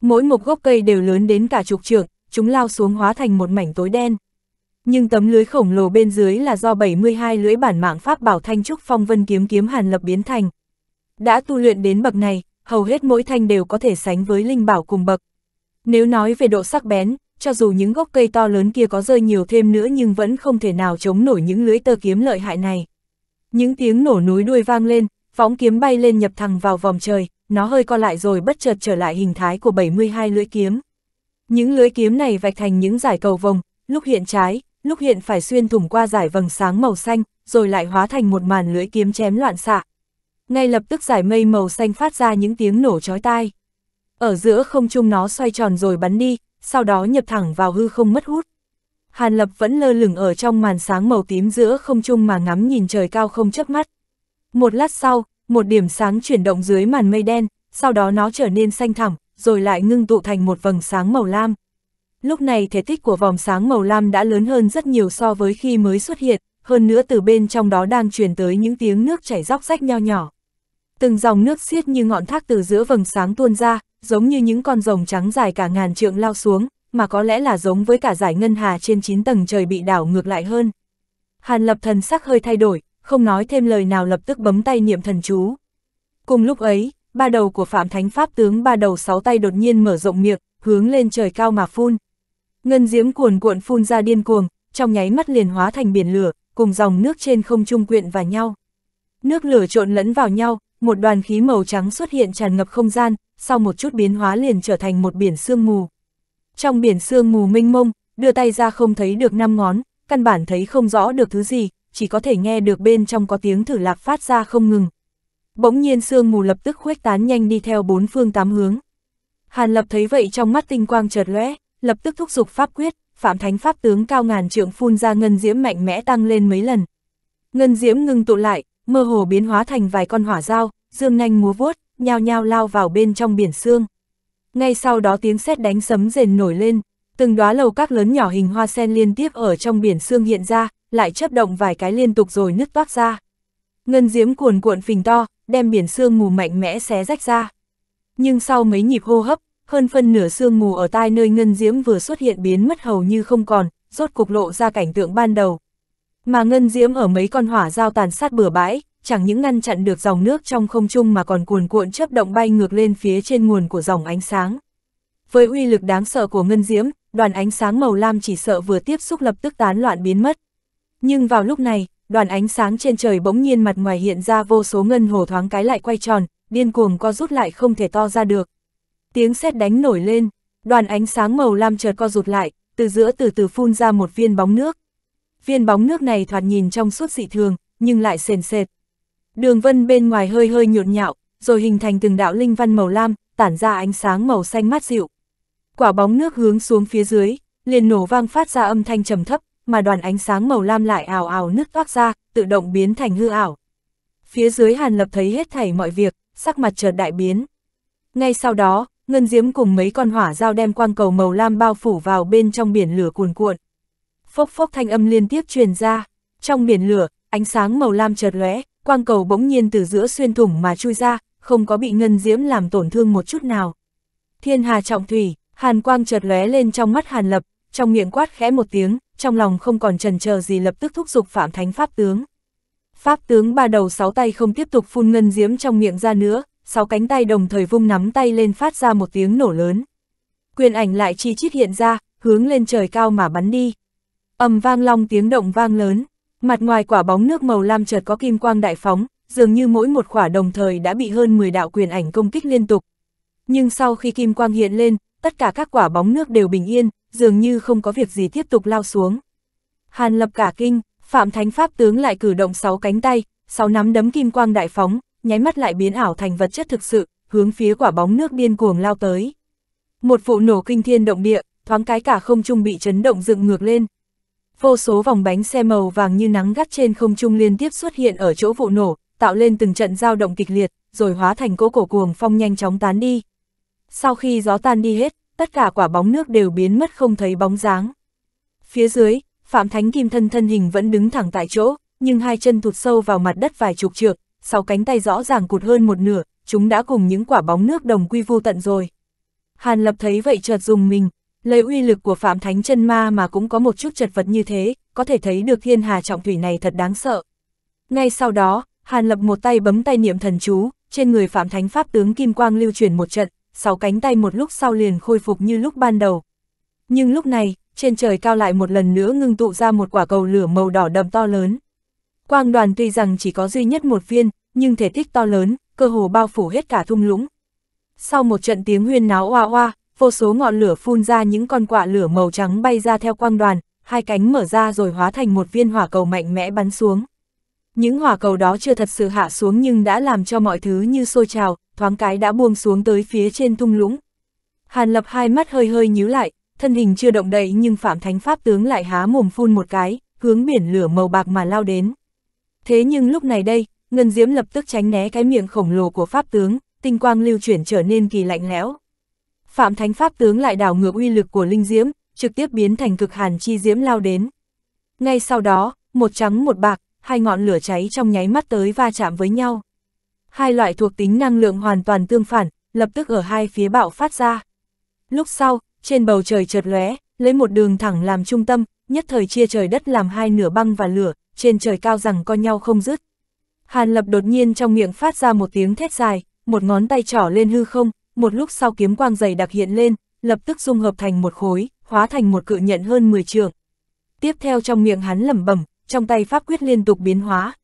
Mỗi một gốc cây đều lớn đến cả chục trượng, chúng lao xuống hóa thành một mảnh tối đen. Nhưng tấm lưới khổng lồ bên dưới là do 72 lưỡi bản mạng pháp bảo thanh trúc phong vân kiếm kiếm hàn lập biến thành. Đã tu luyện đến bậc này, hầu hết mỗi thanh đều có thể sánh với linh bảo cùng bậc. Nếu nói về độ sắc bén, cho dù những gốc cây to lớn kia có rơi nhiều thêm nữa nhưng vẫn không thể nào chống nổi những lưới tơ kiếm lợi hại này. Những tiếng nổ núi đuôi vang lên, Phóng kiếm bay lên nhập thẳng vào vòng trời, nó hơi co lại rồi bất chợt trở lại hình thái của 72 lưỡi kiếm. Những lưỡi kiếm này vạch thành những giải cầu vồng, lúc hiện trái, lúc hiện phải xuyên thủng qua giải vầng sáng màu xanh, rồi lại hóa thành một màn lưỡi kiếm chém loạn xạ. Ngay lập tức giải mây màu xanh phát ra những tiếng nổ chói tai. Ở giữa không trung nó xoay tròn rồi bắn đi, sau đó nhập thẳng vào hư không mất hút. Hàn Lập vẫn lơ lửng ở trong màn sáng màu tím giữa không trung mà ngắm nhìn trời cao không chớp mắt. Một lát sau, một điểm sáng chuyển động dưới màn mây đen, sau đó nó trở nên xanh thẳm, rồi lại ngưng tụ thành một vầng sáng màu lam. Lúc này thể tích của vòng sáng màu lam đã lớn hơn rất nhiều so với khi mới xuất hiện, hơn nữa từ bên trong đó đang truyền tới những tiếng nước chảy róc rách nho nhỏ. Từng dòng nước xiết như ngọn thác từ giữa vầng sáng tuôn ra, giống như những con rồng trắng dài cả ngàn trượng lao xuống, mà có lẽ là giống với cả giải ngân hà trên 9 tầng trời bị đảo ngược lại hơn. Hàn lập thần sắc hơi thay đổi, không nói thêm lời nào lập tức bấm tay niệm thần chú. Cùng lúc ấy, ba đầu của Phạm Thánh Pháp tướng ba đầu sáu tay đột nhiên mở rộng miệng, hướng lên trời cao mà phun. Ngân diễm cuồn cuộn phun ra điên cuồng, trong nháy mắt liền hóa thành biển lửa, cùng dòng nước trên không trung quyện vào nhau. Nước lửa trộn lẫn vào nhau, một đoàn khí màu trắng xuất hiện tràn ngập không gian, sau một chút biến hóa liền trở thành một biển sương mù. Trong biển sương mù mênh mông, đưa tay ra không thấy được năm ngón, căn bản thấy không rõ được thứ gì, chỉ có thể nghe được bên trong có tiếng thử lạc phát ra không ngừng. Bỗng nhiên sương mù lập tức khuếch tán nhanh đi theo bốn phương tám hướng. Hàn Lập thấy vậy trong mắt tinh quang chợt lóe, lập tức thúc giục pháp quyết, Phạm Thánh pháp tướng cao ngàn trượng phun ra ngân diễm mạnh mẽ tăng lên mấy lần. Ngân diễm ngưng tụ lại, mơ hồ biến hóa thành vài con hỏa dao, dương nhanh múa vuốt, nhao nhao lao vào bên trong biển sương. Ngay sau đó tiếng sét đánh sấm rền nổi lên, từng đóa lầu các lớn nhỏ hình hoa sen liên tiếp ở trong biển sương hiện ra, lại chấp động vài cái liên tục rồi nứt toác ra. Ngân diếm cuồn cuộn phình to, đem biển sương mù mạnh mẽ xé rách ra. Nhưng sau mấy nhịp hô hấp, hơn phân nửa sương mù ở tai nơi ngân diễm vừa xuất hiện biến mất hầu như không còn, rốt cục lộ ra cảnh tượng ban đầu. Mà ngân diễm ở mấy con hỏa giao tàn sát bừa bãi, chẳng những ngăn chặn được dòng nước trong không trung mà còn cuồn cuộn chấp động bay ngược lên phía trên nguồn của dòng ánh sáng. Với uy lực đáng sợ của ngân diễm, đoàn ánh sáng màu lam chỉ sợ vừa tiếp xúc lập tức tán loạn biến mất. Nhưng vào lúc này, đoàn ánh sáng trên trời bỗng nhiên mặt ngoài hiện ra vô số ngân hồ thoáng cái lại quay tròn, điên cuồng co rút lại không thể to ra được. Tiếng sét đánh nổi lên, đoàn ánh sáng màu lam chợt co rụt lại, từ giữa từ từ phun ra một viên bóng nước. Viên bóng nước này thoạt nhìn trong suốt dị thường, nhưng lại sền sệt. Đường vân bên ngoài hơi hơi nhộn nhạo, rồi hình thành từng đạo linh văn màu lam, tản ra ánh sáng màu xanh mát dịu. Quả bóng nước hướng xuống phía dưới, liền nổ vang phát ra âm thanh trầm thấp, mà đoàn ánh sáng màu lam lại ảo ảo nứt toát ra, tự động biến thành hư ảo. Phía dưới Hàn Lập thấy hết thảy mọi việc, sắc mặt chợt đại biến. Ngay sau đó, Ngân Diễm cùng mấy con hỏa dao đem quang cầu màu lam bao phủ vào bên trong biển lửa cuồn cuộn. Phốc phốc thanh âm liên tiếp truyền ra, trong biển lửa, ánh sáng màu lam chợt lóe, quang cầu bỗng nhiên từ giữa xuyên thủng mà chui ra, không có bị Ngân Diễm làm tổn thương một chút nào. Thiên Hà trọng thủy, hàn quang chợt lóe lên trong mắt Hàn Lập, trong miệng quát khẽ một tiếng, trong lòng không còn trần chờ gì lập tức thúc giục Phạm Thánh Pháp Tướng. Pháp Tướng ba đầu sáu tay không tiếp tục phun ngân diếm trong miệng ra nữa, sáu cánh tay đồng thời vung nắm tay lên phát ra một tiếng nổ lớn. Quyền ảnh lại chi chít hiện ra, hướng lên trời cao mà bắn đi. ầm vang long tiếng động vang lớn, mặt ngoài quả bóng nước màu lam chợt có kim quang đại phóng, dường như mỗi một quả đồng thời đã bị hơn 10 đạo quyền ảnh công kích liên tục. Nhưng sau khi kim quang hiện lên, tất cả các quả bóng nước đều bình yên, dường như không có việc gì tiếp tục lao xuống. Hàn lập cả kinh, Phạm Thánh Pháp tướng lại cử động sáu cánh tay, sáu nắm đấm kim quang đại phóng, nháy mắt lại biến ảo thành vật chất thực sự, hướng phía quả bóng nước điên cuồng lao tới. Một vụ nổ kinh thiên động địa, thoáng cái cả không trung bị chấn động dựng ngược lên. Vô số vòng bánh xe màu vàng như nắng gắt trên không trung liên tiếp xuất hiện ở chỗ vụ nổ, tạo lên từng trận dao động kịch liệt, rồi hóa thành cỗ cổ cuồng phong nhanh chóng tán đi. Sau khi gió tan đi hết, tất cả quả bóng nước đều biến mất không thấy bóng dáng. Phía dưới, Phạm Thánh Kim thân thân hình vẫn đứng thẳng tại chỗ, nhưng hai chân thụt sâu vào mặt đất vài chục trượng, sáu cánh tay rõ ràng cụt hơn một nửa, chúng đã cùng những quả bóng nước đồng quy vô tận rồi. Hàn Lập thấy vậy chợt dùng mình, lấy uy lực của Phạm Thánh chân ma mà cũng có một chút chật vật như thế, có thể thấy được thiên hà trọng thủy này thật đáng sợ. Ngay sau đó, Hàn Lập một tay bấm tay niệm thần chú, trên người Phạm Thánh Pháp tướng Kim Quang lưu chuyển một trận, sáu cánh tay một lúc sau liền khôi phục như lúc ban đầu. Nhưng lúc này, trên trời cao lại một lần nữa ngưng tụ ra một quả cầu lửa màu đỏ đậm to lớn. Quang đoàn tuy rằng chỉ có duy nhất một viên, nhưng thể tích to lớn, cơ hồ bao phủ hết cả thung lũng. Sau một trận tiếng huyên náo oa oa, vô số ngọn lửa phun ra những con quạ lửa màu trắng bay ra theo quang đoàn, hai cánh mở ra rồi hóa thành một viên hỏa cầu mạnh mẽ bắn xuống. Những hỏa cầu đó chưa thật sự hạ xuống nhưng đã làm cho mọi thứ như sôi trào, thoáng cái đã buông xuống tới phía trên thung lũng. Hàn lập hai mắt hơi hơi nhíu lại, thân hình chưa động đậy nhưng Phạm Thánh Pháp tướng lại há mồm phun một cái, hướng biển lửa màu bạc mà lao đến. Thế nhưng lúc này đây, Ngân Diễm lập tức tránh né cái miệng khổng lồ của Pháp tướng, tinh quang lưu chuyển trở nên kỳ lạnh lẽo. Phạm Thánh Pháp tướng lại đảo ngược uy lực của Linh Diễm, trực tiếp biến thành cực hàn chi diễm lao đến. Ngay sau đó, một trắng một bạc, hai ngọn lửa cháy trong nháy mắt tới va chạm với nhau hai loại thuộc tính năng lượng hoàn toàn tương phản, lập tức ở hai phía bạo phát ra. Lúc sau, trên bầu trời chợt lóe, lấy một đường thẳng làm trung tâm, nhất thời chia trời đất làm hai nửa băng và lửa, trên trời cao rằng co nhau không dứt. Hàn Lập đột nhiên trong miệng phát ra một tiếng thét dài, một ngón tay trỏ lên hư không, một lúc sau kiếm quang dày đặc hiện lên, lập tức dung hợp thành một khối, hóa thành một cự nhận hơn 10 trường. Tiếp theo trong miệng hắn lẩm bẩm, trong tay pháp quyết liên tục biến hóa.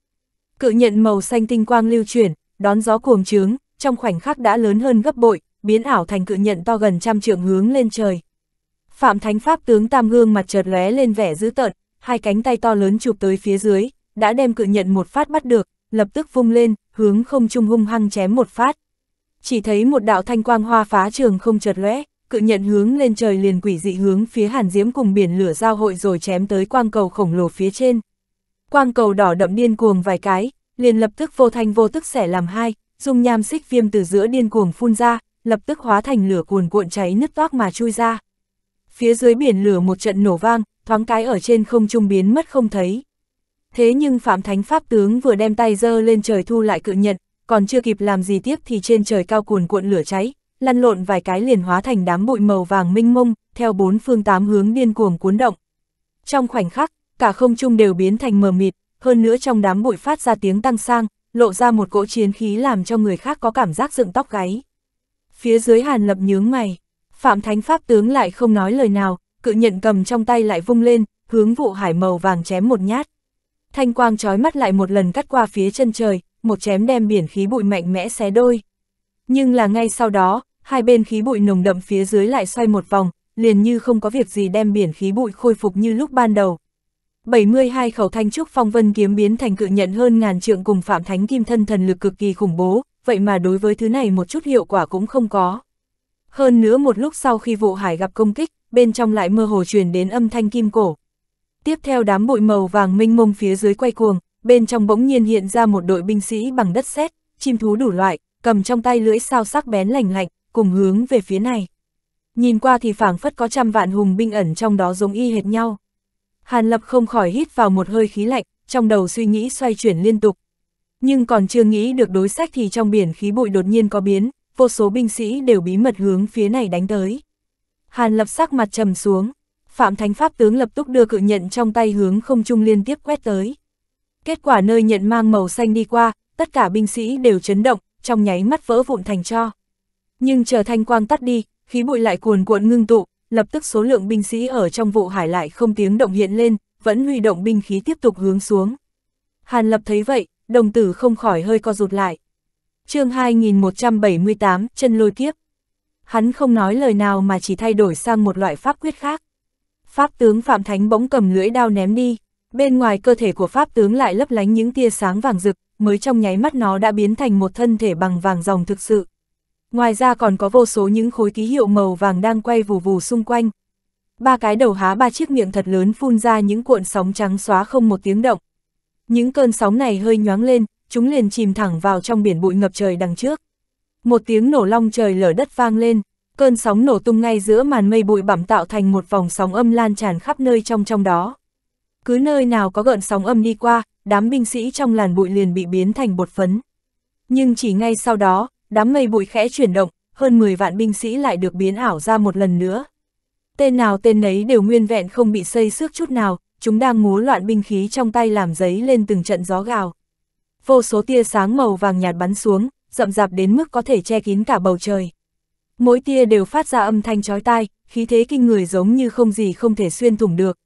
Cự nhận màu xanh tinh quang lưu chuyển, đón gió cuồng trướng, trong khoảnh khắc đã lớn hơn gấp bội, biến ảo thành cự nhận to gần trăm trượng hướng lên trời. Phạm Thánh Pháp tướng Tam Gương mặt chợt lóe lên vẻ dữ tợn, hai cánh tay to lớn chụp tới phía dưới, đã đem cự nhận một phát bắt được, lập tức vung lên, hướng không trung hung hăng chém một phát. Chỉ thấy một đạo thanh quang hoa phá trường không chợt lóe, cự nhận hướng lên trời liền quỷ dị hướng phía Hàn Diễm cùng biển lửa giao hội rồi chém tới quang cầu khổng lồ phía trên. Quang cầu đỏ đậm điên cuồng vài cái, liền lập tức vô thanh vô tức xẻ làm hai, dùng nham xích viêm từ giữa điên cuồng phun ra, lập tức hóa thành lửa cuồn cuộn cháy nứt toác mà chui ra. Phía dưới biển lửa một trận nổ vang, thoáng cái ở trên không trung biến mất không thấy. Thế nhưng Phạm Thánh Pháp tướng vừa đem tay giơ lên trời thu lại cự nhận, còn chưa kịp làm gì tiếp thì trên trời cao cuồn cuộn lửa cháy, lăn lộn vài cái liền hóa thành đám bụi màu vàng minh mông, theo bốn phương tám hướng điên cuồng cuốn động. Trong khoảnh khắc, cả không trung đều biến thành mờ mịt, hơn nữa trong đám bụi phát ra tiếng tăng sang, lộ ra một cỗ chiến khí làm cho người khác có cảm giác dựng tóc gáy. Phía dưới Hàn Lập nhướng mày, Phạm Thánh Pháp tướng lại không nói lời nào, cự nhận cầm trong tay lại vung lên, hướng vụ hải màu vàng chém một nhát. Thanh quang trói mắt lại một lần cắt qua phía chân trời, một chém đem biển khí bụi mạnh mẽ xé đôi. Nhưng là ngay sau đó, hai bên khí bụi nồng đậm phía dưới lại xoay một vòng, liền như không có việc gì đem biển khí bụi khôi phục như lúc ban đầu. 72 khẩu thanh trúc phong vân kiếm biến thành cự nhận hơn ngàn trượng cùng phạm thánh kim thân thần lực cực kỳ khủng bố, vậy mà đối với thứ này một chút hiệu quả cũng không có. Hơn nữa một lúc sau khi vụ hải gặp công kích, bên trong lại mơ hồ truyền đến âm thanh kim cổ. Tiếp theo đám bụi màu vàng minh mông phía dưới quay cuồng, bên trong bỗng nhiên hiện ra một đội binh sĩ bằng đất sét, chim thú đủ loại, cầm trong tay lưỡi sao sắc bén lành lạnh, cùng hướng về phía này. Nhìn qua thì phảng phất có trăm vạn hùng binh ẩn trong đó giống y hệt nhau. Hàn Lập không khỏi hít vào một hơi khí lạnh, trong đầu suy nghĩ xoay chuyển liên tục. Nhưng còn chưa nghĩ được đối sách thì trong biển khí bụi đột nhiên có biến, vô số binh sĩ đều bí mật hướng phía này đánh tới. Hàn Lập sắc mặt trầm xuống, Phạm Thánh Pháp tướng lập tức đưa cự nhận trong tay hướng không trung liên tiếp quét tới. Kết quả nơi nhận mang màu xanh đi qua, tất cả binh sĩ đều chấn động, trong nháy mắt vỡ vụn thành cho. Nhưng chờ thanh quang tắt đi, khí bụi lại cuồn cuộn ngưng tụ, lập tức số lượng binh sĩ ở trong vụ hải lại không tiếng động hiện lên, vẫn huy động binh khí tiếp tục hướng xuống. Hàn Lập thấy vậy, đồng tử không khỏi hơi co rụt lại. chương 2178, chân lôi kiếp. Hắn không nói lời nào mà chỉ thay đổi sang một loại pháp quyết khác. Pháp tướng Phạm Thánh bỗng cầm lưỡi đao ném đi, bên ngoài cơ thể của Pháp tướng lại lấp lánh những tia sáng vàng rực, mới trong nháy mắt nó đã biến thành một thân thể bằng vàng dòng thực sự. Ngoài ra còn có vô số những khối ký hiệu màu vàng đang quay vù vù xung quanh. Ba cái đầu há ba chiếc miệng thật lớn phun ra những cuộn sóng trắng xóa không một tiếng động. Những cơn sóng này hơi nhoáng lên, chúng liền chìm thẳng vào trong biển bụi ngập trời đằng trước. Một tiếng nổ long trời lở đất vang lên, cơn sóng nổ tung ngay giữa màn mây bụi bẩm tạo thành một vòng sóng âm lan tràn khắp nơi trong trong đó. Cứ nơi nào có gợn sóng âm đi qua, đám binh sĩ trong làn bụi liền bị biến thành bột phấn. Nhưng chỉ ngay sau đó, đám mây bụi khẽ chuyển động, hơn 10 vạn binh sĩ lại được biến ảo ra một lần nữa. Tên nào tên nấy đều nguyên vẹn không bị xây xước chút nào, chúng đang múa loạn binh khí trong tay làm giấy lên từng trận gió gào. Vô số tia sáng màu vàng nhạt bắn xuống, rậm rạp đến mức có thể che kín cả bầu trời. Mỗi tia đều phát ra âm thanh chói tai, khí thế kinh người giống như không gì không thể xuyên thủng được.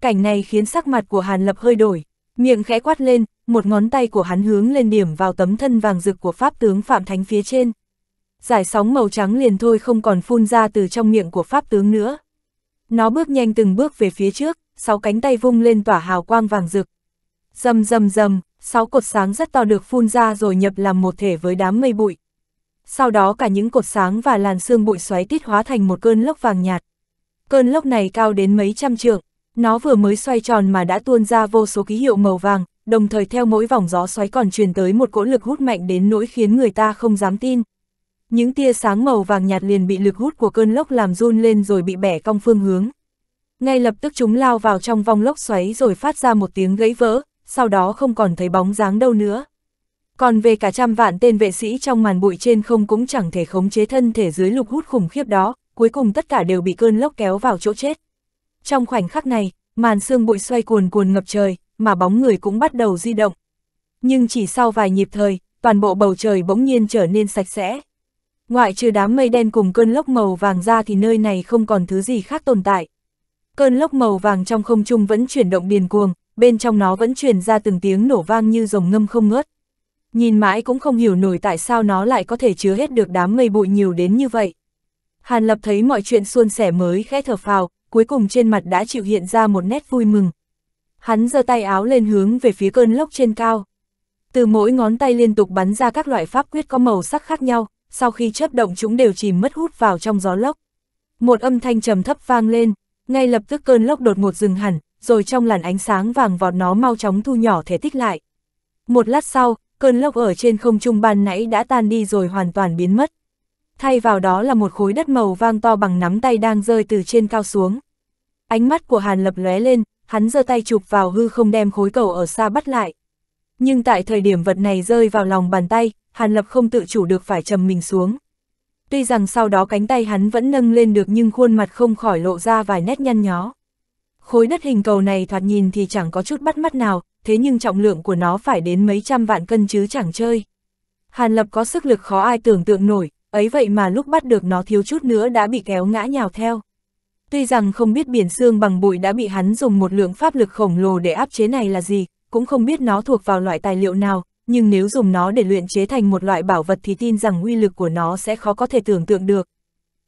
Cảnh này khiến sắc mặt của Hàn Lập hơi đổi miệng khẽ quát lên, một ngón tay của hắn hướng lên điểm vào tấm thân vàng rực của Pháp tướng Phạm Thánh phía trên. Giải sóng màu trắng liền thôi không còn phun ra từ trong miệng của Pháp tướng nữa. Nó bước nhanh từng bước về phía trước, sáu cánh tay vung lên tỏa hào quang vàng rực. Dầm dầm dầm, sáu cột sáng rất to được phun ra rồi nhập làm một thể với đám mây bụi. Sau đó cả những cột sáng và làn xương bụi xoáy tít hóa thành một cơn lốc vàng nhạt. Cơn lốc này cao đến mấy trăm trượng, nó vừa mới xoay tròn mà đã tuôn ra vô số ký hiệu màu vàng, đồng thời theo mỗi vòng gió xoáy còn truyền tới một cỗ lực hút mạnh đến nỗi khiến người ta không dám tin. Những tia sáng màu vàng nhạt liền bị lực hút của cơn lốc làm run lên rồi bị bẻ cong phương hướng. Ngay lập tức chúng lao vào trong vòng lốc xoáy rồi phát ra một tiếng gãy vỡ, sau đó không còn thấy bóng dáng đâu nữa. Còn về cả trăm vạn tên vệ sĩ trong màn bụi trên không cũng chẳng thể khống chế thân thể dưới lục hút khủng khiếp đó, cuối cùng tất cả đều bị cơn lốc kéo vào chỗ chết. Trong khoảnh khắc này, màn sương bụi xoay cuồn cuồn ngập trời, mà bóng người cũng bắt đầu di động. Nhưng chỉ sau vài nhịp thời, toàn bộ bầu trời bỗng nhiên trở nên sạch sẽ. Ngoại trừ đám mây đen cùng cơn lốc màu vàng ra thì nơi này không còn thứ gì khác tồn tại. Cơn lốc màu vàng trong không trung vẫn chuyển động điền cuồng, bên trong nó vẫn truyền ra từng tiếng nổ vang như rồng ngâm không ngớt. Nhìn mãi cũng không hiểu nổi tại sao nó lại có thể chứa hết được đám mây bụi nhiều đến như vậy. Hàn Lập thấy mọi chuyện suôn sẻ mới khẽ thở phào, cuối cùng trên mặt đã chịu hiện ra một nét vui mừng. Hắn giơ tay áo lên hướng về phía cơn lốc trên cao. Từ mỗi ngón tay liên tục bắn ra các loại pháp quyết có màu sắc khác nhau, sau khi chớp động chúng đều chìm mất hút vào trong gió lốc. Một âm thanh trầm thấp vang lên, ngay lập tức cơn lốc đột ngột dừng hẳn, rồi trong làn ánh sáng vàng vọt nó mau chóng thu nhỏ thể tích lại. Một lát sau, cơn lốc ở trên không trung ban nãy đã tan đi rồi hoàn toàn biến mất thay vào đó là một khối đất màu vang to bằng nắm tay đang rơi từ trên cao xuống. Ánh mắt của Hàn Lập lóe lên, hắn giơ tay chụp vào hư không đem khối cầu ở xa bắt lại. Nhưng tại thời điểm vật này rơi vào lòng bàn tay, Hàn Lập không tự chủ được phải trầm mình xuống. Tuy rằng sau đó cánh tay hắn vẫn nâng lên được nhưng khuôn mặt không khỏi lộ ra vài nét nhăn nhó. Khối đất hình cầu này thoạt nhìn thì chẳng có chút bắt mắt nào, thế nhưng trọng lượng của nó phải đến mấy trăm vạn cân chứ chẳng chơi. Hàn Lập có sức lực khó ai tưởng tượng nổi, ấy vậy mà lúc bắt được nó thiếu chút nữa đã bị kéo ngã nhào theo. Tuy rằng không biết biển xương bằng bụi đã bị hắn dùng một lượng pháp lực khổng lồ để áp chế này là gì, cũng không biết nó thuộc vào loại tài liệu nào, nhưng nếu dùng nó để luyện chế thành một loại bảo vật thì tin rằng uy lực của nó sẽ khó có thể tưởng tượng được.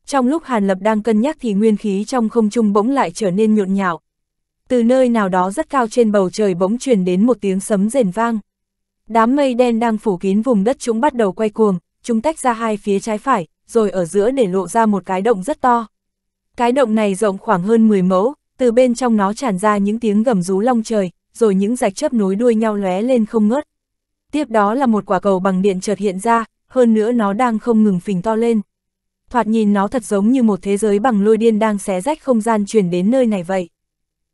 Trong lúc Hàn Lập đang cân nhắc thì nguyên khí trong không trung bỗng lại trở nên nhộn nhạo. Từ nơi nào đó rất cao trên bầu trời bỗng truyền đến một tiếng sấm rền vang. Đám mây đen đang phủ kín vùng đất chúng bắt đầu quay cuồng, chúng tách ra hai phía trái phải, rồi ở giữa để lộ ra một cái động rất to. Cái động này rộng khoảng hơn 10 mẫu, từ bên trong nó tràn ra những tiếng gầm rú long trời, rồi những rạch chớp nối đuôi nhau lóe lên không ngớt. Tiếp đó là một quả cầu bằng điện chợt hiện ra, hơn nữa nó đang không ngừng phình to lên. Thoạt nhìn nó thật giống như một thế giới bằng lôi điên đang xé rách không gian chuyển đến nơi này vậy.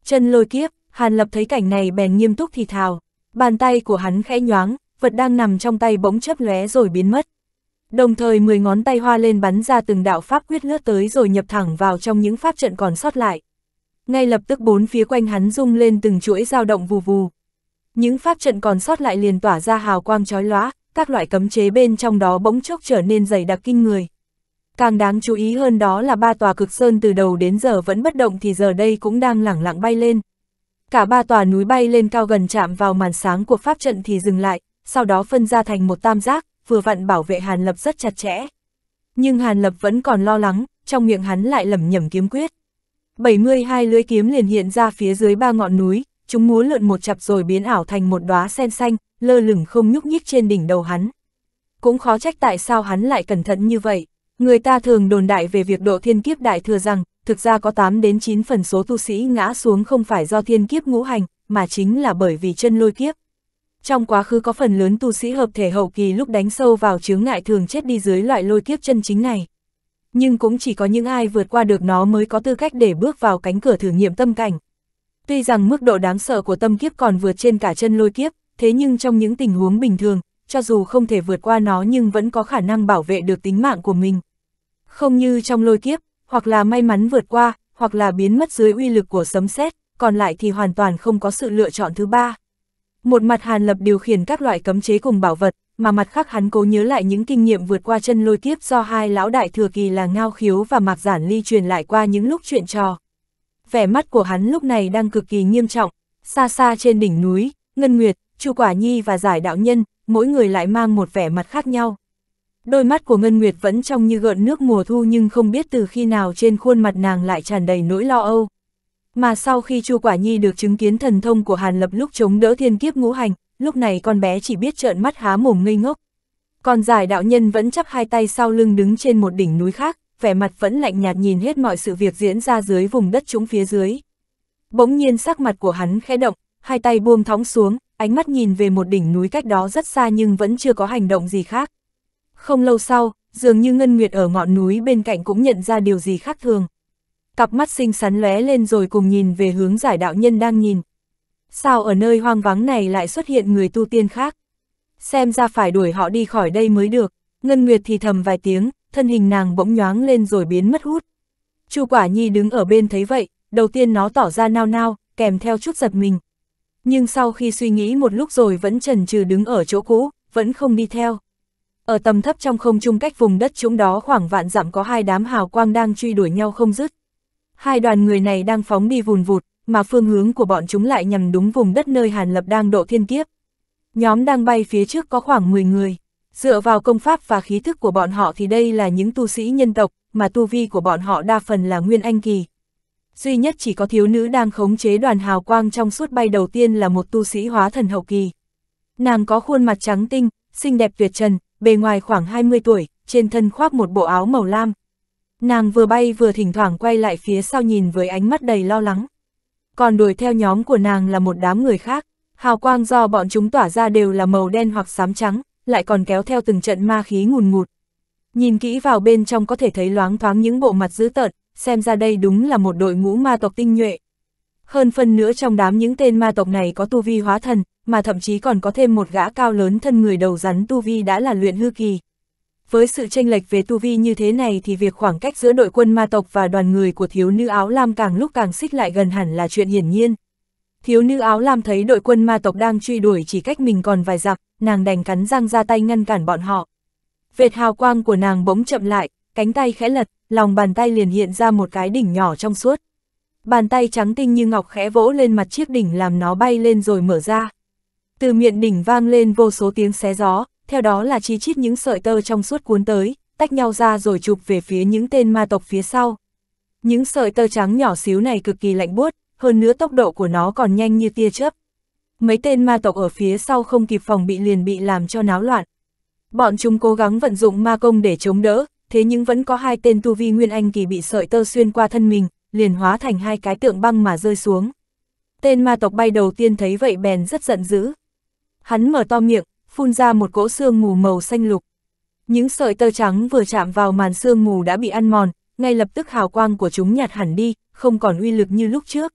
Chân lôi kiếp, Hàn Lập thấy cảnh này bèn nghiêm túc thì thào. Bàn tay của hắn khẽ nhoáng, vật đang nằm trong tay bỗng chớp lóe rồi biến mất. Đồng thời 10 ngón tay hoa lên bắn ra từng đạo pháp quyết lướt tới rồi nhập thẳng vào trong những pháp trận còn sót lại. Ngay lập tức bốn phía quanh hắn rung lên từng chuỗi dao động vù vù. Những pháp trận còn sót lại liền tỏa ra hào quang chói lóa, các loại cấm chế bên trong đó bỗng chốc trở nên dày đặc kinh người. Càng đáng chú ý hơn đó là ba tòa cực sơn từ đầu đến giờ vẫn bất động thì giờ đây cũng đang lẳng lặng bay lên. Cả ba tòa núi bay lên cao gần chạm vào màn sáng của pháp trận thì dừng lại, sau đó phân ra thành một tam giác, vừa vặn bảo vệ Hàn Lập rất chặt chẽ. Nhưng Hàn Lập vẫn còn lo lắng, trong miệng hắn lại lẩm nhẩm kiếm quyết. 72 lưỡi kiếm liền hiện ra phía dưới ba ngọn núi, chúng múa lượn một chập rồi biến ảo thành một đóa sen xanh, lơ lửng không nhúc nhích trên đỉnh đầu hắn. Cũng khó trách tại sao hắn lại cẩn thận như vậy. Người ta thường đồn đại về việc độ thiên kiếp đại thừa rằng, thực ra có 8 đến 9 phần số tu sĩ ngã xuống không phải do thiên kiếp ngũ hành, mà chính là bởi vì chân lôi kiếp. Trong quá khứ có phần lớn tu sĩ hợp thể hậu kỳ lúc đánh sâu vào chướng ngại thường chết đi dưới loại lôi kiếp chân chính này. Nhưng cũng chỉ có những ai vượt qua được nó mới có tư cách để bước vào cánh cửa thử nghiệm tâm cảnh. Tuy rằng mức độ đáng sợ của tâm kiếp còn vượt trên cả chân lôi kiếp, thế nhưng trong những tình huống bình thường, cho dù không thể vượt qua nó nhưng vẫn có khả năng bảo vệ được tính mạng của mình. Không như trong lôi kiếp, hoặc là may mắn vượt qua, hoặc là biến mất dưới uy lực của sấm sét, còn lại thì hoàn toàn không có sự lựa chọn thứ ba. Một mặt Hàn Lập điều khiển các loại cấm chế cùng bảo vật, mà mặt khác hắn cố nhớ lại những kinh nghiệm vượt qua chân lôi kiếp do hai lão đại thừa kỳ là Ngao Khiếu và Mạc Giản Ly truyền lại qua những lúc chuyện trò. Vẻ mắt của hắn lúc này đang cực kỳ nghiêm trọng, xa xa trên đỉnh núi, Ngân Nguyệt, Chu Quả Nhi và Giải Đạo Nhân, mỗi người lại mang một vẻ mặt khác nhau. Đôi mắt của Ngân Nguyệt vẫn trong như gợn nước mùa thu nhưng không biết từ khi nào trên khuôn mặt nàng lại tràn đầy nỗi lo âu. Mà sau khi Chu Quả Nhi được chứng kiến thần thông của Hàn Lập lúc chống đỡ thiên kiếp ngũ hành, lúc này con bé chỉ biết trợn mắt há mồm ngây ngốc. Còn giải đạo nhân vẫn chắp hai tay sau lưng đứng trên một đỉnh núi khác, vẻ mặt vẫn lạnh nhạt nhìn hết mọi sự việc diễn ra dưới vùng đất chúng phía dưới. Bỗng nhiên sắc mặt của hắn khẽ động, hai tay buông thõng xuống, ánh mắt nhìn về một đỉnh núi cách đó rất xa nhưng vẫn chưa có hành động gì khác. Không lâu sau, dường như Ngân Nguyệt ở ngọn núi bên cạnh cũng nhận ra điều gì khác thường cặp mắt xinh xắn lóe lên rồi cùng nhìn về hướng giải đạo nhân đang nhìn. Sao ở nơi hoang vắng này lại xuất hiện người tu tiên khác? Xem ra phải đuổi họ đi khỏi đây mới được, Ngân Nguyệt thì thầm vài tiếng, thân hình nàng bỗng nhoáng lên rồi biến mất hút. Chu Quả Nhi đứng ở bên thấy vậy, đầu tiên nó tỏ ra nao nao, kèm theo chút giật mình. Nhưng sau khi suy nghĩ một lúc rồi vẫn chần chừ đứng ở chỗ cũ, vẫn không đi theo. Ở tầm thấp trong không trung cách vùng đất chúng đó khoảng vạn dặm có hai đám hào quang đang truy đuổi nhau không dứt hai đoàn người này đang phóng đi vùn vụt, mà phương hướng của bọn chúng lại nhằm đúng vùng đất nơi Hàn Lập đang độ thiên kiếp. Nhóm đang bay phía trước có khoảng 10 người, dựa vào công pháp và khí thức của bọn họ thì đây là những tu sĩ nhân tộc, mà tu vi của bọn họ đa phần là nguyên anh kỳ. Duy nhất chỉ có thiếu nữ đang khống chế đoàn hào quang trong suốt bay đầu tiên là một tu sĩ hóa thần hậu kỳ. Nàng có khuôn mặt trắng tinh, xinh đẹp tuyệt trần, bề ngoài khoảng 20 tuổi, trên thân khoác một bộ áo màu lam, Nàng vừa bay vừa thỉnh thoảng quay lại phía sau nhìn với ánh mắt đầy lo lắng. Còn đuổi theo nhóm của nàng là một đám người khác, hào quang do bọn chúng tỏa ra đều là màu đen hoặc xám trắng, lại còn kéo theo từng trận ma khí ngùn ngụt. Nhìn kỹ vào bên trong có thể thấy loáng thoáng những bộ mặt dữ tợn, xem ra đây đúng là một đội ngũ ma tộc tinh nhuệ. Hơn phần nữa trong đám những tên ma tộc này có tu vi hóa thần, mà thậm chí còn có thêm một gã cao lớn thân người đầu rắn tu vi đã là luyện hư kỳ với sự tranh lệch về tu vi như thế này thì việc khoảng cách giữa đội quân ma tộc và đoàn người của thiếu nữ áo lam càng lúc càng xích lại gần hẳn là chuyện hiển nhiên. Thiếu nữ áo lam thấy đội quân ma tộc đang truy đuổi chỉ cách mình còn vài dặm, nàng đành cắn răng ra tay ngăn cản bọn họ. Vệt hào quang của nàng bỗng chậm lại, cánh tay khẽ lật, lòng bàn tay liền hiện ra một cái đỉnh nhỏ trong suốt. Bàn tay trắng tinh như ngọc khẽ vỗ lên mặt chiếc đỉnh làm nó bay lên rồi mở ra. Từ miệng đỉnh vang lên vô số tiếng xé gió, theo đó là chi chít những sợi tơ trong suốt cuốn tới, tách nhau ra rồi chụp về phía những tên ma tộc phía sau. Những sợi tơ trắng nhỏ xíu này cực kỳ lạnh buốt, hơn nữa tốc độ của nó còn nhanh như tia chớp. Mấy tên ma tộc ở phía sau không kịp phòng bị liền bị làm cho náo loạn. Bọn chúng cố gắng vận dụng ma công để chống đỡ, thế nhưng vẫn có hai tên tu vi nguyên anh kỳ bị sợi tơ xuyên qua thân mình, liền hóa thành hai cái tượng băng mà rơi xuống. Tên ma tộc bay đầu tiên thấy vậy bèn rất giận dữ. Hắn mở to miệng, phun ra một cỗ xương mù màu xanh lục. Những sợi tơ trắng vừa chạm vào màn xương mù đã bị ăn mòn, ngay lập tức hào quang của chúng nhạt hẳn đi, không còn uy lực như lúc trước.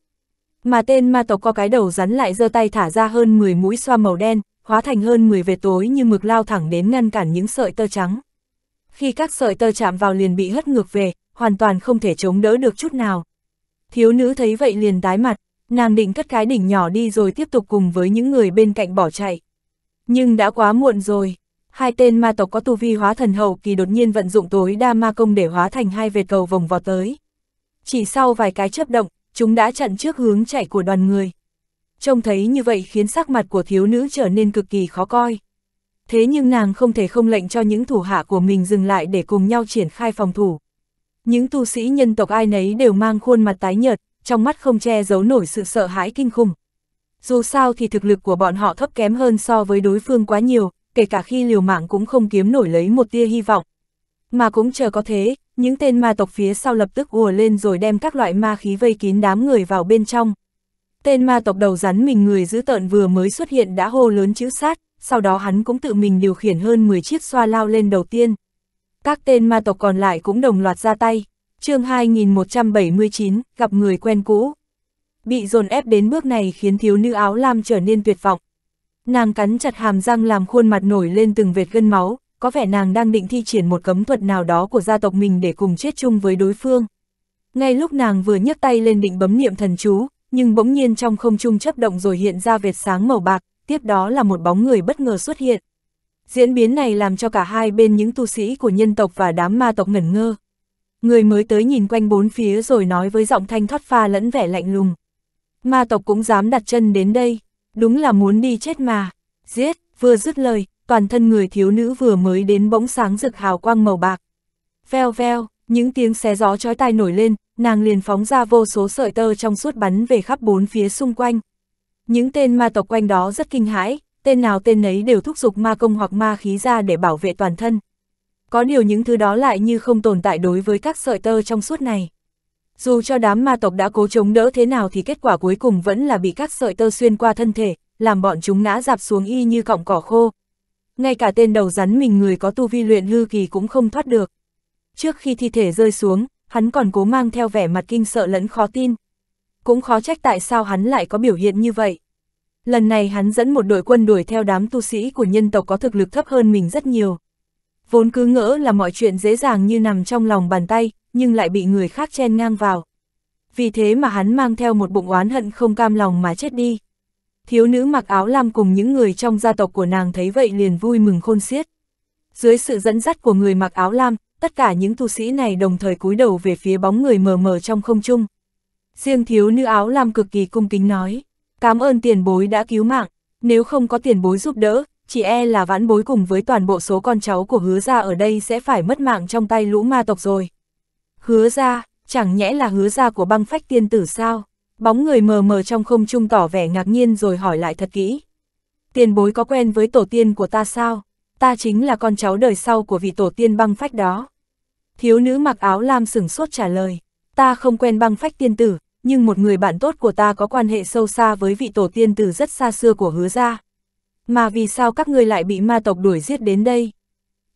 Mà tên ma tộc có cái đầu rắn lại giơ tay thả ra hơn 10 mũi xoa màu đen, hóa thành hơn 10 vệt tối như mực lao thẳng đến ngăn cản những sợi tơ trắng. Khi các sợi tơ chạm vào liền bị hất ngược về, hoàn toàn không thể chống đỡ được chút nào. Thiếu nữ thấy vậy liền tái mặt, nàng định cất cái đỉnh nhỏ đi rồi tiếp tục cùng với những người bên cạnh bỏ chạy. Nhưng đã quá muộn rồi. Hai tên ma tộc có tu vi hóa thần hậu kỳ đột nhiên vận dụng tối đa ma công để hóa thành hai vệt cầu vòng vọt tới. Chỉ sau vài cái chấp động, chúng đã chặn trước hướng chạy của đoàn người. Trông thấy như vậy khiến sắc mặt của thiếu nữ trở nên cực kỳ khó coi. Thế nhưng nàng không thể không lệnh cho những thủ hạ của mình dừng lại để cùng nhau triển khai phòng thủ. Những tu sĩ nhân tộc ai nấy đều mang khuôn mặt tái nhợt, trong mắt không che giấu nổi sự sợ hãi kinh khủng dù sao thì thực lực của bọn họ thấp kém hơn so với đối phương quá nhiều, kể cả khi liều mạng cũng không kiếm nổi lấy một tia hy vọng. Mà cũng chờ có thế, những tên ma tộc phía sau lập tức ùa lên rồi đem các loại ma khí vây kín đám người vào bên trong. Tên ma tộc đầu rắn mình người giữ tợn vừa mới xuất hiện đã hô lớn chữ sát, sau đó hắn cũng tự mình điều khiển hơn 10 chiếc xoa lao lên đầu tiên. Các tên ma tộc còn lại cũng đồng loạt ra tay. chương 2179, gặp người quen cũ. Bị dồn ép đến bước này khiến thiếu nữ áo lam trở nên tuyệt vọng. Nàng cắn chặt hàm răng làm khuôn mặt nổi lên từng vệt gân máu, có vẻ nàng đang định thi triển một cấm thuật nào đó của gia tộc mình để cùng chết chung với đối phương. Ngay lúc nàng vừa nhấc tay lên định bấm niệm thần chú, nhưng bỗng nhiên trong không trung chấp động rồi hiện ra vệt sáng màu bạc, tiếp đó là một bóng người bất ngờ xuất hiện. Diễn biến này làm cho cả hai bên những tu sĩ của nhân tộc và đám ma tộc ngẩn ngơ. Người mới tới nhìn quanh bốn phía rồi nói với giọng thanh thoát pha lẫn vẻ lạnh lùng ma tộc cũng dám đặt chân đến đây, đúng là muốn đi chết mà. Giết, vừa dứt lời, toàn thân người thiếu nữ vừa mới đến bỗng sáng rực hào quang màu bạc. Veo veo, những tiếng xé gió chói tai nổi lên, nàng liền phóng ra vô số sợi tơ trong suốt bắn về khắp bốn phía xung quanh. Những tên ma tộc quanh đó rất kinh hãi, tên nào tên nấy đều thúc giục ma công hoặc ma khí ra để bảo vệ toàn thân. Có điều những thứ đó lại như không tồn tại đối với các sợi tơ trong suốt này. Dù cho đám ma tộc đã cố chống đỡ thế nào thì kết quả cuối cùng vẫn là bị các sợi tơ xuyên qua thân thể, làm bọn chúng ngã dạp xuống y như cọng cỏ khô. Ngay cả tên đầu rắn mình người có tu vi luyện hư kỳ cũng không thoát được. Trước khi thi thể rơi xuống, hắn còn cố mang theo vẻ mặt kinh sợ lẫn khó tin. Cũng khó trách tại sao hắn lại có biểu hiện như vậy. Lần này hắn dẫn một đội quân đuổi theo đám tu sĩ của nhân tộc có thực lực thấp hơn mình rất nhiều, vốn cứ ngỡ là mọi chuyện dễ dàng như nằm trong lòng bàn tay, nhưng lại bị người khác chen ngang vào. Vì thế mà hắn mang theo một bụng oán hận không cam lòng mà chết đi. Thiếu nữ mặc áo lam cùng những người trong gia tộc của nàng thấy vậy liền vui mừng khôn xiết. Dưới sự dẫn dắt của người mặc áo lam, tất cả những tu sĩ này đồng thời cúi đầu về phía bóng người mờ mờ trong không trung. Riêng thiếu nữ áo lam cực kỳ cung kính nói, cảm ơn tiền bối đã cứu mạng, nếu không có tiền bối giúp đỡ, chỉ e là vãn bối cùng với toàn bộ số con cháu của hứa gia ở đây sẽ phải mất mạng trong tay lũ ma tộc rồi. Hứa gia chẳng nhẽ là hứa gia của băng phách tiên tử sao? Bóng người mờ mờ trong không trung tỏ vẻ ngạc nhiên rồi hỏi lại thật kỹ. Tiền bối có quen với tổ tiên của ta sao? Ta chính là con cháu đời sau của vị tổ tiên băng phách đó. Thiếu nữ mặc áo lam sửng sốt trả lời. Ta không quen băng phách tiên tử, nhưng một người bạn tốt của ta có quan hệ sâu xa với vị tổ tiên từ rất xa xưa của hứa gia. Mà vì sao các ngươi lại bị ma tộc đuổi giết đến đây?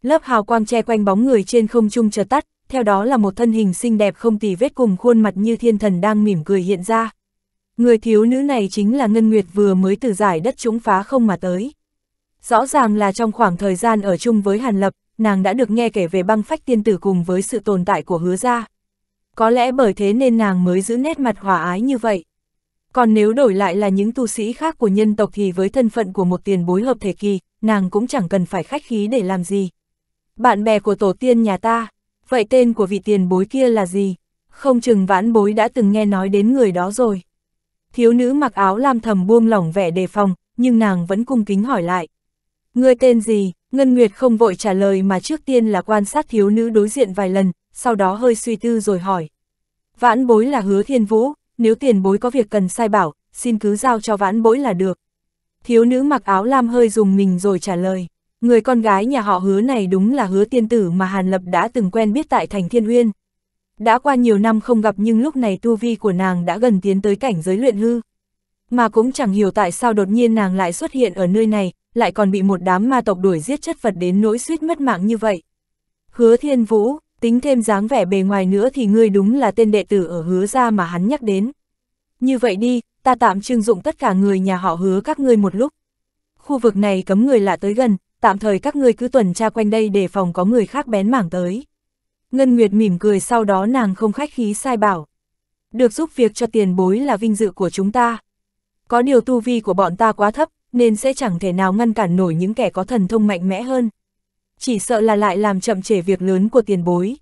Lớp hào quang che quanh bóng người trên không trung chợt tắt, theo đó là một thân hình xinh đẹp không tì vết cùng khuôn mặt như thiên thần đang mỉm cười hiện ra. Người thiếu nữ này chính là Ngân Nguyệt vừa mới từ giải đất chúng phá không mà tới. Rõ ràng là trong khoảng thời gian ở chung với Hàn Lập, nàng đã được nghe kể về băng phách tiên tử cùng với sự tồn tại của hứa gia. Có lẽ bởi thế nên nàng mới giữ nét mặt hòa ái như vậy. Còn nếu đổi lại là những tu sĩ khác của nhân tộc thì với thân phận của một tiền bối hợp thể kỳ, nàng cũng chẳng cần phải khách khí để làm gì. Bạn bè của tổ tiên nhà ta, vậy tên của vị tiền bối kia là gì? Không chừng vãn bối đã từng nghe nói đến người đó rồi. Thiếu nữ mặc áo lam thầm buông lỏng vẻ đề phòng, nhưng nàng vẫn cung kính hỏi lại. Ngươi tên gì? Ngân Nguyệt không vội trả lời mà trước tiên là quan sát thiếu nữ đối diện vài lần, sau đó hơi suy tư rồi hỏi. Vãn bối là hứa thiên vũ, nếu tiền bối có việc cần sai bảo, xin cứ giao cho vãn bối là được. Thiếu nữ mặc áo lam hơi dùng mình rồi trả lời, người con gái nhà họ hứa này đúng là hứa tiên tử mà Hàn Lập đã từng quen biết tại thành Thiên Uyên. Đã qua nhiều năm không gặp nhưng lúc này tu vi của nàng đã gần tiến tới cảnh giới luyện hư. Mà cũng chẳng hiểu tại sao đột nhiên nàng lại xuất hiện ở nơi này, lại còn bị một đám ma tộc đuổi giết chất vật đến nỗi suýt mất mạng như vậy. Hứa Thiên Vũ, tính thêm dáng vẻ bề ngoài nữa thì ngươi đúng là tên đệ tử ở hứa ra mà hắn nhắc đến. Như vậy đi, ta tạm trưng dụng tất cả người nhà họ hứa các ngươi một lúc. Khu vực này cấm người lạ tới gần, tạm thời các ngươi cứ tuần tra quanh đây để phòng có người khác bén mảng tới. Ngân Nguyệt mỉm cười sau đó nàng không khách khí sai bảo. Được giúp việc cho tiền bối là vinh dự của chúng ta. Có điều tu vi của bọn ta quá thấp, nên sẽ chẳng thể nào ngăn cản nổi những kẻ có thần thông mạnh mẽ hơn chỉ sợ là lại làm chậm trễ việc lớn của tiền bối.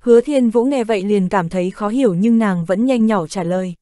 Hứa Thiên Vũ nghe vậy liền cảm thấy khó hiểu nhưng nàng vẫn nhanh nhỏ trả lời.